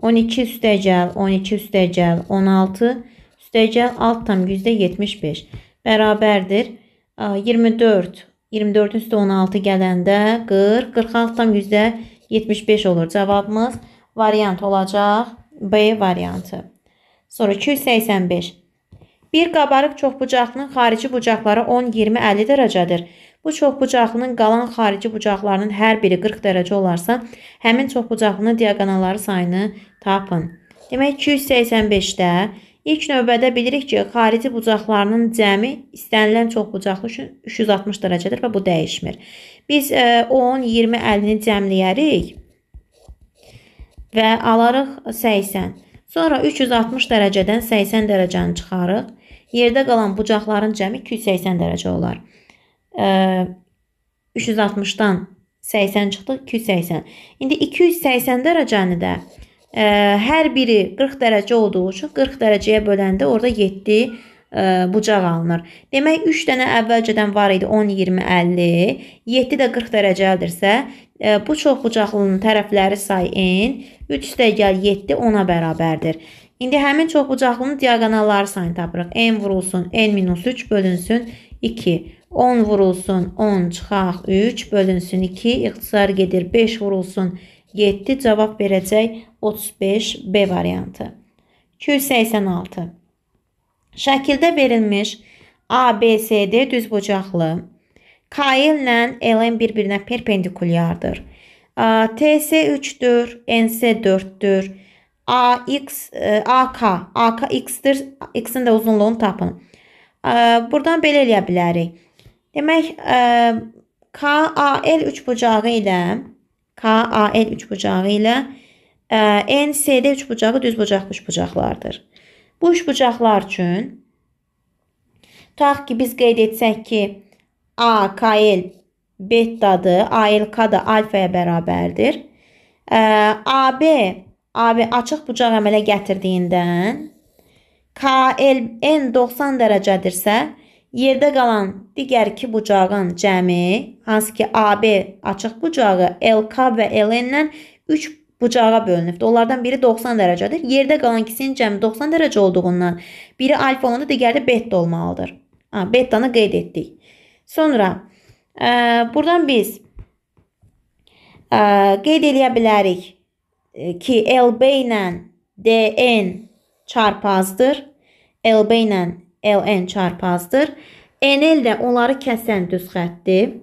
12 üstə gəl, 12 üstə gəl, 16 üstə gəl, altdan 75. Bərabərdir. 24, 24 üstə 16 gələndə 40, 46 tam yüzdə 75 olur cavabımız. Variant olacaq B variantı. Sonra 285. Bir qabarıq çoxbucaqlının xarici bucaqları 10-20-50 dərəcədir. Bu çoxbucaqlının qalan xarici bucaqlarının hər biri 40 dərəcə olarsa, həmin çoxbucaqlının diaqonalları sayını tapın. Demək 285-də ilk növbədə bilirik ki, xarici bucaqlarının cəmi istənilən çoxbucaqlı üçün 360 dərəcədir və bu dəyişmir. Biz 10, 20, 50-ni cəmləyərik və alarıq 80. Sonra 360 dərəcədən 80 dərəcəni çıxarıq. Yerdə qalan bucaqların cəmi 280 dərəcə olar. 360-dan 80 çıxdı, 280. İndi 280 dərəcəni də ə, e, hər biri 40 dərəcə olduğu üçün 40 dərəcəyə böləndə orada 7 E, bucaq alınır. Demək 3 dənə əvvəlcədən var idi 10, 20, 50, 7 də 40 dərəcəlidirsə, e, bu çoxbucaqlının tərəfləri sayın 3 dəyər 7 10-a bərabərdir. İndi həmin çoxbucaqlının diaqonalları sayını tapırıq. n vurulsun n minus 3 bölünsün 2. 10 vurulsun 10 çıxaq 3 bölünsün 2. İxtisar gedir 5 vurulsun 7. Cavab verəcək 35 B variantı. 286. Şəkildə verilmiş ABCD düzbucaqlı KL ilə LM bir-birinə perpendikulyardır. TS 3-dür, NS 4-dür. AX e, AK AK X-dir. X-in də uzunluğunu tapın. E, Burdan belə eləyə bilərik. Demək e, KAL üçbucağı ilə KAL üçbucağı ilə NCD üçbucağı düzbucaq üçbucaqlardır. Bu üçbucaqlar üçün tutaq ki, biz qeyd etsək ki, A kail betadır, ALK da alfaya bərabərdir. AB AB açıq bucaq əmələ gətirdiyindən KL N 90 dərəcədirsə, yerdə qalan digər iki bucağın cəmi, hansı ki AB açıq bucağı LK və LN-dən 3 bucağa bölünübdür. Onlardan biri 90 dərəcədir. Yerdə qalan ikisinin cəmi 90 dərəcə olduğundan biri alfa olanda digəri də beta olmalıdır. Ha, betanı qeyd etdik. Sonra e, buradan biz e, qeyd eləyə bilərik e, ki, LB ilə DN çarpazdır. LB ilə LN çarpazdır. NL də onları kəsən düz xəttdir.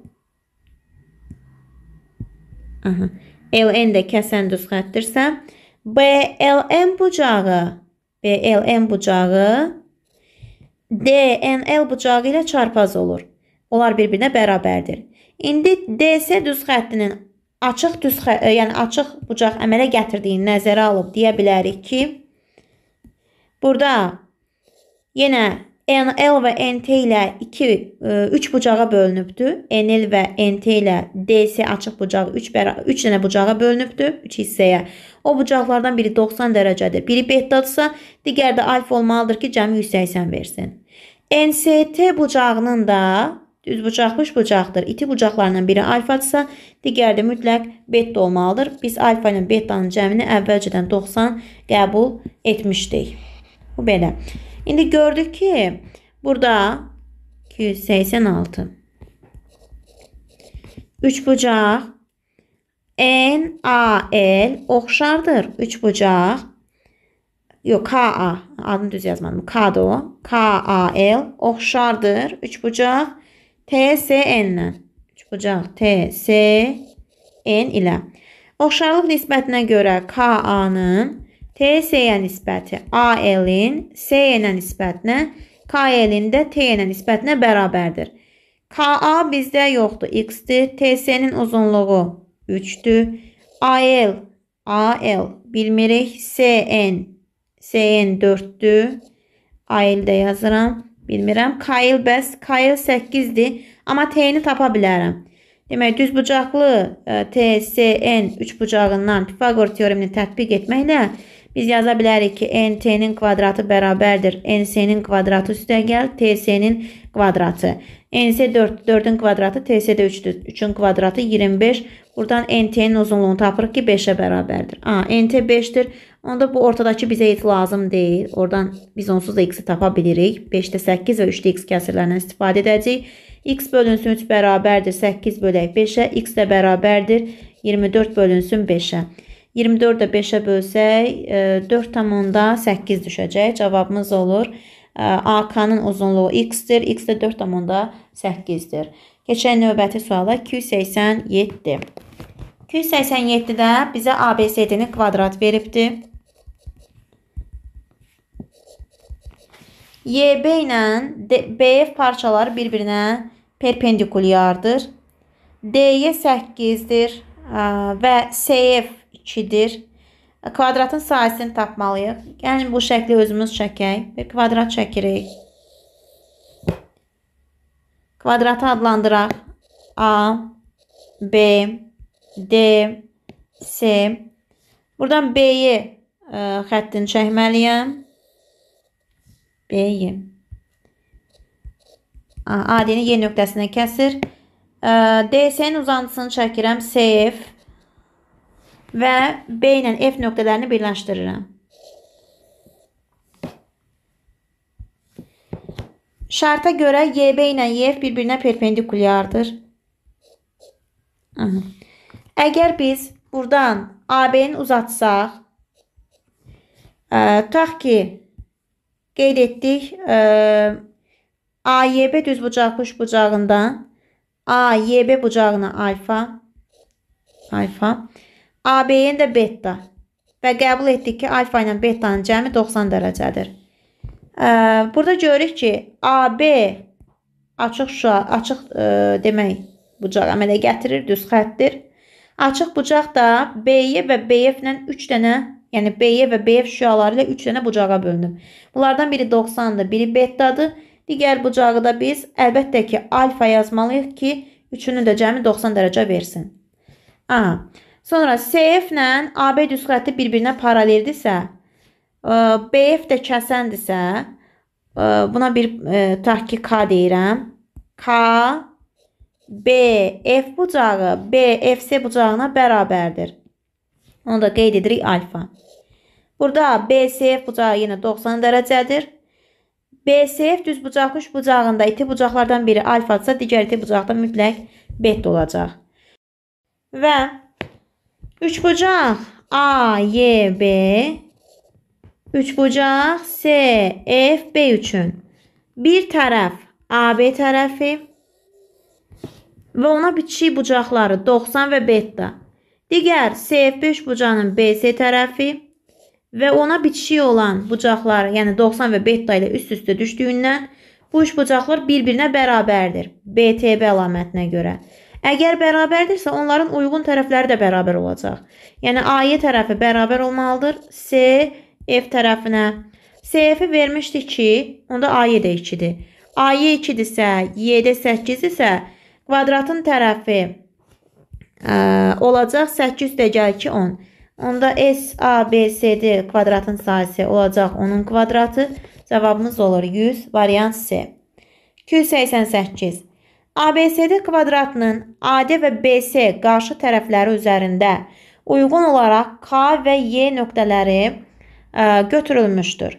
Aha. LN də kəsən düz xəttdirsə, BLM bucağı, BLM bucağı DNL bucağı ilə çarpaz olur. Onlar bir-birinə bərabərdir. İndi DC düz xəttinin açıq düz, xə, e, yəni açıq bucaq əmələ gətirdiyini nəzərə alıb deyə bilərik ki, burada yenə L və NT ilə 2 3 e, bucağa bölünübdü. NL və NT ilə DS açıq bucaq 3 3 dənə bucağa bölünübdü, 3 hissəyə. O bucaqlardan biri 90 dərəcədir. Biri betadırsa, digəri də alfa olmalıdır ki, cəmi 180 versin. NST bucağının da düz bucaqmış bucaqdır. İti bucaqlarından biri alfadırsa, digəri də mütləq beta olmalıdır. Biz alfa ilə betanın cəmini əvvəlcədən 90 qəbul etmişdik. Bu belə. İndi gördük ki burada 286. 3 bucaq N A L oxşardır. 3 bucaq Yox, K A adını düz yazmadım. K-dır o. K A L oxşardır. 3 bucaq T S n ile. 3 bucaq T S N ilə. Oxşarlıq nisbətinə görə K A'nın TS-yə nisbəti AL-in S-yə nisbətinə, KL-in də T-yə nisbətinə bərabərdir. KA bizdə yoxdur, X-dir. TS-nin uzunluğu 3-dür. AL, AL bilmirik. SN, SN 4-dür. AL də yazıram. Bilmirəm. KL bəs, KL 8-dir. Amma T-ni tapa bilərəm. Demək, düzbucaqlı e, TSN üçbucağından Pifagor teoremini tətbiq etməklə Biz yaza bilərik ki, nt-nin kvadratı bərabərdir. ns-nin kvadratı üstəgəl ts-nin kvadratı. ns 4, 4-ün kvadratı ts də 3-dür. 3-ün kvadratı 25. Buradan nt-nin uzunluğunu tapırıq ki, 5-ə bərabərdir. A, nt 5-dir. Onda bu ortadakı bizə heç lazım deyil. Oradan biz onsuz da x-i tapa bilirik. 5-də 8 və 3-də x kəsirlərindən istifadə edəcəyik. x bölünsün 3 bərabərdir 8 bölək 5-ə, x də bərabərdir 24 bölünsün 5-ə. 24 də 5-ə bölsək, 4,8 e, düşəcək. Cavabımız olur. E, AK-nın uzunluğu x-dir. X də 4,8-dir. Keçək növbəti suala 287. 287-də bizə ABCD-nin kvadrat veribdi. YB ilə BF parçaları bir-birinə perpendikulyardır. DY 8-dir e, və CF 2-dir. Kvadratın sayəsini tapmalıyıq. Gəlin bu şəkli özümüz çəkək. Bir kvadrat çəkirik. Kvadratı adlandıraq. A, B, D, C. Buradan B-yi e, xəttini çəkməliyəm. B-yi. A-ni Y nöqtəsindən kəsir. E, D-C-nin uzantısını çəkirəm. Save və B ilə F nöqtələrini birləşdirirəm. Şərtə görə YB ilə YF bir-birinə perpendikulyardır. Aha. Əgər biz buradan AB-ni uzatsaq, ə, e, tutaq ki, qeyd etdik, ə, e, AYB düz bucaq quş bucağından AYB bucağına alfa alfa AB-nin də beta. Və qəbul etdik ki, alfa ilə betanın cəmi 90 dərəcədir. Burada görürük ki, AB açıq şua, açıq ə, demək bucaq əmələ gətirir, düz xəttdir. Açıq bucaq da BY və BF ilə 3 dənə, yəni BY və BF şüaları ilə 3 dənə bucağa bölünüb. Bunlardan biri 90-dır, biri betadır. Digər bucağı da biz əlbəttə ki, alfa yazmalıyıq ki, üçünün də cəmi 90 dərəcə versin. Aha. Sonra CF ilə AB düzxətti bir-birinə paraleldirsə, e, BF də kəsəndirsə, e, buna bir tutaq e, ki, K deyirəm. K BF bucağı BFC bucağına bərabərdir. Onu da qeyd edirik alfa. Burada BCF bucağı yenə 90 dərəcədir. BCF düz bucaq üç bucağında iti bucaqlardan biri alfadsa, digər iti bucaqda mütləq beta olacaq. Və Üç bucaq A, Y, B. Üç bucaq S, e, F, B üçün. Bir tərəf AB tərəfi və ona bitişik bucaqları 90 və beta. Digər SFB bucağının BC tərəfi və ona bitişik olan bucaqlar, yəni 90 və beta ilə üst-üstə düşdüyündən bu üç bucaqlar bir-birinə bərabərdir. BTB əlamətinə görə. Əgər bərabərdirsə, onların uyğun tərəfləri də bərabər olacaq. Yəni A-yı tərəfi bərabər olmalıdır C F tərəfinə. C-fi vermişdik ki, onda A-yı da 2-dir. A-yı 2-dirsə, Y-də 8 isə kvadratın tərəfi ə, e, olacaq 8 dəgəl 2 10. Onda S A B C-dir kvadratın sayısı olacaq onun kvadratı. Cavabımız olur 100, variant C. 288. ABCD kvadratının AD və BC qarşı tərəfləri üzərində uyğun olaraq K və Y nöqtələri ə, e, götürülmüşdür.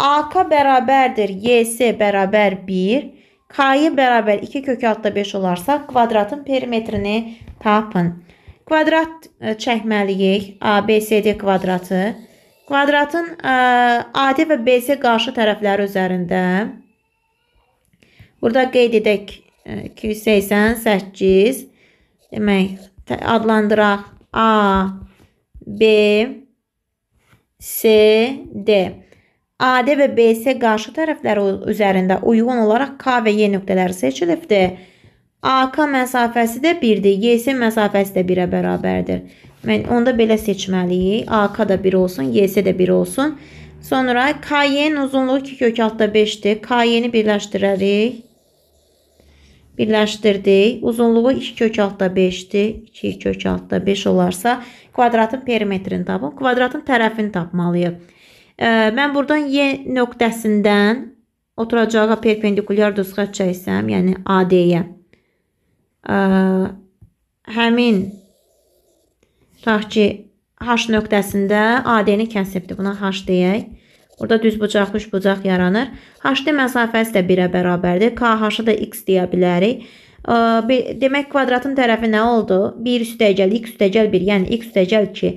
AK bərabərdir, YS bərabər 1, K-yı bərabər 2 kök altda 5 olarsa kvadratın perimetrini tapın. Kvadrat e, çəkməliyik, ABCD kvadratı. Kvadratın ə, e, AD və BC qarşı tərəfləri üzərində. Burada qeyd edək 288 demək adlandıraq A, B, C, D. AD və BC qarşı tərəfləri üzərində uyğun olaraq K və Y nöqtələri seçilibdir. AK məsafəsi də 1-dir, YC məsafəsi də 1-ə bərabərdir. Mən onda belə seçməliyik. AK da 1 olsun, YC də 1 olsun. Sonra KY-nin uzunluğu 2 kök altda 5-dir. KY-ni birləşdirərik birləşdirdik. Uzunluğu 2 kök altda 5-dir. 2 kök altda 5 olarsa kvadratın perimetrini tapın. Kvadratın tərəfini tapmalıyıq. E, mən buradan y nöqtəsindən oturacağa perpendikulyar düz xətt çəksəm, yəni AD-yə e, həmin tutaq ki H nöqtəsində AD-ni kəsibdir. Buna H deyək. Orada düz bucaq, üç bucaq yaranır. HD məsafəsi də 1-ə bərabərdir. KH-ı da x deyə bilərik. Demək kvadratın tərəfi nə oldu? 1 üstəgəl, x üstəgəl 1, yəni x üstəgəl 2.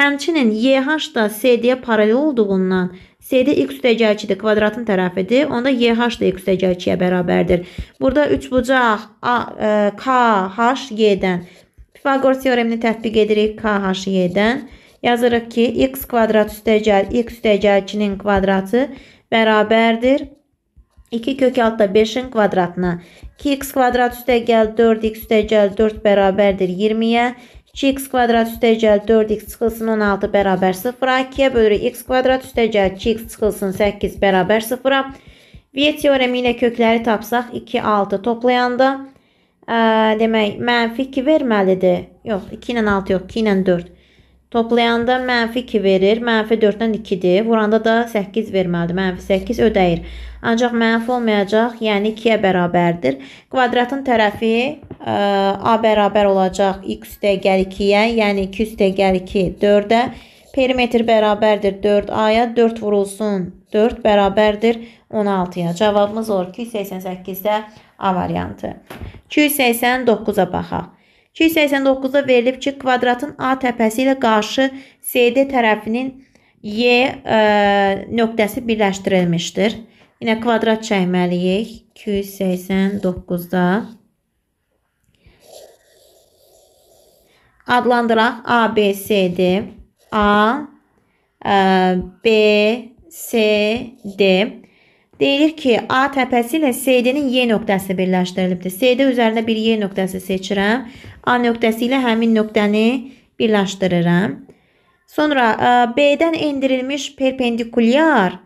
Həmçinin YH da CD-yə paralel olduğundan CD x üstəgəl 2-dir, kvadratın tərəfidir. Onda YH da x üstəgəl 2-yə bərabərdir. Burada 3 bucaq A, K, H, Y-dən Pifagor teoremini tətbiq edirik K, H, Y-dən. Yazırıq ki, x kvadrat üstəgəl x üstəgəl 2-nin kvadratı bərabərdir 2 kök altta 5'in in kvadratına. 2x kvadrat üstəgəl 4x üstəgəl 4 bərabərdir 20-yə. 2x kvadrat üstəgəl 4x çıxılsın 16 bərabər 0'a. a 2-yə bölürük x kvadrat üstəgəl 2x çıxılsın 8 bərabər 0'a. a V teoremi ilə kökləri tapsaq 2, 6 toplayanda demek, demək mənfi 2 verməlidir. Yox 2 ilə 6 yox 2 ilə 4. Toplayanda mənfi 2 verir, mənfi 4-dən 2-dir. Vuranda da 8 verməlidir. Mənfi 8 ödəyir. Ancaq mənfi olmayacaq, yəni 2-yə bərabərdir. Kvadratın tərəfi ə, e, a bərabər olacaq x dəyər 2-yə, yəni 2 dəyər 2 4-ə. Perimetr bərabərdir 4a-ya, 4 vurulsun 4 bərabərdir 16-ya. Cavabımız olur 288-də A variantı. 289-a baxaq. 289-da verilib ki, kvadratın A təpəsi ilə qarşı CD tərəfinin Y ə, e, nöqtəsi birləşdirilmişdir. Yenə kvadrat çəkməliyik 289-da. Adlandıraq ABCD. A, B, C, D. E, Deyir ki, A təpəsi ilə CD-nin Y nöqtəsi birləşdirilibdir. CD üzərində bir Y nöqtəsi seçirəm. A nöqtəsi ilə həmin nöqtəni birləşdirirəm. Sonra e, B-dən endirilmiş perpendikulyar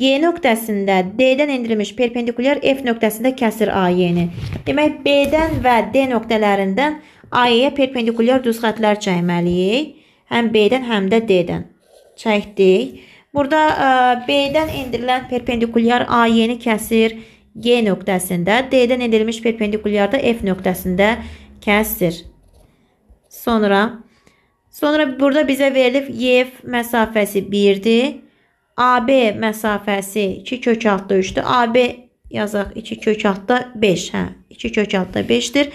G nöqtəsində D-dən endirilmiş perpendikulyar F nöqtəsində kəsir AY-ni. Demək, B-dən və D nöqtələrindən AY-yə perpendikulyar düz xətlər çəkməliyik. Həm B-dən, həm də D-dən. Çəkdik. Burada e, B-dən endirilən perpendikulyar A yeni kəsir G nöqtəsində, D-dən endirilmiş perpendikulyarda F nöqtəsində kəsir. Sonra sonra burada bizə verilib YF məsafəsi 1-dir. AB məsafəsi 2 kök altda 3-dür. AB yazaq 2 kök altda 5. Hə, 2 kök altda 5-dir.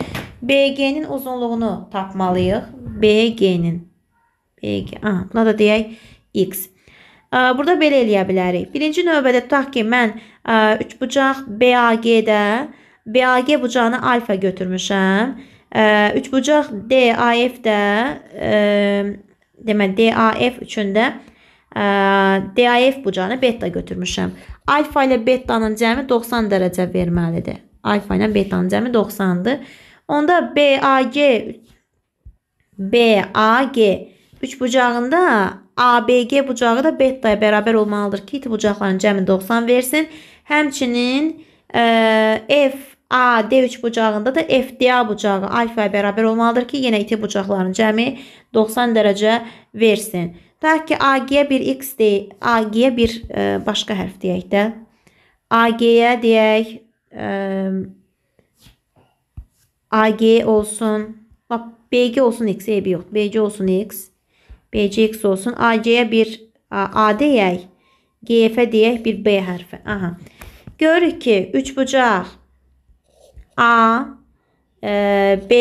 BG-nin uzunluğunu tapmalıyıq. BG-nin. BG. Aha, buna da deyək x. Burada belə eləyə bilərik. Birinci növbədə tutaq ki, mən 3 bucaq BAG-də BAG bucağını alfa götürmüşəm. 3 bucaq DAF-də deməli DAF üçün də DAF bucağını beta götürmüşəm. Alfa ilə betanın cəmi 90 dərəcə verməlidir. Alfa ilə betanın cəmi 90-dır. Onda BAG BAG 3 bucağında ABG bucağı da betaya bərabər olmalıdır ki, iti bucaqların cəmi 90 versin. Həmçinin e, FAD3 bucağında da FDA bucağı alfaya bərabər olmalıdır ki, yenə iti bucaqların cəmi 90 dərəcə versin. Ta ki AG-yə bir x deyil, AG-yə bir e, başqa hərf deyək də. AG-yə deyək e, AG olsun. Bax BG olsun x eybi yoxdur. BG olsun x. BCX olsun. AC-yə bir A deyək. GF-ə deyək bir B hərfi. Aha. Görürük ki, üç bucaq A, e, B,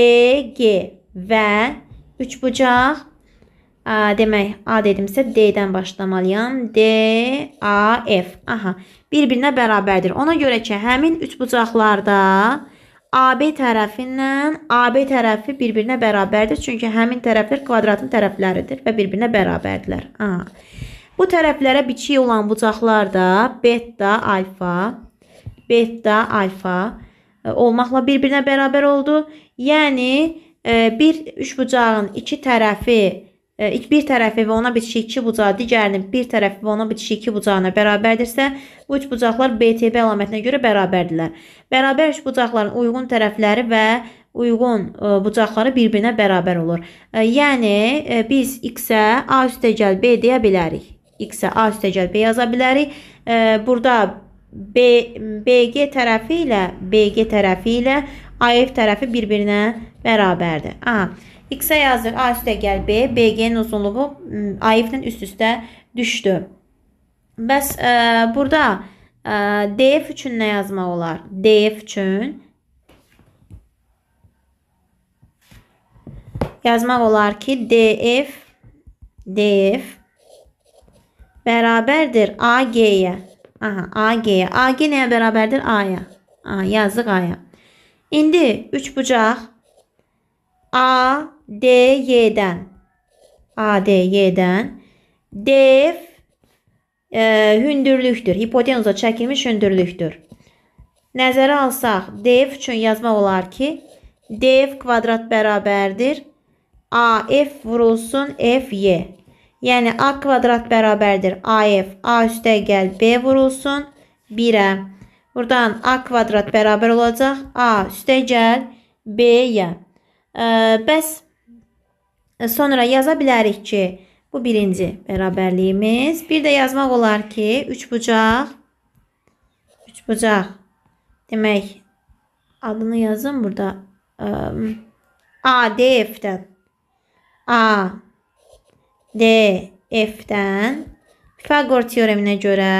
G və üç bucaq A, demək, A dedimsə D-dən başlamalıyam. D, A, F. Aha. Bir-birinə bərabərdir. Ona görə ki, həmin üç bucaqlarda AB tərəfi ilə AB tərəfi bir-birinə bərabərdir. Çünki həmin tərəflər kvadratın tərəfləridir və bir-birinə bərabərdirlər. A. Bu tərəflərə biçik olan bucaqlar da beta, alfa, beta, alfa e, olmaqla bir-birinə bərabər oldu. Yəni e, bir üçbucağın iki tərəfi İlk bir tərəfi və ona bitişik 2 bucağı digərinin bir tərəfi və ona bitişik 2 bucağına bərabərdirsə, bu üç bucaqlar BTB əlamətinə görə bərabərdirlər. Bərabər üç bucaqların uyğun tərəfləri və uyğun e, bucaqları bir-birinə bərabər olur. E, yəni, e, biz x-ə A üstəgəl B deyə bilərik. X-ə A üstəgəl B yaza bilərik. Burada B, BG tərəfi ilə BG tərəfi ilə AF tərəfi bir-birinə bərabərdir. Aha. X'ə yazır. A üstə gəl B. BG-nin uzunluğu AF-nin üst-üstə düşdü. Bəs ə, burada ə, DF üçün nə yazmaq olar? DF üçün yazmaq olar ki, DF DF bərabərdir AG-yə. Aha, AG-yə. AG nəyə bərabərdir? A-ya. A, yazıq A-ya. İndi üç bucaq A, D, Y-dən. A, D, Y-dən. DF e, hündürlükdür. Hipotenuza çəkilmiş hündürlükdür. Nəzərə alsaq, DF üçün yazmaq olar ki, DF kvadrat bərabərdir. AF vurulsun FY. Yəni A kvadrat bərabərdir AF. A üstə gəl B vurulsun 1-ə. Buradan A kvadrat bərabər olacaq A üstə gəl B-yə. Bəs e, sonra yaza bilərik ki, bu birinci bərabərliyimiz. Bir də yazmaq olar ki, üç bucaq, üç bucaq demək adını yazın burada. A, D, F-dən. A, D, F-dən Pifaqor teoreminə görə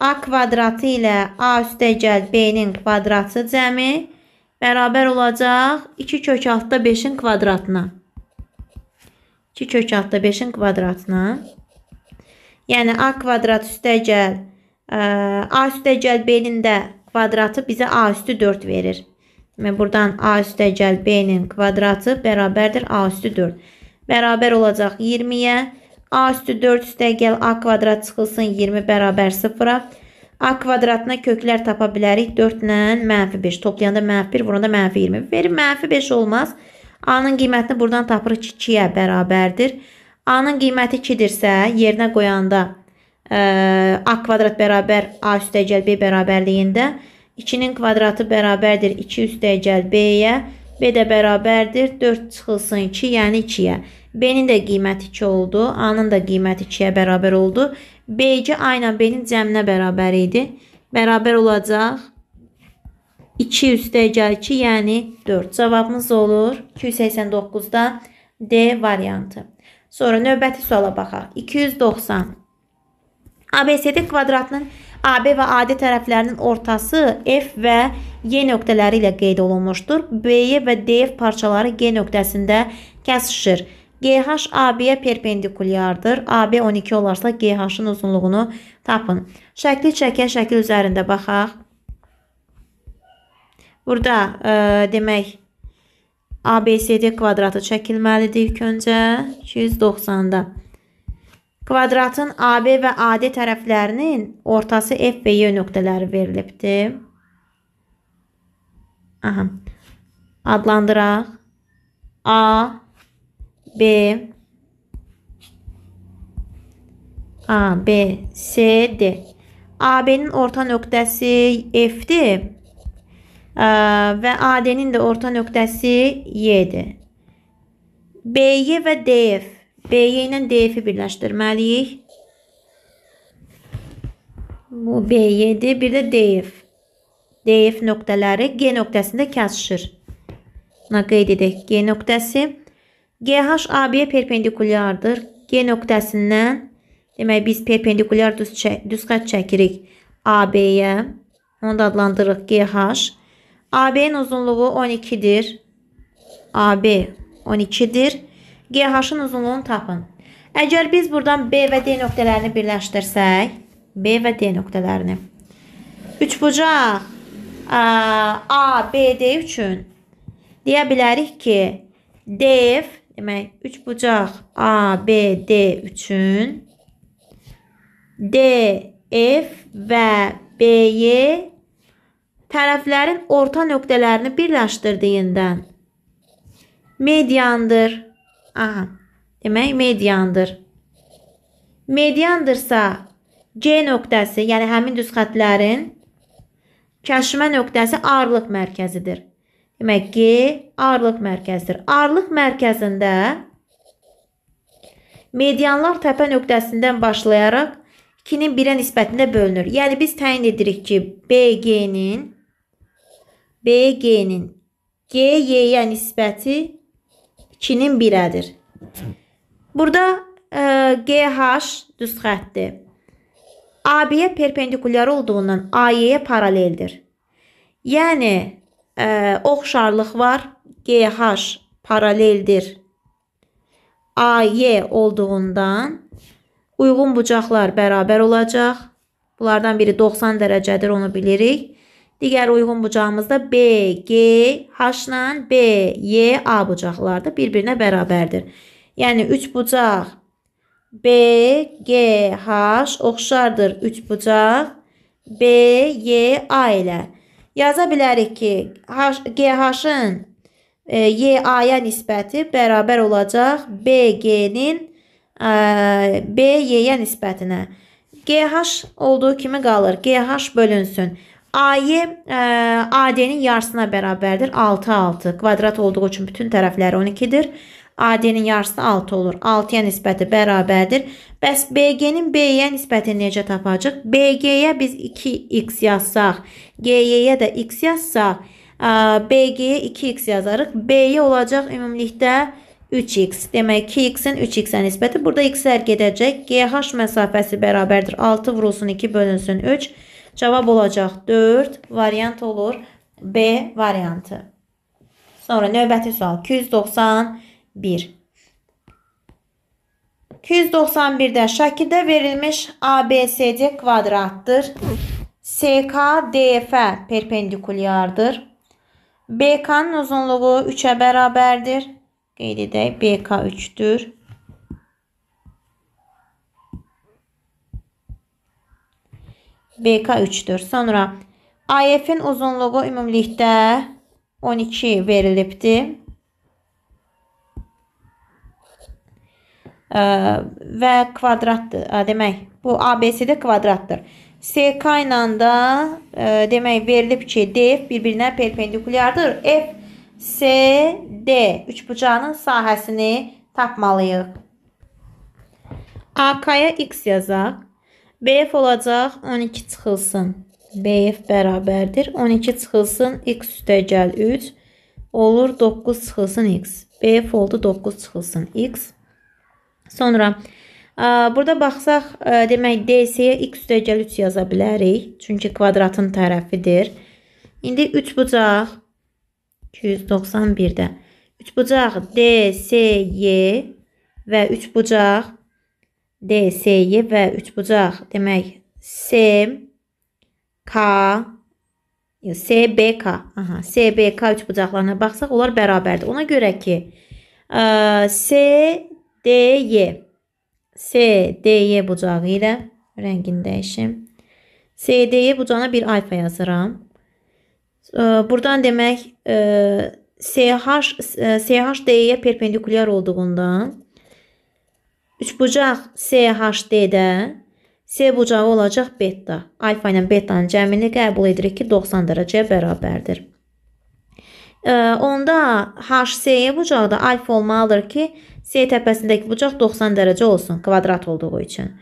A kvadratı ilə A üstə gəl B-nin kvadratı cəmi bərabər olacaq 2 kök altda 5-in kvadratına. 2 kök altda 5-in kvadratına. Yəni a kvadrat üstəgəl a üstəgəl b-nin də kvadratı bizə a üstü 4 verir. Demək, buradan a üstəgəl b-nin kvadratı bərabərdir a üstü 4. Bərabər olacaq 20-yə. a üstü 4 üstəgəl a kvadrat çıxılsın 20 bərabər 0-a. A kvadratına köklər tapa bilərik. 4 ilə mənfi 5. Toplayanda mənfi 1, vuranda mənfi 20. Verir, mənfi 5 olmaz. A-nın qiymətini buradan tapırıq 2-yə bərabərdir. A-nın qiyməti 2-dirsə, yerinə qoyanda ə, e, A kvadrat bərabər A üstəgəl B bərabərliyində 2-nin kvadratı bərabərdir 2 üstəgəl B-yə. B də bərabərdir 4 çıxılsın 2, yəni 2-yə. B-nin də qiyməti 2 oldu, A-nın da qiyməti 2-yə bərabər oldu. B2 A ilə B-nin cəminə bərabər idi. Bərabər olacaq 2 üstə gəl 2, yəni 4. Cavabımız olur 289-da D variantı. Sonra növbəti suala baxaq. 290. ABCD kvadratının AB və AD tərəflərinin ortası F və Y nöqtələri ilə qeyd olunmuşdur. BY və DF parçaları G nöqtəsində kəsişir. GH AB-yə perpendikulyardır. AB 12 olarsa GH-ın uzunluğunu tapın. Şəkli çəkən şəkil üzərində baxaq. Burada e, demək ABCD kvadratı çəkilməlidir ilk öncə 290-da. Kvadratın AB və AD tərəflərinin ortası F və Y nöqtələri verilibdir. Aha. Adlandıraq. A B A, B, C, D. AB-nin orta nöqtəsi F-dir. Və AD-nin də orta nöqtəsi Y-dir. BY və DF. BY ilə DF-i birləşdirməliyik. Bu BY-dir, bir də DF. DF nöqtələri G nöqtəsində kəsişir. Buna qeyd edək G nöqtəsi. GH AB-yə perpendikulyardır. G nöqtəsindən demək biz perpendikulyar düz, çək, düz xətt çəkirik AB-yə. Onu da adlandırırıq GH. AB-nin uzunluğu 12-dir. AB 12-dir. GH-ın uzunluğunu tapın. Əgər biz buradan B və D nöqtələrini birləşdirsək, B və D nöqtələrini. Üçbucaq ABD üçün deyə bilərik ki, DF Demək, üçbucaq ABD üçün DF və BY tərəflərin orta nöqtələrini birləşdirdiyindən mediandır. Aha. Demək, mediandır. Mediandırsa C nöqtəsi, yəni həmin düz xətlərin kəşmə nöqtəsi ağırlıq mərkəzidir. Demək ki, arlıq mərkəzdir. Arlıq mərkəzində medianlar təpə nöqtəsindən başlayaraq 2-nin 1-ə nisbətində bölünür. Yəni biz təyin edirik ki, BG-nin BG-nin GY-yə nisbəti 2-nin 1-ədir. Burada e, GH düz xəttdir. AB-yə perpendikulyar olduğundan AY-yə paraleldir. Yəni e, oxşarlıq var. GH paraleldir AY olduğundan uyğun bucaqlar bərabər olacaq. Bunlardan biri 90 dərəcədir, onu bilirik. Digər uyğun bucağımız da BGH ilə BYA bucaqlardır. Bir-birinə bərabərdir. Yəni 3 bucaq BGH oxşardır 3 bucaq BYA ilə. Yaza bilərik ki, GH-ın e, YA-ya nisbəti bərabər olacaq BG-nin e, BY-yə nisbətinə. GH olduğu kimi qalır. GH bölünsün. AY e, AD-nin yarısına bərabərdir. 6-6 kvadrat olduğu üçün bütün tərəfləri 12-dir. AD-nin yarısı 6 olur. 6-ya nisbəti bərabərdir. Bəs BG-nin B-yə nisbətini necə tapacaq? BG-yə biz 2x yazsaq, GY-yə də x yazsaq, BG-yə 2x yazarıq. B-yə olacaq ümumilikdə 3x. Demək 2x-in 3x-ə nisbəti. Burada x-lər gedəcək. GH məsafəsi bərabərdir. 6 vurulsun 2 bölünsün 3. Cavab olacaq 4. Variant olur B variantı. Sonra növbəti sual 291. 291'de şekilde verilmiş ABSD kvadrattır. SKDF perpendikulyardır. BK'nın uzunluğu 3'e bərabərdir. Qeyd edək, BK 3 BK 3 Sonra af uzunluğu ümumilikdə 12 verilibdir. və kvadratdır. Demək, bu ABC-də kvadratdır. SK ilə də e, demək verilib ki, DF bir-birinə perpendikulyardır. F CD üçbucağının sahəsini tapmalıyıq. AK-ya x yazaq. BF olacaq 12 çıxılsın. BF bərabərdir 12 çıxılsın x üstəgəl 3 olur 9 çıxılsın x. BF oldu 9 çıxılsın x. Sonra e, burada baxsaq, e, demək DC-yə x üstəgəl 3 yaza bilərik. Çünki kvadratın tərəfidir. İndi 3 bucaq 291-də. 3 bucaq DCY və 3 bucaq DCY və 3 bucaq demək S K SBK, aha, SBK üç bucaqlarına baxsaq, onlar bərabərdir. Ona görə ki, S e, DY. SDY bucağı ilə rəngini dəyişim. SDY bucağına bir alfa yazıram. Buradan demək CH CHDY-yə perpendikulyar olduğundan üçbucaq CHD-də C bucağı olacaq beta. Alfa ilə betanın cəmini qəbul edirik ki, 90 dərəcəyə bərabərdir. Onda HC bucaqda alfa olmalıdır ki, C təpəsindəki bucaq 90 dərəcə olsun kvadrat olduğu üçün.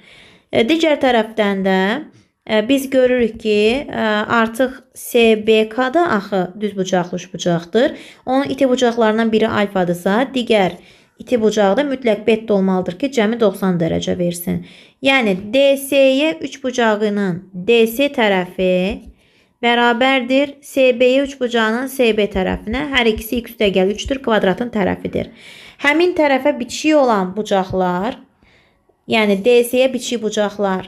E, digər tərəfdən də e, biz görürük ki, e, artıq SBK-da axı düz bucaqlı bucaqdır. Onun iti bucaqlarından biri alfadırsa, digər iti bucaqda mütləq betta olmalıdır ki, cəmi 90 dərəcə versin. Yəni DC-yə 3 bucağının DC tərəfi bərabərdir. SB-yə 3 bucağının SB tərəfinə hər ikisi x üstəgəl 3-dür, kvadratın tərəfidir. Həmin tərəfə biçik olan bucaqlar, yəni DC-yə biçik bucaqlar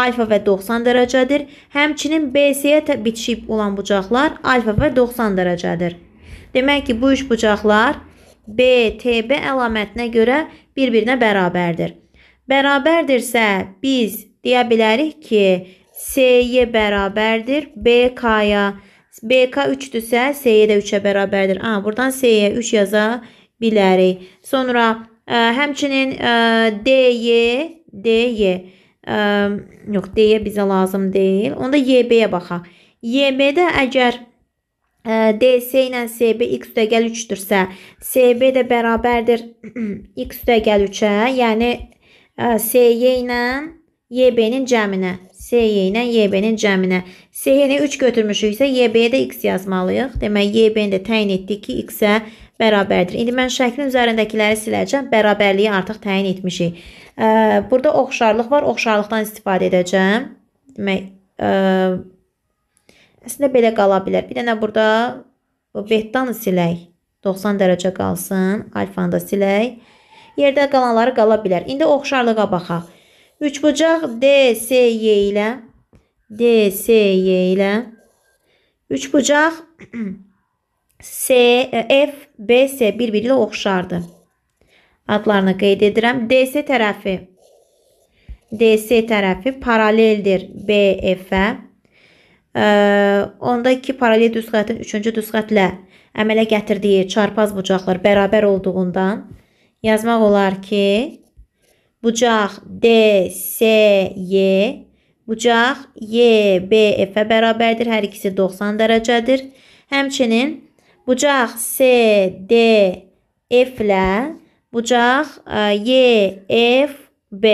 alfa və 90 dərəcədir. Həmçinin BC-yə bitişib olan bucaqlar alfa və 90 dərəcədir. Demək ki, bu üç bucaqlar BTB əlamətinə görə bir-birinə bərabərdir. Bərabərdirsə biz deyə bilərik ki, SY bərabərdir BK-ya. BK 3-dürsə, SY də 3-ə bərabərdir. A, buradan SY-yə 3 yaza bilərik bilərik. Sonra ə, e, həmçinin ə, e, DY, DY ə, e, yox, DY bizə lazım deyil. Onda YB-yə baxaq. YB-də əgər DC ilə CB x üstəgəl 3-dürsə, CB də bərabərdir <clears throat> x üstəgəl 3-ə, yəni SY ilə YB-nin cəminə, SY ilə YB-nin cəminə. SY-ni 3 götürmüşüksə, YB-yə də x yazmalıyıq. Demək, YB-ni də təyin etdik ki, x-ə bərabərdir. İndi mən şəklin üzərindəkiləri siləcəm. Bərabərliyi artıq təyin etmişik. Burada oxşarlıq var. Oxşarlıqdan istifadə edəcəm. Demək, əslində belə qala bilər. Bir dənə burada betdanı silək. 90 dərəcə qalsın. Alfanı da silək. Yerdə qalanları qala bilər. İndi oxşarlığa baxaq. Üçbucaq DSY ilə DSY ilə üçbucaq C <clears throat> F BS bir-biri ilə oxşardır. Adlarını qeyd edirəm. DS tərəfi DS tərəfi paraleldir BF-ə. E, onda iki paralel düz xəttin üçüncü düz xəttlə əmələ gətirdiyi çarpaz bucaqlar bərabər olduğundan yazmaq olar ki, bucaq DSY bucaq YBF-ə bərabərdir. Hər ikisi 90 dərəcədir. Həmçinin Bucaq S, D, F-lə bucaq e, Y, F, B.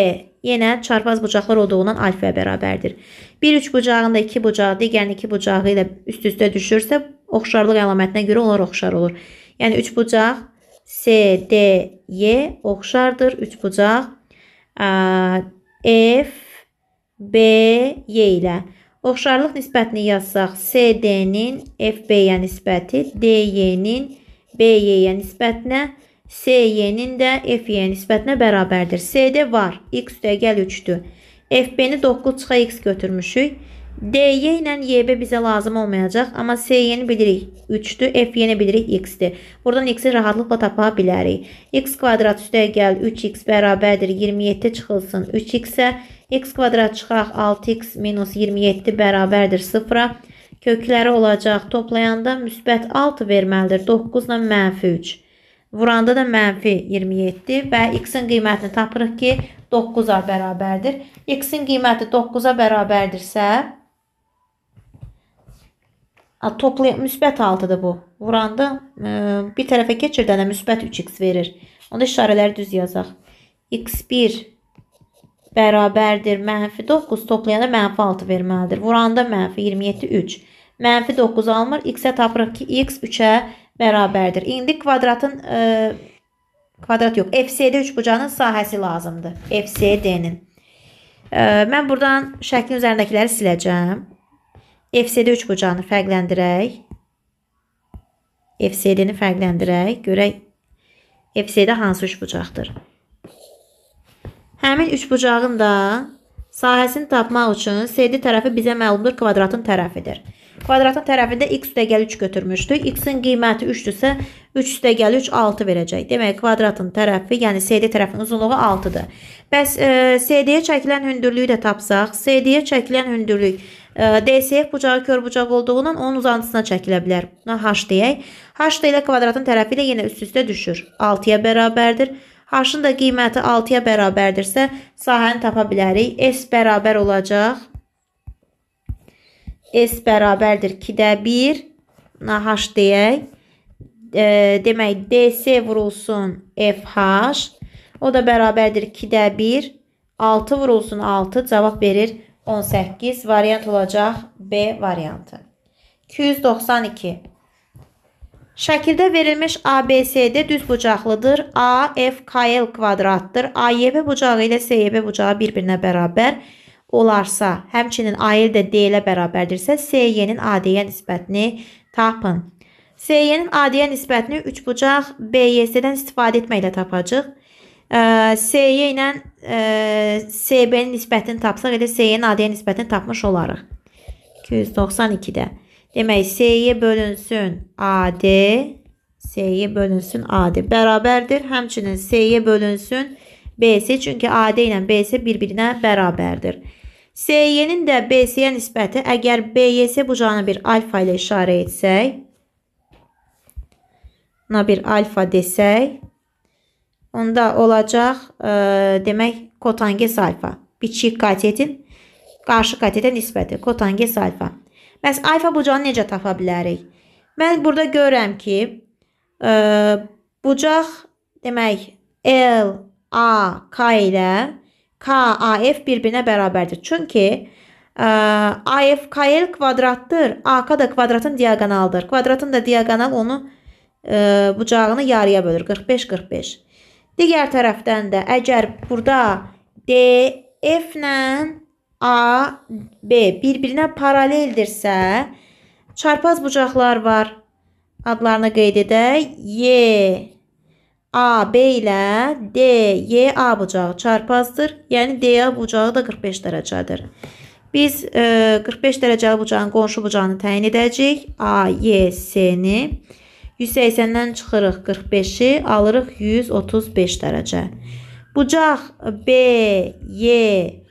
Yenə çarpaz bucaqlar olduğundan alfaya bərabərdir. Bir üç bucağında iki bucağı, digərinin iki bucağı ilə üst-üstə düşürsə, oxşarlıq əlamətinə görə onlar oxşar olur. Yəni üç bucaq S, D, Y oxşardır. Üç bucaq e, F, B, Y ilə. Oxşarlıq nisbətini yazsaq, CD-nin FB-yə nisbəti DY-nin BY-yə nisbətinə, SY-nin də FY-yə nisbətinə bərabərdir. CD var, X üstəgəl 3-dür. FB-ni 9 çıxa X götürmüşük. DY ilə YB bizə lazım olmayacaq, amma SY-ni bilirik 3-dür, FY-ni bilirik X-dir. Buradan X-i rahatlıqla tapa bilərik. X kvadrat üstəgəl 3X bərabərdir 27 çıxılsın 3X-ə x kvadrat çıxaq 6x minus 27 bərabərdir 0-a. Kökləri olacaq toplayanda müsbət 6 verməlidir 9 ilə mənfi 3. Vuranda da mənfi 27 və x-in qiymətini tapırıq ki 9-a bərabərdir. x-in qiyməti 9-a bərabərdirsə toplay müsbət 6-dır bu. Vuranda e, bir tərəfə keçirdən də müsbət 3x verir. Onda işarələri düz yazaq. x1 bərabərdir. Mənfi 9 toplayanda mənfi 6 verməlidir. Vuranda mənfi 27 3. Mənfi 9 almır. X-ə tapırıq ki, x 3-ə bərabərdir. İndi kvadratın e, kvadrat yox. FCD üçbucağının sahəsi lazımdır. FCD-nin. E, mən buradan şəklin üzərindəkiləri siləcəm. FCD üçbucağını fərqləndirək. FCD-ni fərqləndirək. Görək FCD hansı üçbucaqdır? Həmin üçbucağın da sahəsini tapmaq üçün CD tərəfi bizə məlumdur kvadratın tərəfidir. Kvadratın tərəfində x üstəgəl 3 götürmüşdük. x-in qiyməti 3-dürsə, 3 üstəgəl 3 6 verəcək. Demək, kvadratın tərəfi, yəni CD tərəfinin uzunluğu 6-dır. Bəs e, CD-yə çəkilən hündürlüyü də tapsaq, CD-yə çəkilən hündürlük e, DCF bucağı kör bucaq olduğundan onun uzantısına çəkilə bilər. Buna h deyək. h ilə kvadratın tərəfi ilə yenə üst-üstə düşür. 6-ya bərabərdir. H-ın da qiyməti 6-ya bərabərdirsə, sahəni tapa bilərik. S bərabər olacaq. S bərabərdir 2-də 1. H deyək. E, demək, DC vurulsun FH. O da bərabərdir 2-də 1. 6 vurulsun 6. Cavab verir 18. Variant olacaq B variantı. 292. Şəkildə verilmiş ABCD düz bucaqlıdır. AFKL kvadratdır. AYB bucağı ilə SYB bucağı bir-birinə bərabər olarsa, həmçinin AL də D ilə bərabərdirsə, SY-nin AD-yə nisbətini tapın. SY-nin AD-yə nisbətini 3 bucaq BYS-dən istifadə etməklə tapacağıq. SY ilə SB-nin nisbətini tapsaq, elə SY-nin AD-yə nisbətini tapmış olarıq. 292-də. Demək S-yə bölünsün AD, S-yə bölünsün AD bərabərdir. Həmçinin S-yə bölünsün BS, çünki AD ilə BS bir-birinə bərabərdir. S-nin də BS-yə nisbəti əgər BYS bucağına bir alfa ilə işarə etsək, buna bir alfa desək, onda olacaq e, demək kotanges alfa. Biçik katetin qarşı katetə nisbəti kotanges alfa. Bəs alfa bucağını necə tapa bilərik? Mən burada görürəm ki, ə, e, bucaq demək L A K ilə K A F bir-birinə bərabərdir. Çünki ə, e, A F K L kvadratdır. A K da kvadratın diaqonalıdır. Kvadratın da diaqonal onu ə, e, bucağını yarıya bölür. 45 45. Digər tərəfdən də əgər burada D F-lə A, B bir-birinə paraleldirsə, çarpaz bucaqlar var. Adlarını qeyd edək. Y, A, B ilə D, Y, A bucağı çarpazdır. Yəni, D, A bucağı da 45 dərəcədir. Biz e, 45 dərəcəli bucağın qonşu bucağını təyin edəcəyik. A, Y, S-ni. 180-dən çıxırıq 45-i, alırıq 135 dərəcə. Bucaq B, Y,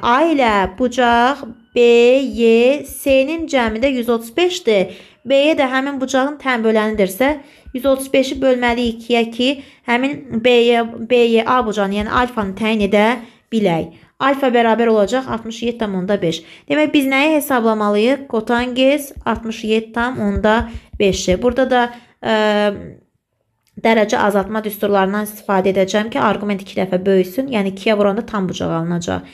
A ilə bucaq B, Y, C-nin cəmi də 135-dir. B-yə də həmin bucağın tən böləndirsə, 135-i bölməliyik 2-yə ki, həmin B-yə B-yə A bucağını, yəni alfanı təyin edə bilək. Alfa bərabər olacaq 67,5. Demək biz nəyi hesablamalıyıq? Kotanges 67,5-dir. Burada da ə, e, dərəcə azaltma düsturlarından istifadə edəcəm ki, arqument iki dəfə böyüsün, yəni 2-yə vuranda tam bucaq alınacaq.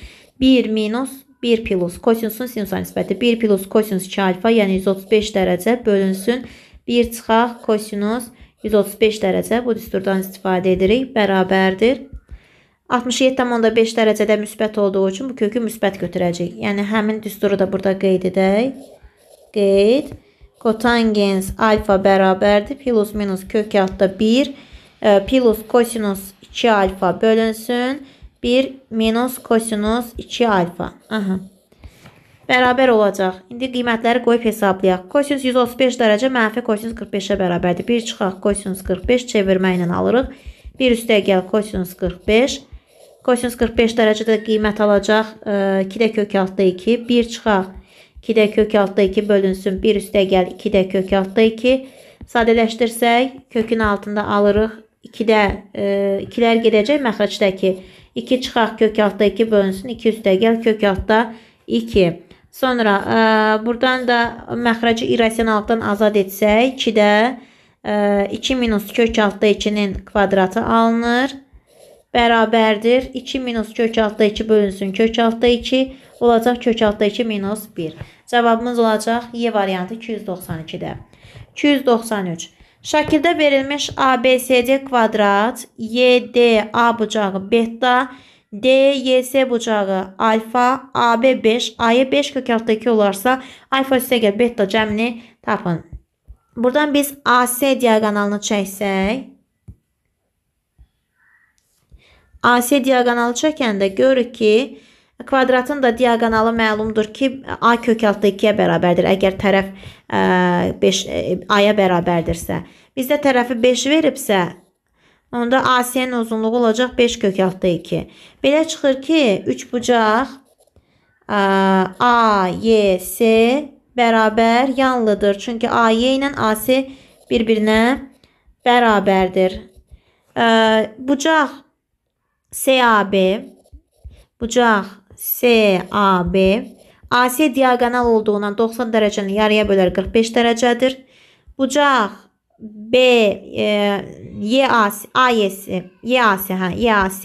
1 minus 1 plus kosinüsün sinusa nisbəti 1 plus kosinüs 2 alfa, yəni 135 dərəcə bölünsün. 1 çıxaq kosinüs 135 dərəcə bu düsturdan istifadə edirik, bərabərdir. 67,5 dərəcədə müsbət olduğu üçün bu kökü müsbət götürəcək. Yəni həmin düsturu da burada qeyd edək. Qeyd kotangens alfa bərabərdir. Plus minus kök altda 1 plus kosinus 2 alfa bölünsün. 1 minus kosinus 2 alfa. Aha. Bərabər olacaq. İndi qiymətləri qoyub hesablayaq. Kosinus 135 dərəcə mənfi kosinus 45-ə bərabərdir. 1 çıxaq kosinus 45 çevirmə ilə alırıq. 1 üstə gəl kosinus 45. Kosinus 45 dərəcədə qiymət alacaq. 2 də kök altda 2. 1 çıxaq 2 də kök altda 2 bölünsün 1 üstə gəl 2 də kök altda 2. Sadələşdirsək kökün altında alırıq 2-də 2-lər e, gedəcək məxrəcdəki 2 çıxaq kök altda 2 bölünsün 2 üstə gəl kök altda 2. Sonra e, buradan da məxrəci irrasionallıqdan azad etsək 2-də e, 2 minus kök altda 2-nin kvadratı alınır. Bərabərdir 2 minus kök altda 2 bölünsün kök altda 2 olacaq kökaltda 2 minus 1. Cavabımız olacaq Y variantı 292-də. 293. Şəkildə verilmiş ABCD kvadrat, YDA bucağı beta, DYS bucağı alfa, AB5, AY5 kökaltda 2 olarsa alfa üstə gəl beta cəmini tapın. Buradan biz AS diagonalını çəksək, AC diagonalı çəkəndə görürük ki, Kvadratın da diaqonalı məlumdur ki, a kök altı 2-yə bərabərdir. Əgər tərəf 5 e, e, a-ya bərabərdirsə. Bizdə tərəfi 5 veribsə, onda AS-nin uzunluğu olacaq 5 kök altı 2. Belə çıxır ki, 3 bucaq e, A, Y, S bərabər yanlıdır. Çünki AY ilə AS bir-birinə bərabərdir. Bucaq CAB bucaq SAB AC diaqonal olduğundan 90 dərəcəni yarıya bölər 45 dərəcədir. Bucaq B e, YAS AYS YAS hə YAS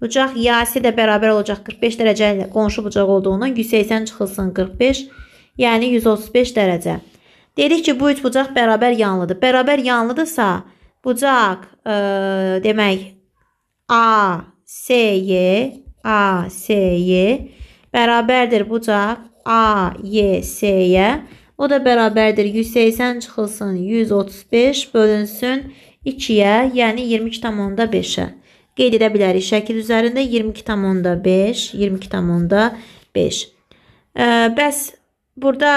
bucaq YAS də bərabər olacaq 45 dərəcə ilə qonşu bucaq olduğundan 180 çıxılsın 45, yəni 135 dərəcə. Dedik ki, bu üç bucaq bərabər yanlıdır. Bərabər yanlıdırsa, bucaq e, demək A, S, Y ASY bərabərdir bucaq AYS-yə. O da bərabərdir 180 çıxılsın 135 bölünsün 2-yə, yəni 22,5-ə. Qeyd edə bilərik şəkil üzərində 22,5, 22,5. Bəs burada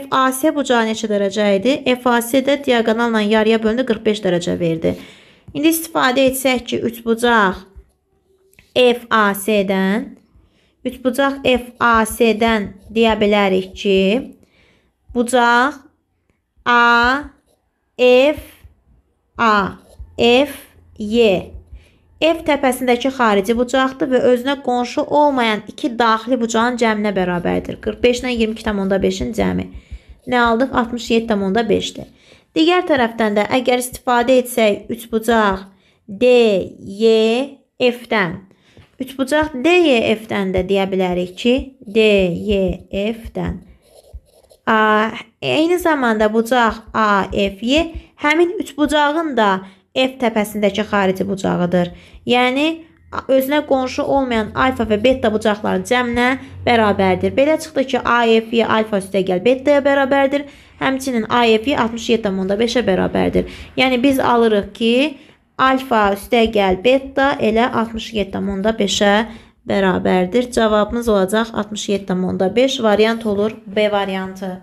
FAS bucağı neçə dərəcə idi? FAS də diagonalla yarıya bölündü 45 dərəcə verdi. İndi istifadə etsək ki, 3 bucaq FAC-dən üçbucaq FAC-dən deyə bilərik ki, bucaq A F A F Y F təpəsindəki xarici bucaqdır və özünə qonşu olmayan iki daxili bucağın cəminə bərabərdir. 45-lə 22,5-in cəmi. Nə aldıq? 67,5-dir. Digər tərəfdən də əgər istifadə etsək 3 bucaq D, Y, F-dən Üçbucaq DYF-dən e, də deyə bilərik ki, DYF-dən. E, eyni zamanda bucaq AFY e həmin üçbucağın da F təpəsindəki xarici bucağıdır. Yəni özünə qonşu olmayan alfa və beta bucaqların cəminə bərabərdir. Belə çıxdı ki, AFY alfa üstəgəl betaya bərabərdir. Həmçinin AFY 67.5-ə bərabərdir. Yəni biz alırıq ki, Alfa üstəgəl beta elə 67,5-ə bərabərdir. Cavabımız olacaq 67,5 variant olur B variantı.